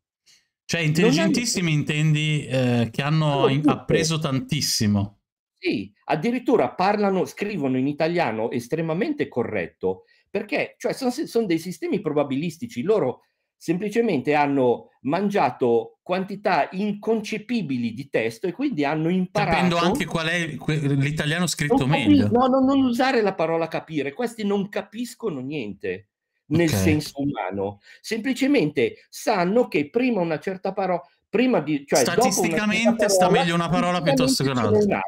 Cioè, intelligentissimi hanno... intendi eh, che hanno in... appreso tantissimo. Sì, addirittura parlano, scrivono in italiano estremamente corretto, perché cioè, sono, sono dei sistemi probabilistici, loro semplicemente hanno mangiato quantità inconcepibili di testo e quindi hanno imparato... Sapendo anche qual è l'italiano scritto capi- meglio. No, no, non usare la parola capire, questi non capiscono niente nel okay. senso umano, semplicemente sanno che prima una certa parola prima di... Cioè, Statisticamente sta meglio una parola piuttosto che un'altra.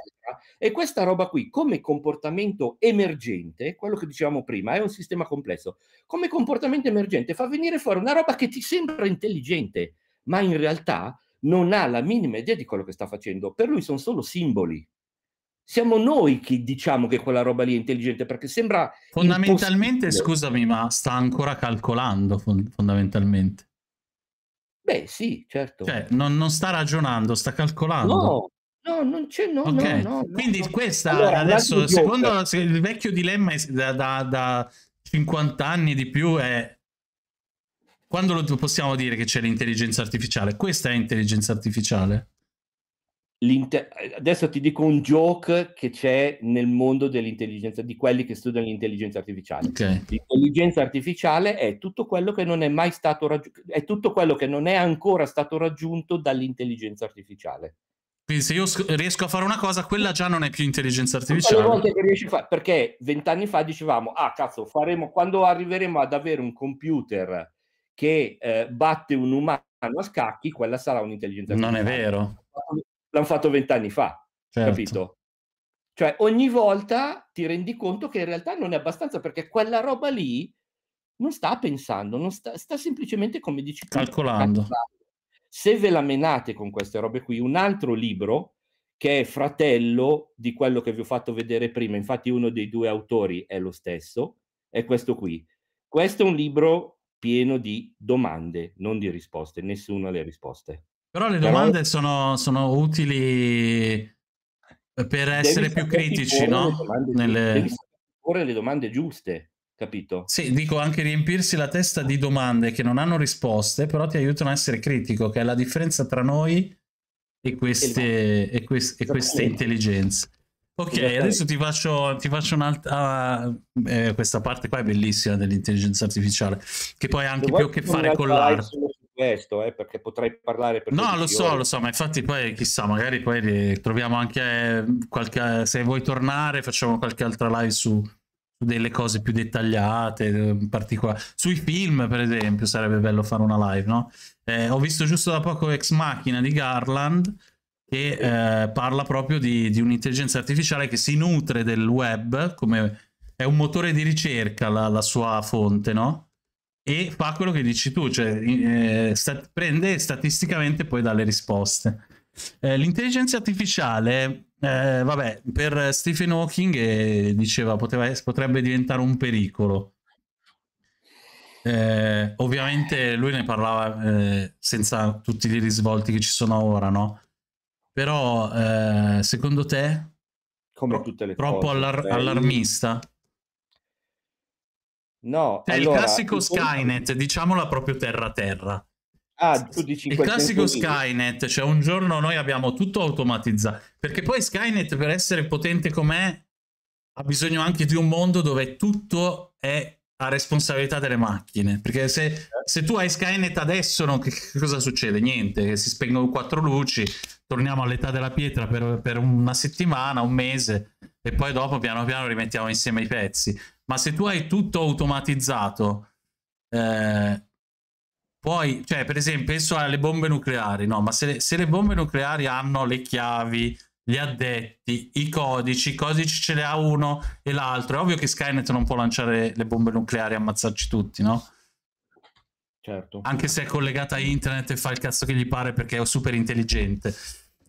E questa roba qui, come comportamento emergente, quello che dicevamo prima, è un sistema complesso, come comportamento emergente fa venire fuori una roba che ti sembra intelligente, ma in realtà non ha la minima idea di quello che sta facendo. Per lui sono solo simboli. Siamo noi che diciamo che quella roba lì è intelligente perché sembra... Fondamentalmente, scusami, ma sta ancora calcolando fond- fondamentalmente. Beh, sì, certo. Cioè, non, non sta ragionando, sta calcolando. No, No, non c'è, no, okay. no, no Quindi no. questa allora, adesso, secondo se il vecchio dilemma da, da, da, 50 anni di più è quando lo possiamo dire che c'è l'intelligenza artificiale? Questa è intelligenza artificiale? adesso ti dico un joke che c'è nel mondo dell'intelligenza, di quelli che studiano l'intelligenza artificiale. Okay. L'intelligenza artificiale è tutto quello che non è mai stato raggiunto, è tutto quello che non è ancora stato raggiunto dall'intelligenza artificiale. Quindi se io riesco a fare una cosa, quella già non è più intelligenza artificiale. Volte che riesci a fare, perché vent'anni fa dicevamo, ah cazzo, faremo, quando arriveremo ad avere un computer che eh, batte un umano a scacchi, quella sarà un'intelligenza artificiale. Non è vero l'hanno fatto vent'anni fa, certo. capito? Cioè ogni volta ti rendi conto che in realtà non è abbastanza perché quella roba lì non sta pensando, non sta, sta semplicemente, come dici, calcolando. Se ve la menate con queste robe qui, un altro libro che è fratello di quello che vi ho fatto vedere prima, infatti uno dei due autori è lo stesso, è questo qui. Questo è un libro pieno di domande, non di risposte, nessuno ha le risposte. Però le domande Però... Sono, sono, utili per essere più critici, no? Nelle... Devi porre le domande giuste, capito? Sì, dico anche riempirsi la testa di domande che non hanno risposte, però ti aiutano a essere critico, che è la differenza tra noi e queste, e quest, e queste intelligenze. Ok, adesso ti faccio, ti faccio un'altra... Ah, eh, questa parte qua è bellissima dell'intelligenza artificiale, che poi ha anche più a che fare con l'arte questo, eh, perché potrei parlare per... No, lo so, lo so, ma infatti poi chissà, magari poi troviamo anche mm, qualche... Se vuoi tornare facciamo qualche altra live su, delle cose più dettagliate, in mm, particolare Sui film, per esempio, sarebbe bello fare una live, no? Eh, ho visto giusto da poco Ex Machina di Garland che eh, parla proprio di, di un'intelligenza artificiale che si nutre del web come... È un motore di ricerca la, la sua fonte, no? e fa quello che dici tu, cioè eh, stat- prende statisticamente poi dalle risposte. Eh, l'intelligenza artificiale, eh, vabbè, per Stephen Hawking eh, diceva poteva, potrebbe diventare un pericolo. Eh, ovviamente lui ne parlava eh, senza tutti i risvolti che ci sono ora, no? Però secondo te... Come tutte le troppo cose, allar- allarmista? No, è allora, il classico il... Skynet, diciamola proprio terra-terra. Ah, tu dici il classico Skynet, cioè un giorno noi abbiamo tutto automatizzato, perché poi Skynet per essere potente com'è ha bisogno anche di un mondo dove tutto è a responsabilità delle macchine, perché se, se tu hai Skynet adesso no, che, che cosa succede? Niente, si spengono quattro luci, torniamo all'età della pietra per, per una settimana, un mese e poi dopo piano piano rimettiamo insieme i pezzi ma se tu hai tutto automatizzato, eh, poi, cioè per esempio, penso alle bombe nucleari, no? Ma se le, se le bombe nucleari hanno le chiavi, gli addetti, i codici, i codici ce le ha uno e l'altro, è ovvio che Skynet non può lanciare le bombe nucleari e ammazzarci tutti, no? Certo. Anche se è collegata a internet e fa il cazzo che gli pare perché è super intelligente.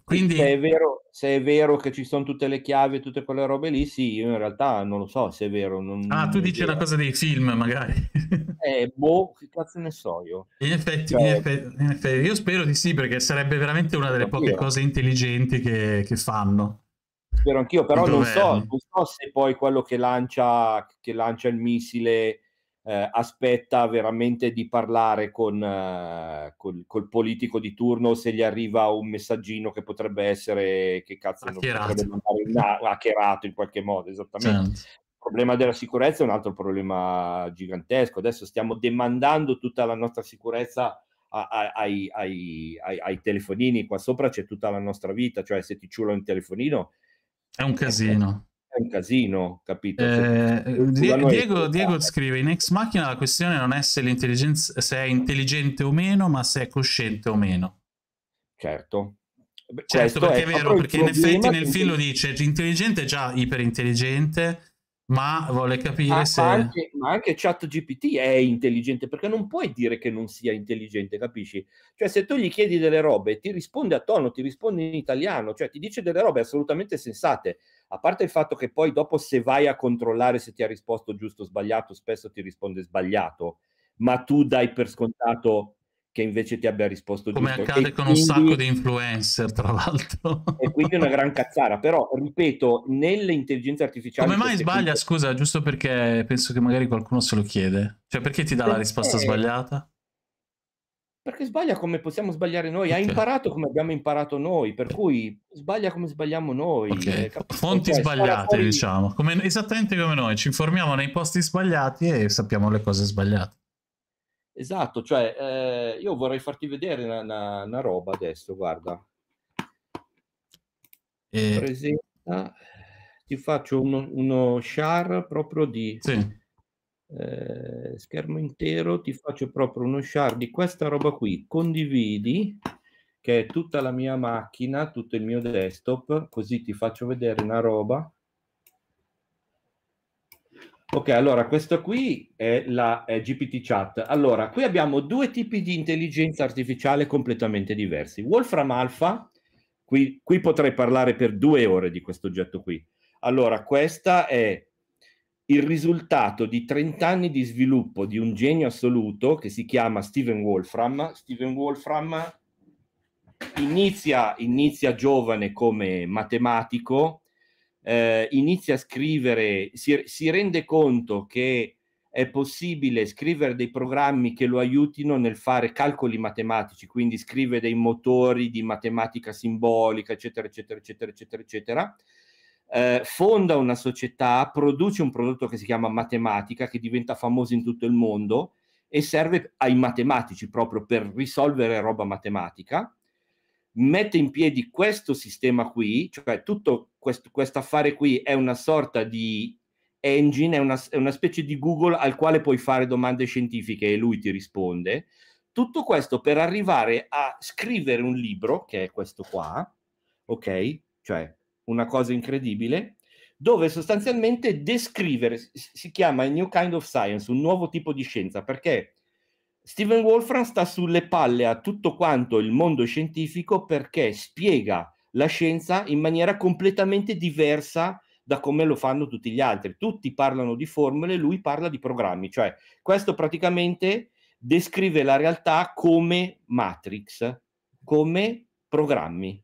Quindi... Se è, vero, se, è vero, che ci sono tutte le chiavi e tutte quelle robe lì, sì, io in realtà non lo so se è vero. Non, ah, tu dici vero. una cosa dei film, magari. eh, boh, che cazzo ne so io. In effetti, cioè... in, effetti, in effetti, io spero di sì, perché sarebbe veramente una delle poche cose intelligenti che, che fanno. Spero anch'io, però non so, non so, se poi quello che lancia, che lancia il missile eh, aspetta veramente di parlare con, eh, col, col, politico di turno se gli arriva un messaggino che potrebbe essere che cazzo hackerato. non potrebbe mandare hackerato in qualche modo esattamente certo. il problema della sicurezza è un altro problema gigantesco adesso stiamo demandando tutta la nostra sicurezza ai, ai, ai, ai, telefonini qua sopra c'è tutta la nostra vita cioè se ti ciulo un telefonino è un casino è un casino, capito? Cioè, eh, Die- Diego, Diego, scrive, in ex macchina la questione non è se, se è intelligente o meno, ma se è cosciente o meno. Certo, Certo, perché è, è vero, perché in effetti nel film lo dice, intelligente è già iperintelligente, ma vuole capire ma, se... Ma anche, ma anche ChatGPT è intelligente, perché non puoi dire che non sia intelligente, capisci? Cioè se tu gli chiedi delle robe, ti risponde a tono, ti risponde in italiano, cioè ti dice delle robe assolutamente sensate a parte il fatto che poi dopo se vai a controllare se ti ha risposto giusto o sbagliato, spesso ti risponde sbagliato, ma tu dai per scontato che invece ti abbia risposto Come giusto. Come accade e con quindi... un sacco di influencer, tra l'altro. e quindi è una gran cazzara, però ripeto, nell'intelligenza artificiale... Come mai sbaglia, quindi... scusa, giusto perché penso che magari qualcuno se lo chiede? Cioè perché ti dà perché... la risposta sbagliata? Perché sbaglia come possiamo sbagliare noi, okay. ha imparato come abbiamo imparato noi, per cui sbaglia come sbagliamo noi. Okay. Eh, Fonti cioè, sbagliate, fuori... diciamo, come, esattamente come noi, ci informiamo nei posti sbagliati e sappiamo le cose sbagliate. Esatto, cioè eh, io vorrei farti vedere una, una, una roba adesso, guarda. E... Eh. Presenta, ti faccio uno, uno share proprio di... Sì eh, schermo intero, ti faccio proprio uno share di questa roba qui, condividi, che è tutta la mia macchina, tutto il mio desktop, così ti faccio vedere una roba. Ok, allora questa qui è la è GPT chat. Allora, qui abbiamo due tipi di intelligenza artificiale completamente diversi. Wolfram Alpha, qui, qui potrei parlare per due ore di questo oggetto qui. Allora, questa è il risultato di 30 anni di sviluppo di un genio assoluto che si chiama Steven Wolfram. Steven Wolfram inizia, inizia giovane come matematico, eh, inizia a scrivere, si, si, rende conto che è possibile scrivere dei programmi che lo aiutino nel fare calcoli matematici, quindi scrive dei motori di matematica simbolica, eccetera, eccetera, eccetera, eccetera. eccetera eh, fonda una società, produce un prodotto che si chiama Matematica, che diventa famoso in tutto il mondo e serve ai matematici proprio per risolvere roba matematica, mette in piedi questo sistema qui, cioè tutto questo affare qui è una sorta di engine, è una, è una specie di Google al quale puoi fare domande scientifiche e lui ti risponde. Tutto questo per arrivare a scrivere un libro, che è questo qua, ok? Cioè una cosa incredibile, dove sostanzialmente descrivere, si chiama A New Kind of Science, un nuovo tipo di scienza, perché Steven Wolfram sta sulle palle a tutto quanto il mondo scientifico perché spiega la scienza in maniera completamente diversa da come lo fanno tutti gli altri. Tutti parlano di formule, lui parla di programmi, cioè questo praticamente descrive la realtà come matrix, come programmi.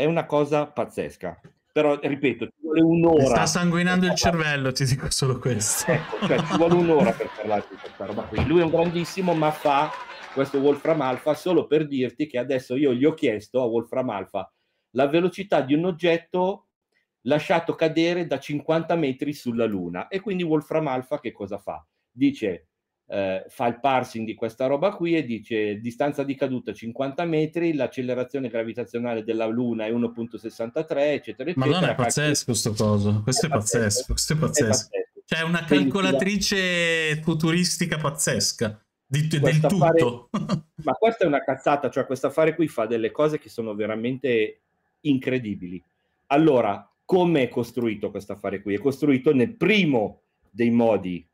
È una cosa pazzesca. Però, ripeto, ci vuole un'ora. Mi sta sanguinando il cervello, ti dico solo questo. Ecco, cioè, ci vuole un'ora per parlarti di questa roba qui. Lui è un grandissimo, ma fa questo Wolfram Alpha solo per dirti che adesso io gli ho chiesto a Wolfram Alpha la velocità di un oggetto lasciato cadere da 50 metri sulla Luna. E quindi Wolfram Alpha che cosa fa? Dice eh, fa il parsing di questa roba qui e dice distanza di caduta 50 metri, l'accelerazione gravitazionale della Luna è 1.63, eccetera, eccetera. Ma non è pazzesco questo coso, questo è, è pazzesco, pazzesco, questo è pazzesco. È pazzesco. Cioè una calcolatrice la... futuristica pazzesca. Di, del tutto. Affare... ma questa è una cazzata, cioè questo affare qui fa delle cose che sono veramente incredibili. Allora, come è costruito questo affare qui? È costruito nel primo dei modi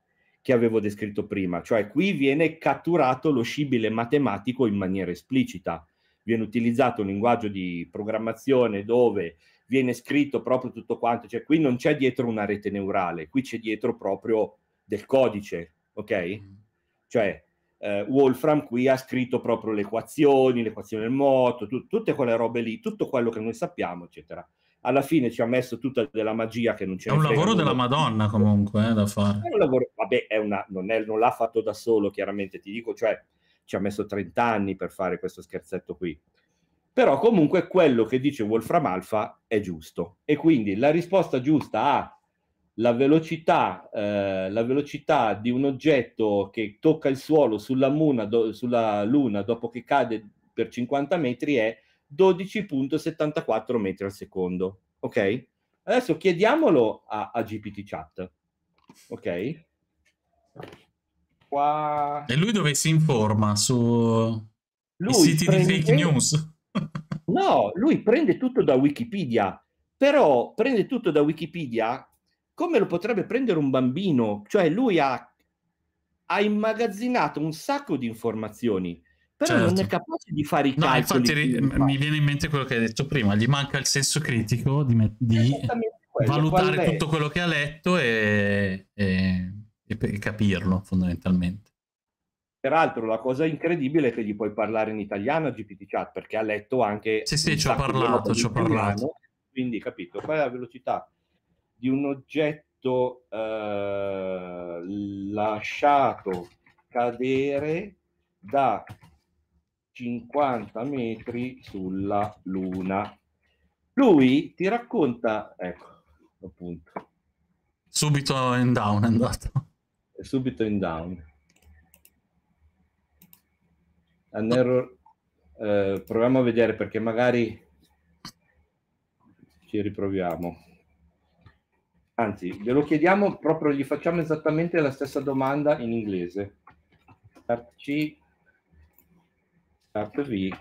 che avevo descritto prima, cioè qui viene catturato lo scibile matematico in maniera esplicita, viene utilizzato un linguaggio di programmazione dove viene scritto proprio tutto quanto, cioè qui non c'è dietro una rete neurale, qui c'è dietro proprio del codice, ok? Mm. Cioè eh, Wolfram qui ha scritto proprio le equazioni, l'equazione del moto, tu, tutte quelle robe lì, tutto quello che noi sappiamo, eccetera alla fine ci ha messo tutta della magia che non c'è. È un lavoro della Madonna comunque eh, da fare. È un lavoro, vabbè, è una, non, è, non l'ha fatto da solo, chiaramente ti dico, cioè ci ha messo 30 anni per fare questo scherzetto qui. Però comunque quello che dice Wolfram Alpha è giusto. E quindi la risposta giusta a la velocità, eh, la velocità di un oggetto che tocca il suolo sulla, muna, do, sulla Luna dopo che cade per 50 metri è 12.74 metri al secondo. Ok? Adesso chiediamolo a, a GPT Chat. Ok? Qua... E lui dove si informa? Su lui siti prende... di fake news? no, lui prende tutto da Wikipedia, però prende tutto da Wikipedia come lo potrebbe prendere un bambino, cioè lui ha, ha immagazzinato un sacco di informazioni però certo. non è capace di fare i no, calcoli. Infatti, eh, mi viene in mente quello che hai detto prima, gli manca il senso critico di, me- di quello, valutare tutto quello che ha letto e, e, e, capirlo fondamentalmente. Peraltro la cosa incredibile è che gli puoi parlare in italiano a GPT Chat perché ha letto anche... Sì, sì, ci ho parlato, ci ho parlato. Quindi capito, qual è la velocità di un oggetto eh, lasciato cadere da 50 metri sulla Luna. Lui ti racconta, ecco, appunto. Subito in down è andato. È subito in down. An error, eh, proviamo a vedere perché magari ci riproviamo. Anzi, glielo chiediamo proprio, gli facciamo esattamente la stessa domanda in inglese. Start C, Start V.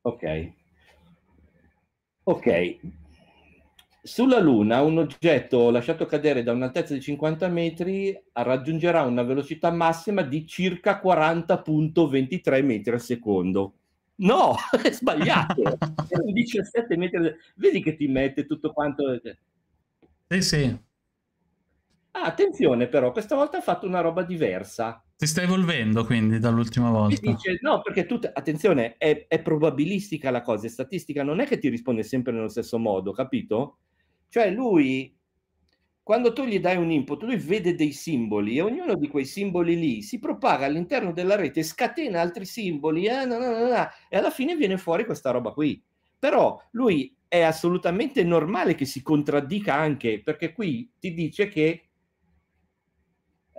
Ok. Ok. Sulla Luna un oggetto lasciato cadere da un'altezza di 50 metri raggiungerà una velocità massima di circa 40.23 metri al secondo. No, è sbagliato. 17 metri. Vedi che ti mette tutto quanto. Sì, sì. Ah, attenzione però, questa volta ha fatto una roba diversa. Ti sta evolvendo quindi dall'ultima volta. Dice, no, perché tu, attenzione, è, è, probabilistica la cosa, è statistica, non è che ti risponde sempre nello stesso modo, capito? Cioè lui, quando tu gli dai un input, lui vede dei simboli e ognuno di quei simboli lì si propaga all'interno della rete, scatena altri simboli, eh, na, na, na, e alla fine viene fuori questa roba qui. Però lui è assolutamente normale che si contraddica anche, perché qui ti dice che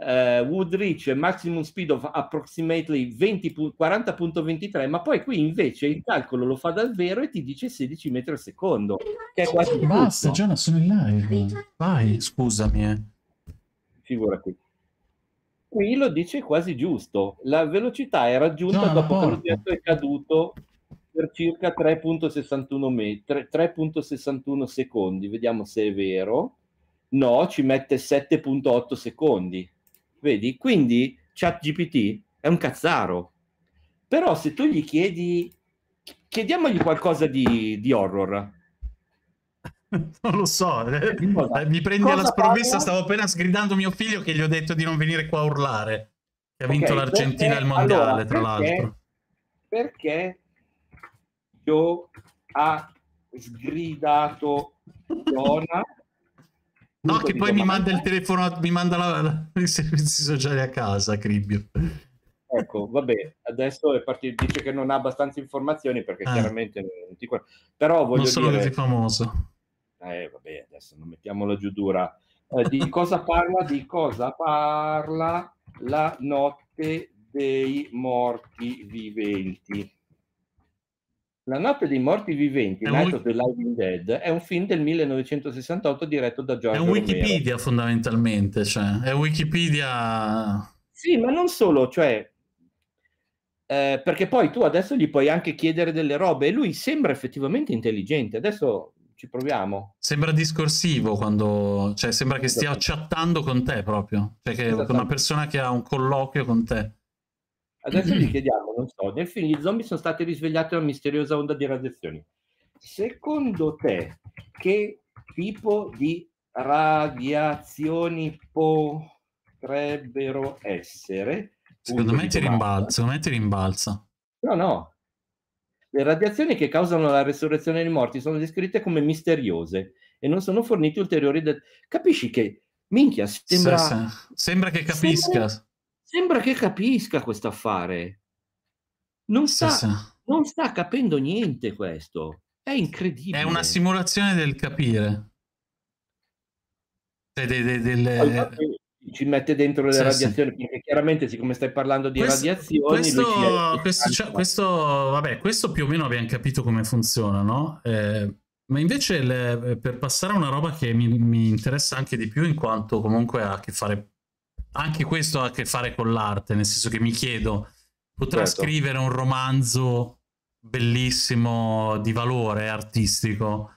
eh, would maximum speed of approximately 40.23, ma poi qui invece il calcolo lo fa davvero e ti dice 16 metri al secondo. Che è quasi Basta, Gianna, sono in live. Vai, scusami. Eh. Figura qui. Qui lo dice quasi giusto. La velocità è raggiunta no, dopo no, che l'oggetto è caduto per circa 3.61 metri, 3.61 secondi. Vediamo se è vero. No, ci mette 7.8 secondi. Vedi? Quindi ChatGPT è un cazzaro. Però se tu gli chiedi, chiediamogli qualcosa di, di horror. Non lo so, cosa? Eh, mi prendi alla sprovvista. Parla? Stavo appena sgridando mio figlio che gli ho detto di non venire qua a urlare. Che ha okay, vinto l'Argentina perché, il mondiale, allora, tra perché, l'altro. Perché Joe ha sgridato Jonah No, che poi mi manda il telefono, mi manda la, la, i servizi sociali a casa, Cribbio. Ecco, vabbè, adesso è partito, dice che non ha abbastanza informazioni perché eh. chiaramente non ti Però voglio non solo dire... che sei famoso. Eh, vabbè, adesso non mettiamola giù dura. Eh, di cosa parla? Di cosa parla la notte dei morti viventi? La notte dei morti viventi, è Night un... of the Living Dead, è un film del 1968 diretto da Giorgio È un Wikipedia Romero. fondamentalmente, cioè, è Wikipedia... Sì, ma non solo, cioè, eh, perché poi tu adesso gli puoi anche chiedere delle robe e lui sembra effettivamente intelligente. Adesso ci proviamo. Sembra discorsivo quando, cioè, sembra che stia esatto. chattando con te proprio, cioè che è esatto. una persona che ha un colloquio con te. Adesso gli chiediamo, non so, nel film gli zombie sono stati risvegliati da una misteriosa onda di radiazioni. Secondo te che tipo di radiazioni potrebbero essere? Secondo me, ti rimbalza. secondo me ti rimbalza. No, no. Le radiazioni che causano la resurrezione dei morti sono descritte come misteriose e non sono forniti ulteriori... De- Capisci che, minchia, sembra... Se, se. Sembra che capisca. Sembra sembra che capisca questo affare. Non, sta, non sta capendo niente questo. È incredibile. È una simulazione del capire. Cioè, de, de, de, le... Eh, ci mette dentro le sì, radiazioni sì. perché chiaramente siccome stai parlando di questo, radiazioni questo, questo, cioè, questo, vabbè, questo più o meno abbiamo capito come funziona no? Eh, ma invece le, per passare a una roba che mi, mi interessa anche di più in quanto comunque ha a che fare anche questo ha a che fare con l'arte, nel senso che mi chiedo, potrà certo. scrivere un romanzo bellissimo, di valore artistico,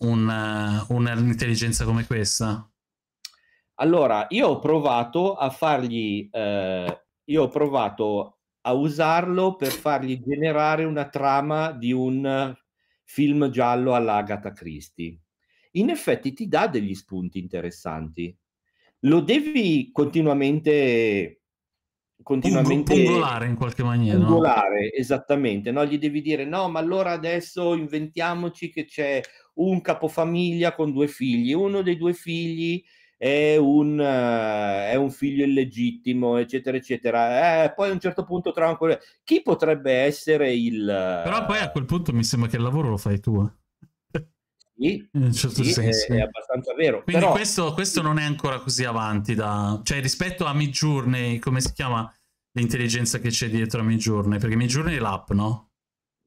un, eh, un'intelligenza come questa? Allora, io ho provato a fargli, eh, io ho provato a usarlo per fargli generare una trama di un film giallo all'Agatha Christie. In effetti ti dà degli spunti interessanti, lo devi continuamente continuamente pungolare in qualche maniera pungolare, no? esattamente no? gli devi dire no ma allora adesso inventiamoci che c'è un capofamiglia con due figli uno dei due figli è un, uh, è un figlio illegittimo eccetera eccetera eh, poi a un certo punto tra ancora chi potrebbe essere il uh... però poi a quel punto mi sembra che il lavoro lo fai tu eh? sì, in certo sì, senso. È, è, abbastanza vero. Quindi però... questo, questo, non è ancora così avanti, da... cioè rispetto a Midjourney, come si chiama l'intelligenza che c'è dietro a Midjourney? Perché Midjourney è l'app, no?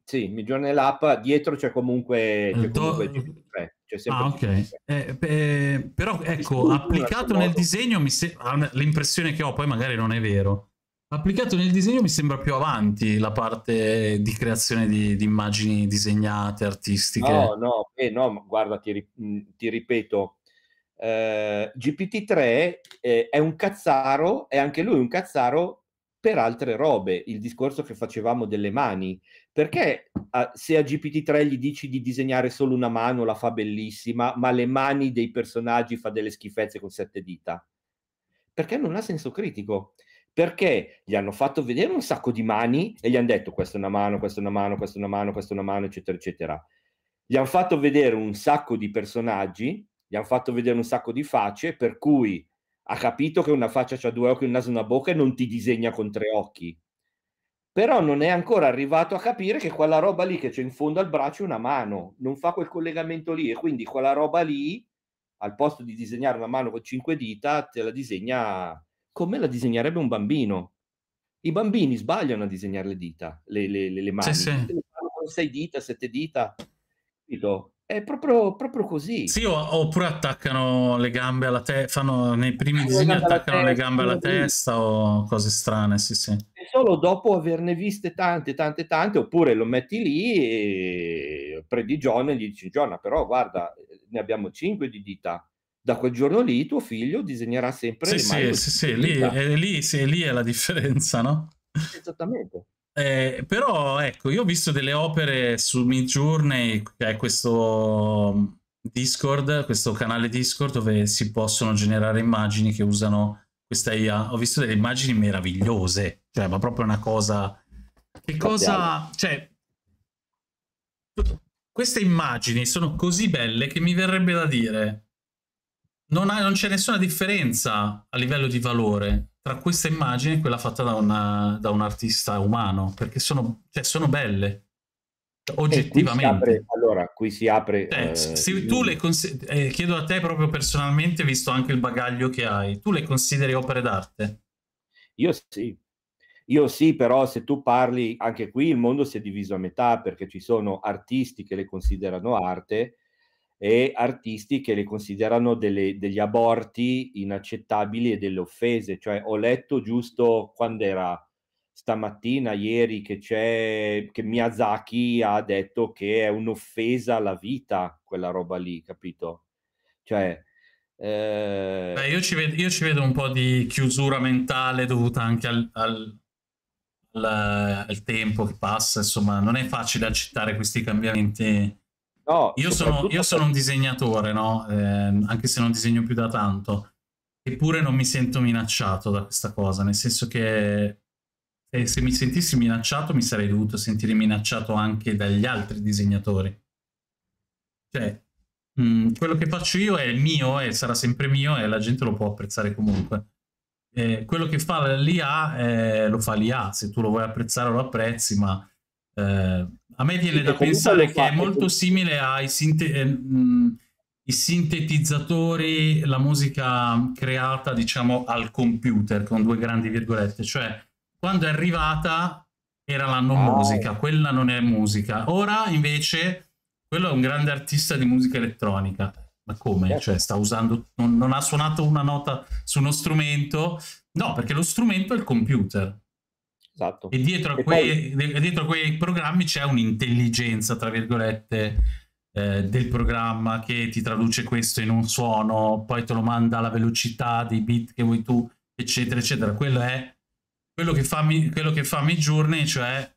Sì, Midjourney è l'app, dietro c'è comunque, c'è comunque Do... GPT-3. ah, ok. Eh, eh, però ecco, applicato nel modo. disegno, se... l'impressione che ho, poi magari non è vero, Applicato nel disegno mi sembra più avanti la parte di creazione di, di immagini disegnate, artistiche. No, no, eh, no guarda, ti, mm, ti ripeto, eh, GPT-3 eh, è un cazzaro, è anche lui un cazzaro per altre robe, il discorso che facevamo delle mani, perché a, se a GPT-3 gli dici di disegnare solo una mano la fa bellissima, ma le mani dei personaggi fa delle schifezze con sette dita? Perché non ha senso critico perché gli hanno fatto vedere un sacco di mani e gli hanno detto questa è una mano, questa è una mano, questa è una mano, questa è una mano, eccetera, eccetera. Gli hanno fatto vedere un sacco di personaggi, gli hanno fatto vedere un sacco di facce, per cui ha capito che una faccia ha due occhi, un naso, e una bocca e non ti disegna con tre occhi. Però non è ancora arrivato a capire che quella roba lì che c'è in fondo al braccio è una mano, non fa quel collegamento lì e quindi quella roba lì, al posto di disegnare una mano con cinque dita, te la disegna come la disegnerebbe un bambino. I bambini sbagliano a disegnare le dita, le, le, le, le mani. Sì, sì. Sei dita, sette dita, capito? È proprio, proprio, così. Sì, oppure attaccano le gambe alla testa, nei primi disegni attaccano le gambe alla testa o cose strane, sì, sì. E solo dopo averne viste tante, tante, tante, oppure lo metti lì e prendi John e gli dici, John, però guarda, eh, ne abbiamo cinque di dita, da quel giorno lì tuo figlio disegnerà sempre sì, sì, sì, sì, lì, è, eh, lì, sì, lì è la differenza, no? Esattamente. Eh, però ecco, io ho visto delle opere su Midjourney, che è cioè questo mm, Discord, questo canale Discord dove si possono generare immagini che usano questa IA. Ho visto delle immagini meravigliose, cioè, ma proprio una cosa... Che cosa... Cioè, queste immagini sono così belle che mi verrebbe da dire non, ha, non c'è nessuna differenza a livello di valore tra questa immagine e quella fatta da, una, da un artista umano, perché sono, cioè, sono belle, oggettivamente. Eh, qui apre, allora, qui si apre... Eh, eh, se tu le eh, chiedo a te proprio personalmente, visto anche il bagaglio che hai, tu le consideri opere d'arte? Io sì. Io sì, però se tu parli, anche qui il mondo si è diviso a metà perché ci sono artisti che le considerano arte e artisti che le considerano delle, degli aborti inaccettabili e delle offese. Cioè, ho letto giusto quando era stamattina, ieri, che c'è che Miyazaki ha detto che è un'offesa alla vita quella roba lì, capito? Cioè. Eh... Beh, io, ci vedo, io, ci vedo, un po' di chiusura mentale dovuta anche al, al, al, al tempo che passa, insomma non è facile accettare questi cambiamenti No, io, sono, io, sono, un disegnatore, no? eh, anche se non disegno più da tanto, eppure non mi sento minacciato da questa cosa, nel senso che eh, se mi sentissi minacciato mi sarei dovuto sentire minacciato anche dagli altri disegnatori. Cioè, mh, mm, quello che faccio io è mio e sarà sempre mio e la gente lo può apprezzare comunque. Eh, quello che fa l'IA eh, lo fa l'IA, se tu lo vuoi apprezzare lo apprezzi, ma eh, a me viene sì, da pensare che è molto simile ai sinte- ehm, sintetizzatori, la musica creata, diciamo, al computer, con due grandi virgolette. Cioè, quando è arrivata era la non oh. musica, quella non è musica. Ora, invece, quello è un grande artista di musica elettronica. Ma come? Certo. Cioè, sta usando... Non, non ha suonato una nota su uno strumento? No, perché lo strumento è il computer. Esatto. E, dietro a, quei, poi... dietro a quei programmi c'è un'intelligenza, tra virgolette, eh, del programma che ti traduce questo in un suono, poi te lo manda alla velocità dei bit che vuoi tu, eccetera, eccetera. Quello è quello che fa, quello che fa Midjourney, cioè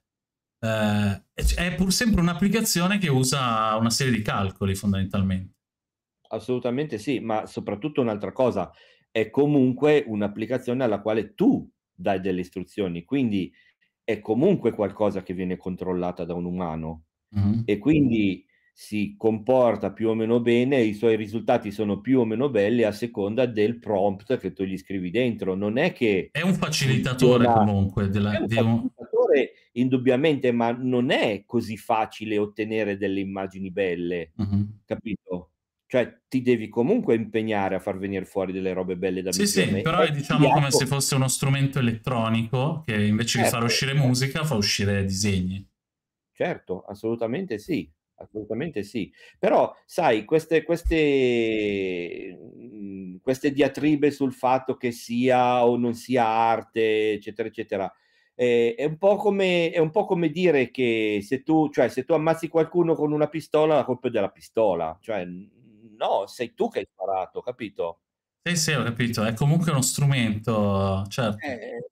eh, è pur sempre un'applicazione che usa una serie di calcoli fondamentalmente. Assolutamente sì, ma soprattutto un'altra cosa, è comunque un'applicazione alla quale tu dai delle istruzioni, quindi è comunque qualcosa che viene controllata da un umano mm-hmm. e quindi si comporta più o meno bene, i suoi risultati sono più o meno belli a seconda del prompt che tu gli scrivi dentro. Non è che... È un facilitatore della, comunque. Della, un facilitatore indubbiamente, ma non è così facile ottenere delle immagini belle, uh-huh. capito? cioè ti devi comunque impegnare a far venire fuori delle robe belle da Sì, missione. sì, però è diciamo come se fosse uno strumento elettronico che invece certo, di far certo. uscire musica fa uscire disegni. Certo, assolutamente sì, assolutamente sì. Però, sai, queste, queste, mm, queste diatribe sul fatto che sia o non sia arte, eccetera, eccetera, è, un come, è, un po come, dire che se tu, cioè, se tu ammazzi qualcuno con una pistola, la colpa è della pistola, cioè No, sei tu che hai sparato, capito? Sì, sì, ho capito. È comunque uno strumento, certo. Eh...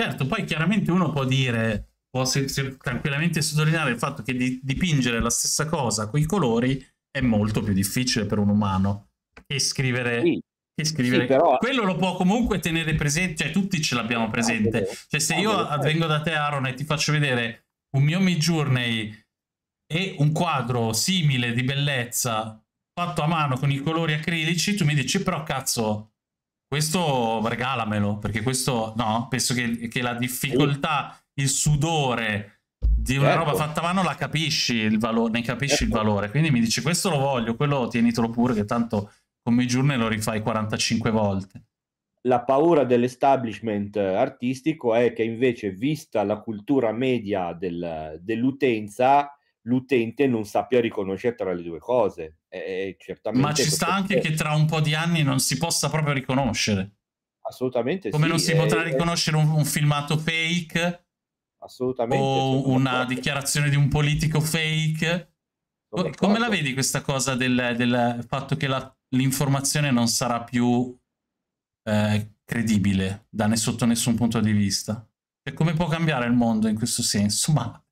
Certo, poi chiaramente uno può dire, può se, se, tranquillamente sottolineare il fatto che di, dipingere la stessa cosa con i colori è molto più difficile per un umano che scrivere sì scrivere. Sì, però... Quello lo può comunque tenere presente, cioè tutti ce l'abbiamo ah, presente. Cioè se ah, io eh. vengo da te Aaron e ti faccio vedere un mio Mid Journey e un quadro simile di bellezza fatto a mano con i colori acrilici, tu mi dici però cazzo, questo regalamelo, perché questo no, penso che, che la difficoltà, il sudore di una certo. roba fatta a mano la capisci, il valore, ne capisci certo. il valore, quindi mi dici questo lo voglio, quello tienitelo pure che tanto come giorni lo rifai 45 volte la paura dell'establishment artistico è che invece, vista la cultura media del, dell'utenza, l'utente non sappia riconoscere tra le due cose. Eh, Ma ci sta anche che tra un po' di anni non si possa proprio riconoscere. Assolutamente. Come sì, non si è, potrà eh, eh. riconoscere un, un, filmato fake. Assolutamente. O una dichiarazione di un politico fake. Sono Come la vedi questa cosa del, del fatto che la, l'informazione non sarà più eh, credibile da, sotto nessun punto di vista? E come può cambiare il mondo in questo senso? Ma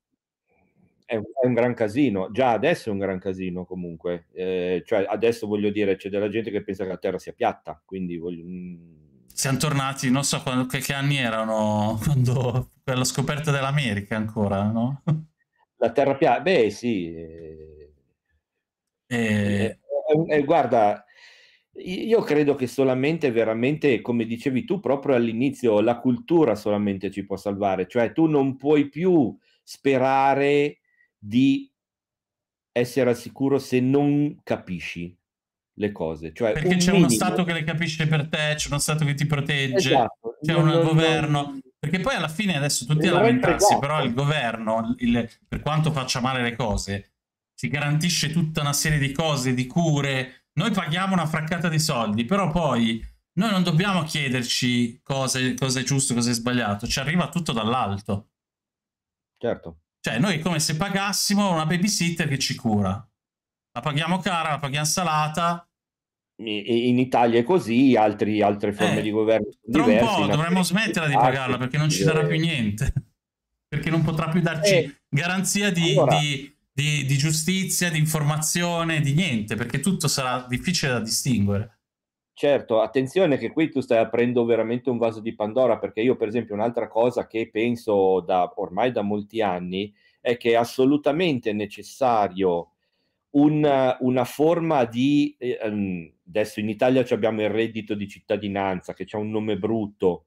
è, un, è un, gran casino, già adesso è un gran casino comunque, eh, cioè adesso voglio dire c'è della gente che pensa che la Terra sia piatta, quindi voglio... Mm. Siamo tornati, non so quando, che, che, anni erano, quando, per la scoperta dell'America ancora, no? La Terra piatta, beh sì. Eh, e... Eh. Eh, eh, eh, guarda, io credo che solamente, veramente, come dicevi tu proprio all'inizio, la cultura solamente ci può salvare, cioè tu non puoi più sperare di essere al sicuro se non capisci le cose. Cioè, Perché un c'è minimo... uno Stato che le capisce per te, c'è uno Stato che ti protegge, esatto. c'è non, un non, governo. Non... Perché poi alla fine adesso tutti a lamentarsi, esatto. però il governo, il, per quanto faccia male le cose, si garantisce tutta una serie di cose, di cure. Noi paghiamo una fraccata di soldi, però poi noi non dobbiamo chiederci cosa è giusto, cosa è sbagliato, ci arriva tutto dall'alto. Certo. Cioè, noi è come se pagassimo una babysitter che ci cura. La paghiamo cara, la paghiamo salata, in Italia è così, altri, altre forme eh, di governo. Tra un po' dovremmo smetterla di pagarla perché non ci sarà eh. più niente, perché non potrà più darci eh, garanzia di, allora, di, di, di giustizia, di informazione, di niente, perché tutto sarà difficile da distinguere. Certo, attenzione che qui tu stai aprendo veramente un vaso di Pandora, perché io per esempio un'altra cosa che penso da, ormai da molti anni è che è assolutamente necessario una, una forma di... Eh, ehm, adesso in Italia abbiamo il reddito di cittadinanza, che c'è un nome brutto,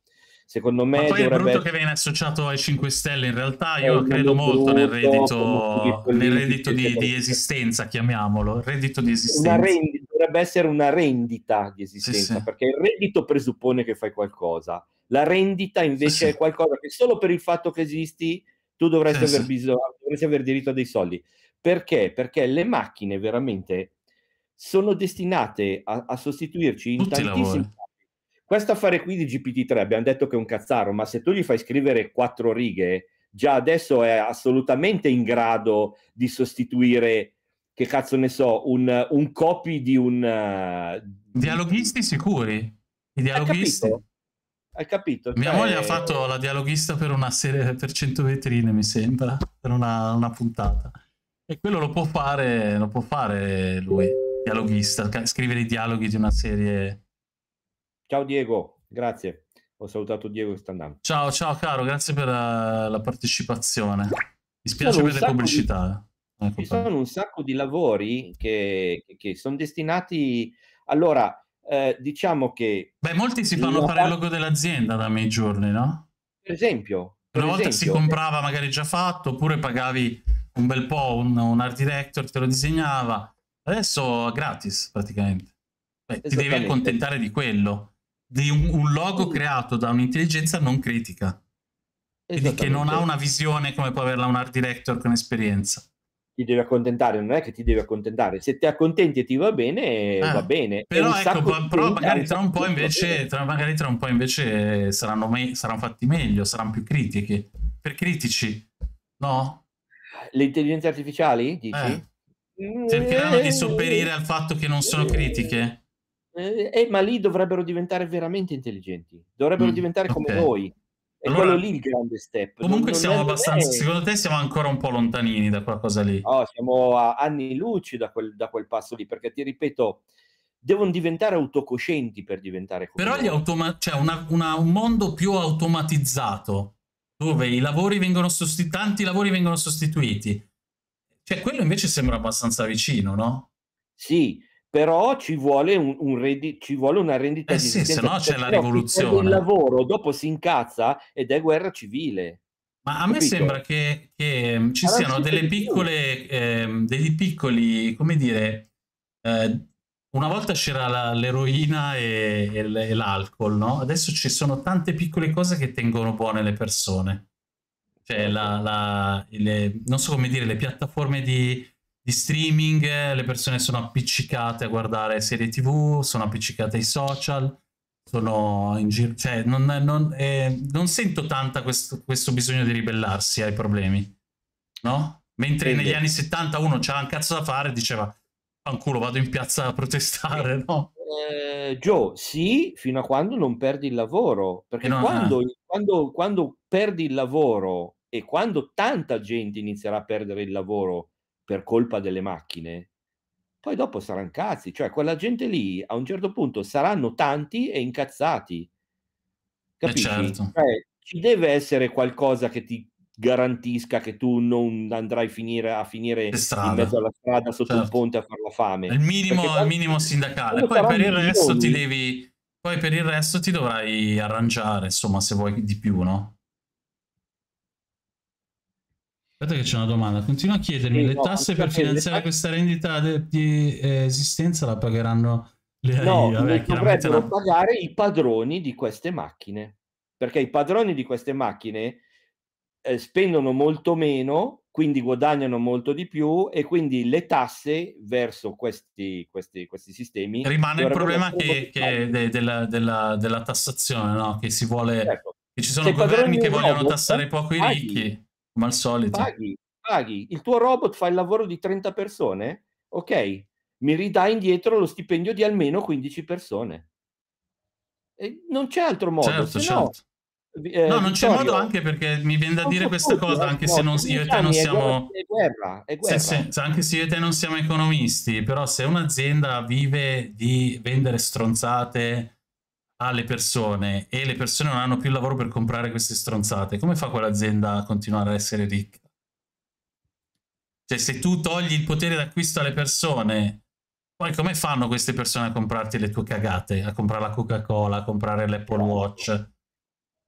Secondo me. Ma poi è brutto essere... che viene associato ai 5 Stelle. In realtà, io credo molto nel reddito, nel reddito di, di, esistenza, chiamiamolo. Reddito di esistenza. Rendita, dovrebbe essere una rendita di esistenza, sì, sì. perché il reddito presuppone che fai qualcosa. La rendita invece sì, è qualcosa che solo per il fatto che esisti tu dovresti, aver, bisogno, dovresti aver diritto a dei soldi. Perché? Perché le macchine veramente sono destinate a, a sostituirci in Tutti tantissimi lavori questo affare qui di GPT-3 abbiamo detto che è un cazzaro, ma se tu gli fai scrivere quattro righe, già adesso è assolutamente in grado di sostituire, che cazzo ne so, un, un copy di un... Uh, dialoghisti sicuri. I dialoghisti. Hai capito? Hai Mia cioè moglie ha fatto la dialoghista per una serie, per 100 vetrine mi sembra, per una, una puntata. E quello lo può fare, lo può fare lui, dialoghista, scrivere i dialoghi di una serie Ciao Diego, grazie. Ho salutato Diego che sta andando. Ciao, ciao caro, grazie per la, eh, la partecipazione. Mi spiace per le pubblicità. Di, eh. ecco ci qua. sono un sacco di lavori che, che sono destinati... Allora, eh, diciamo che... Beh, molti si fanno fare il logo dell'azienda da me i giorni, no? Per esempio. Per Una esempio, volta si eh. comprava magari già fatto, oppure pagavi un bel po' un, un art director, te lo disegnava. Adesso gratis praticamente. Beh, ti devi accontentare di quello di un, un logo sì. Mm. creato da un'intelligenza non critica, quindi che non ha una visione come può averla un art director con esperienza. Ti devi accontentare, non è che ti devi accontentare, se ti accontenti e ti va bene, eh, va bene. Però, ecco, però, però magari, tra un po invece, tra, magari tra un po' invece saranno, me- saranno fatti meglio, saranno più critiche. Per critici, no? Le intelligenze artificiali, dici? Eh. Cercheranno di sopperire al fatto che non sono critiche? Eh, eh, ma lì dovrebbero diventare veramente intelligenti, dovrebbero mm, diventare okay. come noi. È allora, quello lì il grande step. Comunque non, siamo non abbastanza, me. secondo te siamo ancora un po' lontanini da qualcosa lì? No, siamo a anni luci da quel, da quel passo lì, perché ti ripeto, devono diventare autocoscienti per diventare come Però automa- c'è cioè un mondo più automatizzato, dove i lavori vengono sostituiti, tanti lavori vengono sostituiti. Cioè quello invece sembra abbastanza vicino, no? Sì, però ci vuole, un, un reddito, ci vuole una rendita eh di sì, se no c'è la cioè, rivoluzione. Il lavoro dopo si incazza ed è guerra civile. Ma a Capito? me sembra che, che mm, ci allora siano delle piccole, eh, degli piccoli, come dire, eh, una volta c'era la, l'eroina e, e, l'alcol, no? Adesso ci sono tante piccole cose che tengono buone le persone. Cioè, certo. la, la, le, non so come dire, le piattaforme di, di streaming, le persone sono appiccicate a guardare serie tv, sono appiccicate ai social, sono in giro, cioè non, non, eh, non sento tanto questo, questo, bisogno di ribellarsi ai problemi, no? Mentre Quindi. negli anni 70 uno c'era un cazzo da fare e diceva fanculo vado in piazza a protestare, no? Eh, sì, fino a quando non perdi il lavoro, perché eh no, quando, no. Eh. quando, quando perdi il lavoro e quando tanta gente inizierà a perdere il lavoro per colpa delle macchine, poi dopo saranno cazzi, cioè quella gente lì a un certo punto saranno tanti e incazzati. Eh, Capisci? Eh certo. cioè, ci deve essere qualcosa che ti garantisca che tu non andrai finire, a finire in mezzo alla strada sotto certo. un ponte a fare la fame. Il minimo, quando... il minimo sindacale, poi per il resto milioni... ti devi poi per il resto ti dovrai arrangiare, insomma, se vuoi di più, no? Aspetta che c'è una domanda. Continua a chiedermi, sì, le no, tasse per finanziare le... questa rendita de... di eh, esistenza la pagheranno le No, Vabbè, dovrebbero la... pagare i padroni di queste macchine, perché i padroni di queste macchine eh, spendono molto meno, quindi guadagnano molto di più e quindi le tasse verso questi, questi, questi sistemi... Rimane il problema che, che de, della, della, della, tassazione, no? che si vuole... Certo. Che ci sono Se governi che vogliono tassare poco i ricchi come al solito. Paghi, paghi, il tuo robot fa il lavoro di 30 persone, ok, mi ridai indietro lo stipendio di almeno 15 persone. E non c'è altro modo. Certo, certo. No, eh, no, non c'è modo anche perché mi viene da dire questa cosa, anche se non, io e te non siamo... È guerra, è guerra. Se, se, anche se io e te non siamo economisti, però se un'azienda vive di vendere stronzate alle persone e le persone non hanno più lavoro per comprare queste stronzate, come fa quell'azienda a continuare a essere ricca? Cioè, se tu togli il potere d'acquisto alle persone, poi come fanno queste persone a comprarti le tue cagate? A comprare la Coca-Cola, a comprare l'Apple Watch?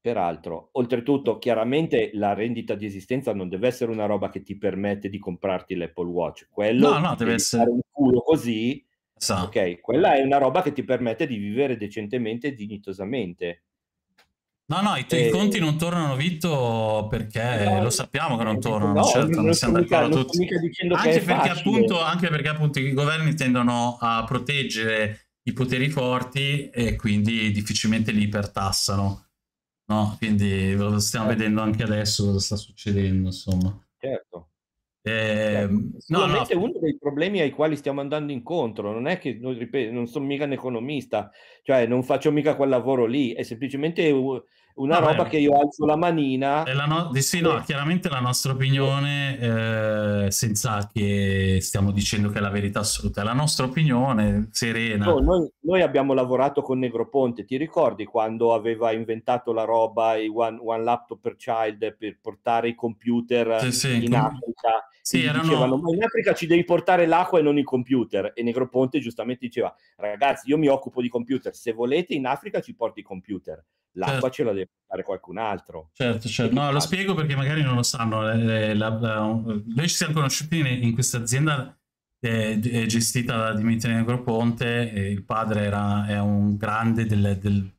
Peraltro, oltretutto, chiaramente la rendita di esistenza non deve essere una roba che ti permette di comprarti l'Apple Watch. Quello no, no, deve essere un culo così Sa. Ok, quella è una roba che ti permette di vivere decentemente e dignitosamente. No, no, i, e... Eh, conti non tornano, Vitto, perché no, lo sappiamo che non tornano, no, certo, non, non siamo d'accordo tutti. Anche perché, appunto, anche perché appunto i governi tendono a proteggere i poteri forti e quindi difficilmente li ipertassano. No? Quindi lo stiamo certo. vedendo anche adesso cosa sta succedendo, insomma. Certo. Eh, no, no. uno dei problemi ai quali stiamo andando incontro non è che ripeto, non sono mica un economista, cioè non faccio mica quel lavoro lì, è semplicemente una Vabbè. Ah, roba che io alzo la manina. La no- sì, no, chiaramente la nostra opinione, eh, senza che stiamo dicendo che è la verità assoluta, è la nostra opinione serena. No, noi, noi, abbiamo lavorato con Negroponte, ti ricordi quando aveva inventato la roba, i one, one laptop per child per portare i computer sì, in sì. Africa? Sì, erano... dicevano, ma in Africa ci devi portare l'acqua e non il computer. E Negroponte giustamente diceva, ragazzi, io mi occupo di computer, se volete in Africa ci porti i computer. L'acqua certo. ce la deve portare qualcun altro. Certo, certo. No, lo ah spiego perché magari non lo sanno. La, la, la, noi ci siamo conosciuti in, in questa azienda eh, eh gestita da Dimitri Negroponte. Eh, il padre era, è un grande del, del,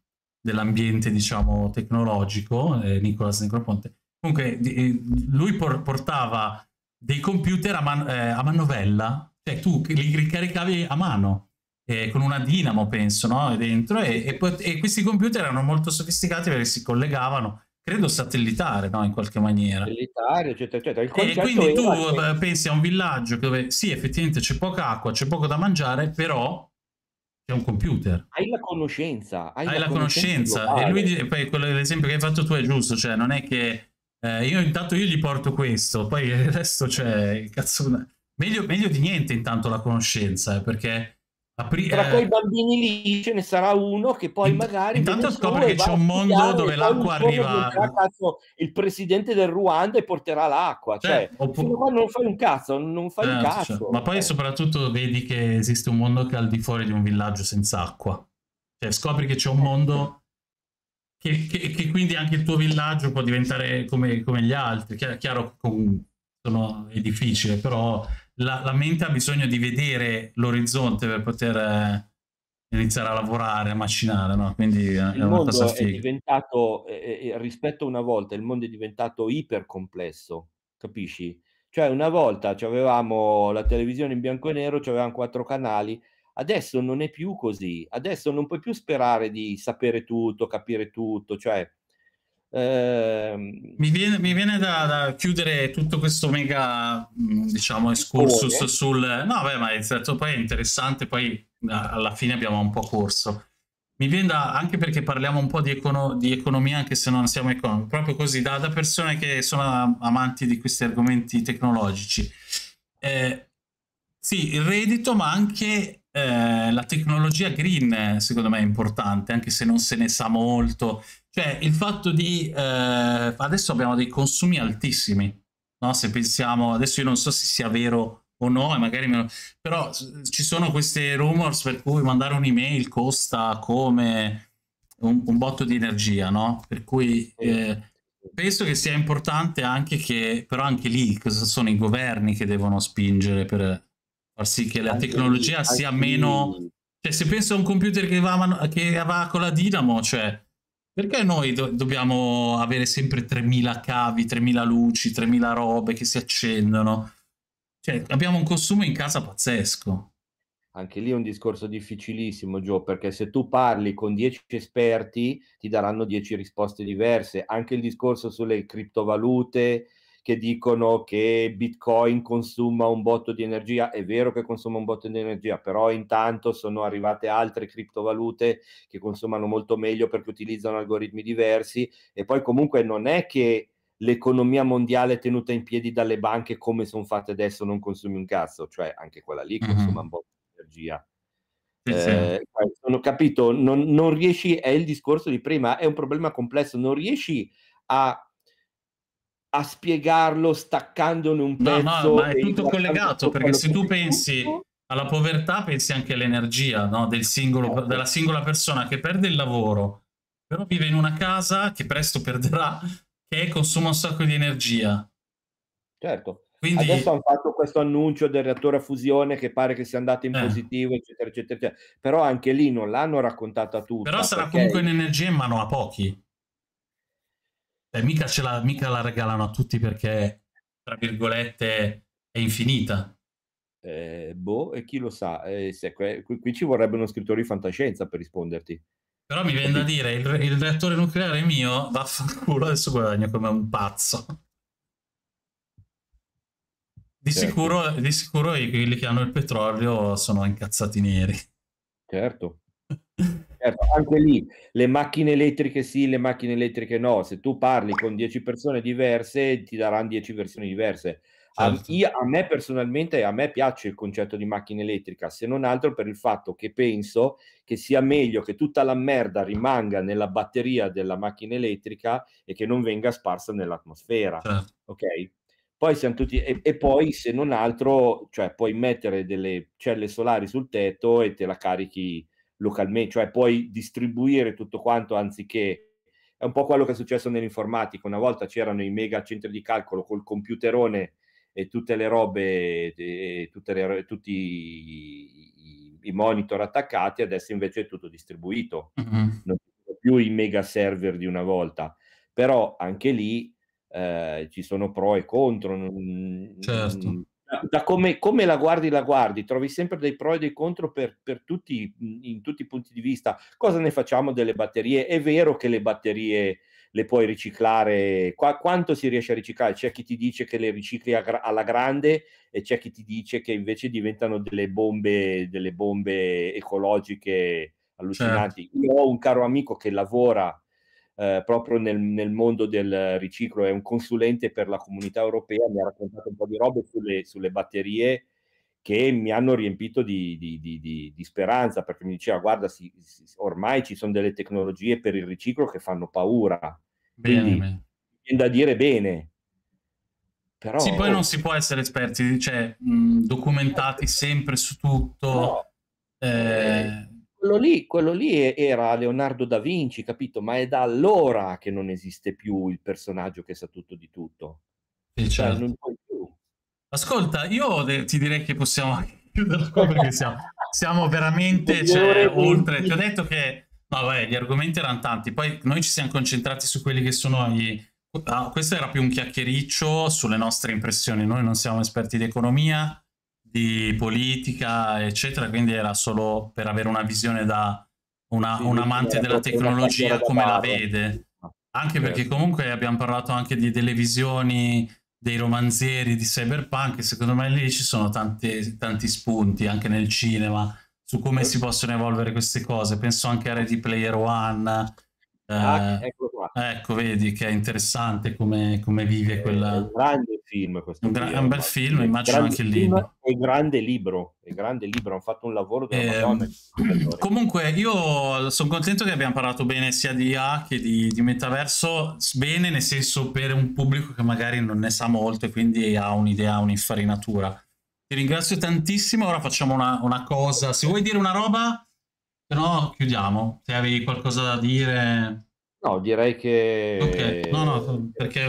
dell'ambiente, diciamo, tecnologico, eh, Nicolas Negroponte. Comunque, eh, lui portava dei computer a, man eh, a manovella, cioè tu li ricaricavi a mano. Eh, con una dinamo, penso, no? dentro e, e, e, questi computer erano molto sofisticati perché si collegavano, credo satellitare, no? in qualche maniera. Satellitare, eccetera, eccetera. e quindi tu eh, che... pensi a un villaggio dove sì, effettivamente c'è poca acqua, c'è poco da mangiare, però c'è un computer. Hai la conoscenza. Hai, hai la, conoscenza. conoscenza. E lui, poi l'esempio che hai fatto tu è giusto, cioè non è che eh, io intanto io gli porto questo, poi adesso c'è... Cazzo, meglio, meglio, di niente intanto la conoscenza, eh, perché... Apri- Tra eh... quei bambini lì ce ne sarà uno che poi magari... Intanto scopre che c'è un mondo dove l'acqua arriva... Cazzo, il presidente del Ruanda e porterà l'acqua. Cioè, cioè oppure... non fai un cazzo, non fai eh, un cazzo. Cioè. Ma poi cioè. soprattutto vedi che esiste un mondo che è al di fuori di un villaggio senza acqua. Cioè scopri che c'è un mondo che, che, che, quindi anche il tuo villaggio può diventare come, come gli altri. Chiaro, chiaro sono, è difficile, però la, la, mente ha bisogno di vedere l'orizzonte per poter eh, iniziare a lavorare, a macinare. No? Quindi il è una cosa figa. È diventato, eh, rispetto a una volta, il mondo è diventato iper complesso, capisci? Cioè una volta avevamo la televisione in bianco e nero, avevamo quattro canali, Adesso non è più così, adesso non puoi più sperare di sapere tutto, capire tutto, cioè... Ehm... Mi, viene, mi viene, da, da chiudere tutto questo mega, diciamo, excursus oh, sul... No, beh, ma è, certo, poi è interessante, poi alla fine abbiamo un po' corso. Mi viene da, anche perché parliamo un po' di, econo, di economia, anche se non siamo economi, proprio così, da, da persone che sono amanti di questi argomenti tecnologici. Eh, sì, il reddito, ma anche eh, la tecnologia green eh, secondo me è importante, anche se non se ne sa molto. Cioè il fatto di... Eh, adesso abbiamo dei consumi altissimi, no? se pensiamo, adesso io non so se sia vero o no, e magari meno, però ci sono queste rumors per cui mandare un'email costa come un, un, botto di energia, no? Per cui... Eh, penso che sia importante anche che, però anche lì, cosa sono i governi che devono spingere per, far sì che la tecnologia anche sia anche meno... Cioè, se penso a un computer che va, che va con la Dinamo, cioè, perché noi do dobbiamo avere sempre 3000 cavi, 3000 luci, 3000 robe che si accendono? Cioè, abbiamo un consumo in casa pazzesco. Anche lì è un discorso difficilissimo, Gio, perché se tu parli con 10 esperti ti daranno 10 risposte diverse. Anche il discorso sulle criptovalute, che dicono che Bitcoin consuma un botto di energia, è vero che consuma un botto di energia, però intanto sono arrivate altre criptovalute che consumano molto meglio perché utilizzano algoritmi diversi e poi comunque non è che l'economia mondiale tenuta in piedi dalle banche come sono fatte adesso non consumi un cazzo, cioè anche quella lì mm-hmm. consuma mm-hmm. un botto di energia. Eh, cioè, sono capito, non, non, riesci, è il discorso di prima, è un problema complesso, non riesci a a spiegarlo staccandone un po'. No, no, ma è tutto collegato perché se tu pensi tutto... alla povertà pensi anche all'energia no? Del singolo, certo. della singola persona che perde il lavoro, però vive in una casa che presto perderà, che consuma un sacco di energia. Certo. Quindi... Adesso hanno fatto questo annuncio del reattore a fusione che pare che sia andato in eh. positivo, eccetera, eccetera, eccetera. Però anche lì non l'hanno raccontata tutta. Però sarà perché... comunque un'energia in mano a pochi. Cioè, mica, la, mica la regalano a tutti perché, tra virgolette, è infinita. Eh, boh, e chi lo sa, eh, que- qui, ci vorrebbe uno scrittore di fantascienza per risponderti. Però mi viene da dire, il, il reattore nucleare mio, vaffanculo, adesso guadagno come un pazzo. Di, certo. sicuro, di sicuro quelli che hanno il petrolio sono incazzati neri. Certo. certo, anche lì le macchine elettriche sì, le macchine elettriche no. Se tu parli con 10 persone diverse, ti daranno 10 versioni diverse. Certo. A, io, a me personalmente a me piace il concetto di macchina elettrica, se non altro per il fatto che penso che sia meglio che tutta la merda rimanga nella batteria della macchina elettrica e che non venga sparsa nell'atmosfera. Certo. Ok? Poi siamo tutti, e, e, poi se non altro, cioè puoi mettere delle celle solari sul tetto e te la carichi localmente, cioè puoi distribuire tutto quanto anziché... È un po' quello che è successo nell'informatica, una volta c'erano i mega centri di calcolo col computerone e tutte le robe, e tutte le, tutti i, i, monitor attaccati, adesso invece è tutto distribuito, mm-hmm. non sono più i mega server di una volta, però anche lì eh, ci sono pro e contro. Non, certo. Non, da come, come, la guardi, la guardi, trovi sempre dei pro e dei contro per, per tutti, in tutti i punti di vista. Cosa ne facciamo delle batterie? È vero che le batterie le puoi riciclare, Qua, quanto si riesce a riciclare? C'è chi ti dice che le ricicli a, alla grande e c'è chi ti dice che invece diventano delle bombe, delle bombe ecologiche allucinanti. Certo. Io ho un caro amico che lavora eh, proprio nel, nel, mondo del riciclo, è un consulente per la comunità europea, mi ha raccontato un po' di robe sulle, sulle batterie che mi hanno riempito di, di, di, di speranza, perché mi diceva, guarda, si, si, ormai ci sono delle tecnologie per il riciclo che fanno paura. Bene, Quindi, bene. viene da dire bene, però... Sì, poi non eh, si può essere esperti, cioè mh, documentati sempre su tutto. No. Eh, eh quello lì, quello lì era Leonardo da Vinci, capito? Ma è da allora che non esiste più il personaggio che sa tutto di tutto. Sì, cioè, certo. cioè, non puoi più. Ascolta, io ti direi che possiamo chiuderla qua perché siamo, siamo veramente cioè, oltre. Ti ho detto che no, vabbè, gli argomenti erano tanti, poi noi ci siamo concentrati su quelli che sono gli... Ah, questo era più un chiacchiericcio sulle nostre impressioni, noi non siamo esperti di economia di politica, eccetera, quindi era solo per avere una visione da una, sì, un amante eh, della tecnologia come la vede. Ah, anche perché certo. comunque abbiamo parlato anche di, delle visioni dei romanzieri di cyberpunk, secondo me lì ci sono tanti, tanti spunti anche nel cinema su come eh. si possono evolvere queste cose. Penso anche a Ready Player One, ecco qua. Ecco, vedi che è interessante come, come vive eh, quella... È un grande film questo. Un gra- è eh, un bel film, immagino anche il libro. È un grande libro, è un grande libro, hanno fatto un lavoro della eh, Madonna. Comunque io sono contento che abbiamo parlato bene sia di IA che di, di metaverso, bene nel senso per un pubblico che magari non ne sa molto e quindi ha un'idea, un'infarinatura. Ti ringrazio tantissimo, ora facciamo una, una cosa, se vuoi dire una roba no, chiudiamo. Se avevi qualcosa da dire... No, direi che... Okay. No, no, perché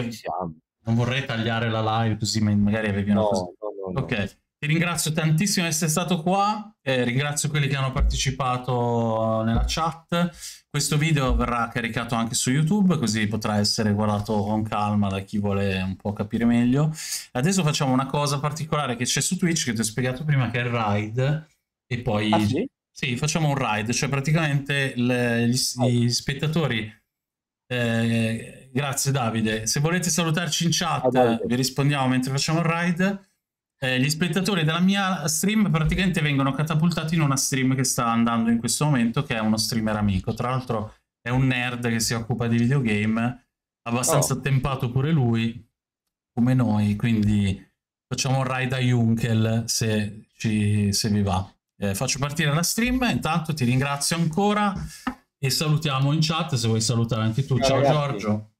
non vorrei tagliare la live così magari avevi una no, cosa... No, no, ok. Ti ringrazio tantissimo di essere stato qua, eh, ringrazio quelli che hanno partecipato nella chat. Questo video verrà caricato anche su YouTube, così potrà essere guardato con calma da chi vuole un po' capire meglio. Adesso facciamo una cosa particolare che c'è su Twitch, che ti ho spiegato prima, che è il ride, e poi... Ah, sì? Sì, facciamo un ride, cioè praticamente le, gli, gli, spettatori, eh, grazie Davide, se volete salutarci in chat ah, vi rispondiamo mentre facciamo un ride, eh, gli spettatori della mia stream praticamente vengono catapultati in una stream che sta andando in questo momento, che è uno streamer amico, tra l'altro è un nerd che si occupa di videogame, abbastanza oh. tempato pure lui, come noi, quindi facciamo un ride a Junkel se, ci, se vi va eh, faccio partire la stream. Intanto ti ringrazio ancora e salutiamo in chat se vuoi salutare anche tu. Ciao, ciao Giorgio,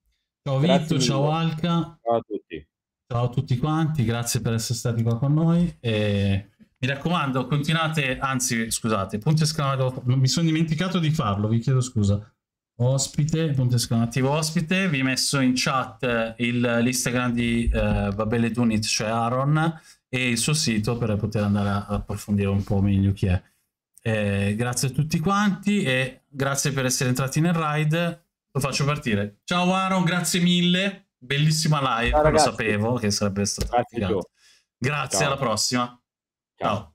ciao grazie Vitto, mille. ciao Alca. Ciao a tutti. Ciao a tutti quanti, grazie per essere stati qua con noi. E mi raccomando, continuate, anzi, scusate, punto esclamativo, mi sono dimenticato di farlo, vi chiedo scusa. Ospite, punto esclamativo ospite, vi ho messo in chat l'Instagram di eh, Babele Dunit, cioè Aaron, e il suo sito per poter andare a approfondire un po' meglio chi è. Eh, grazie a tutti quanti e grazie per essere entrati nel ride. Lo faccio partire. Ciao Aaron, grazie mille. Bellissima live, ah, lo sapevo che sarebbe stato. Grazie, grazie alla prossima. Ciao. Ciao.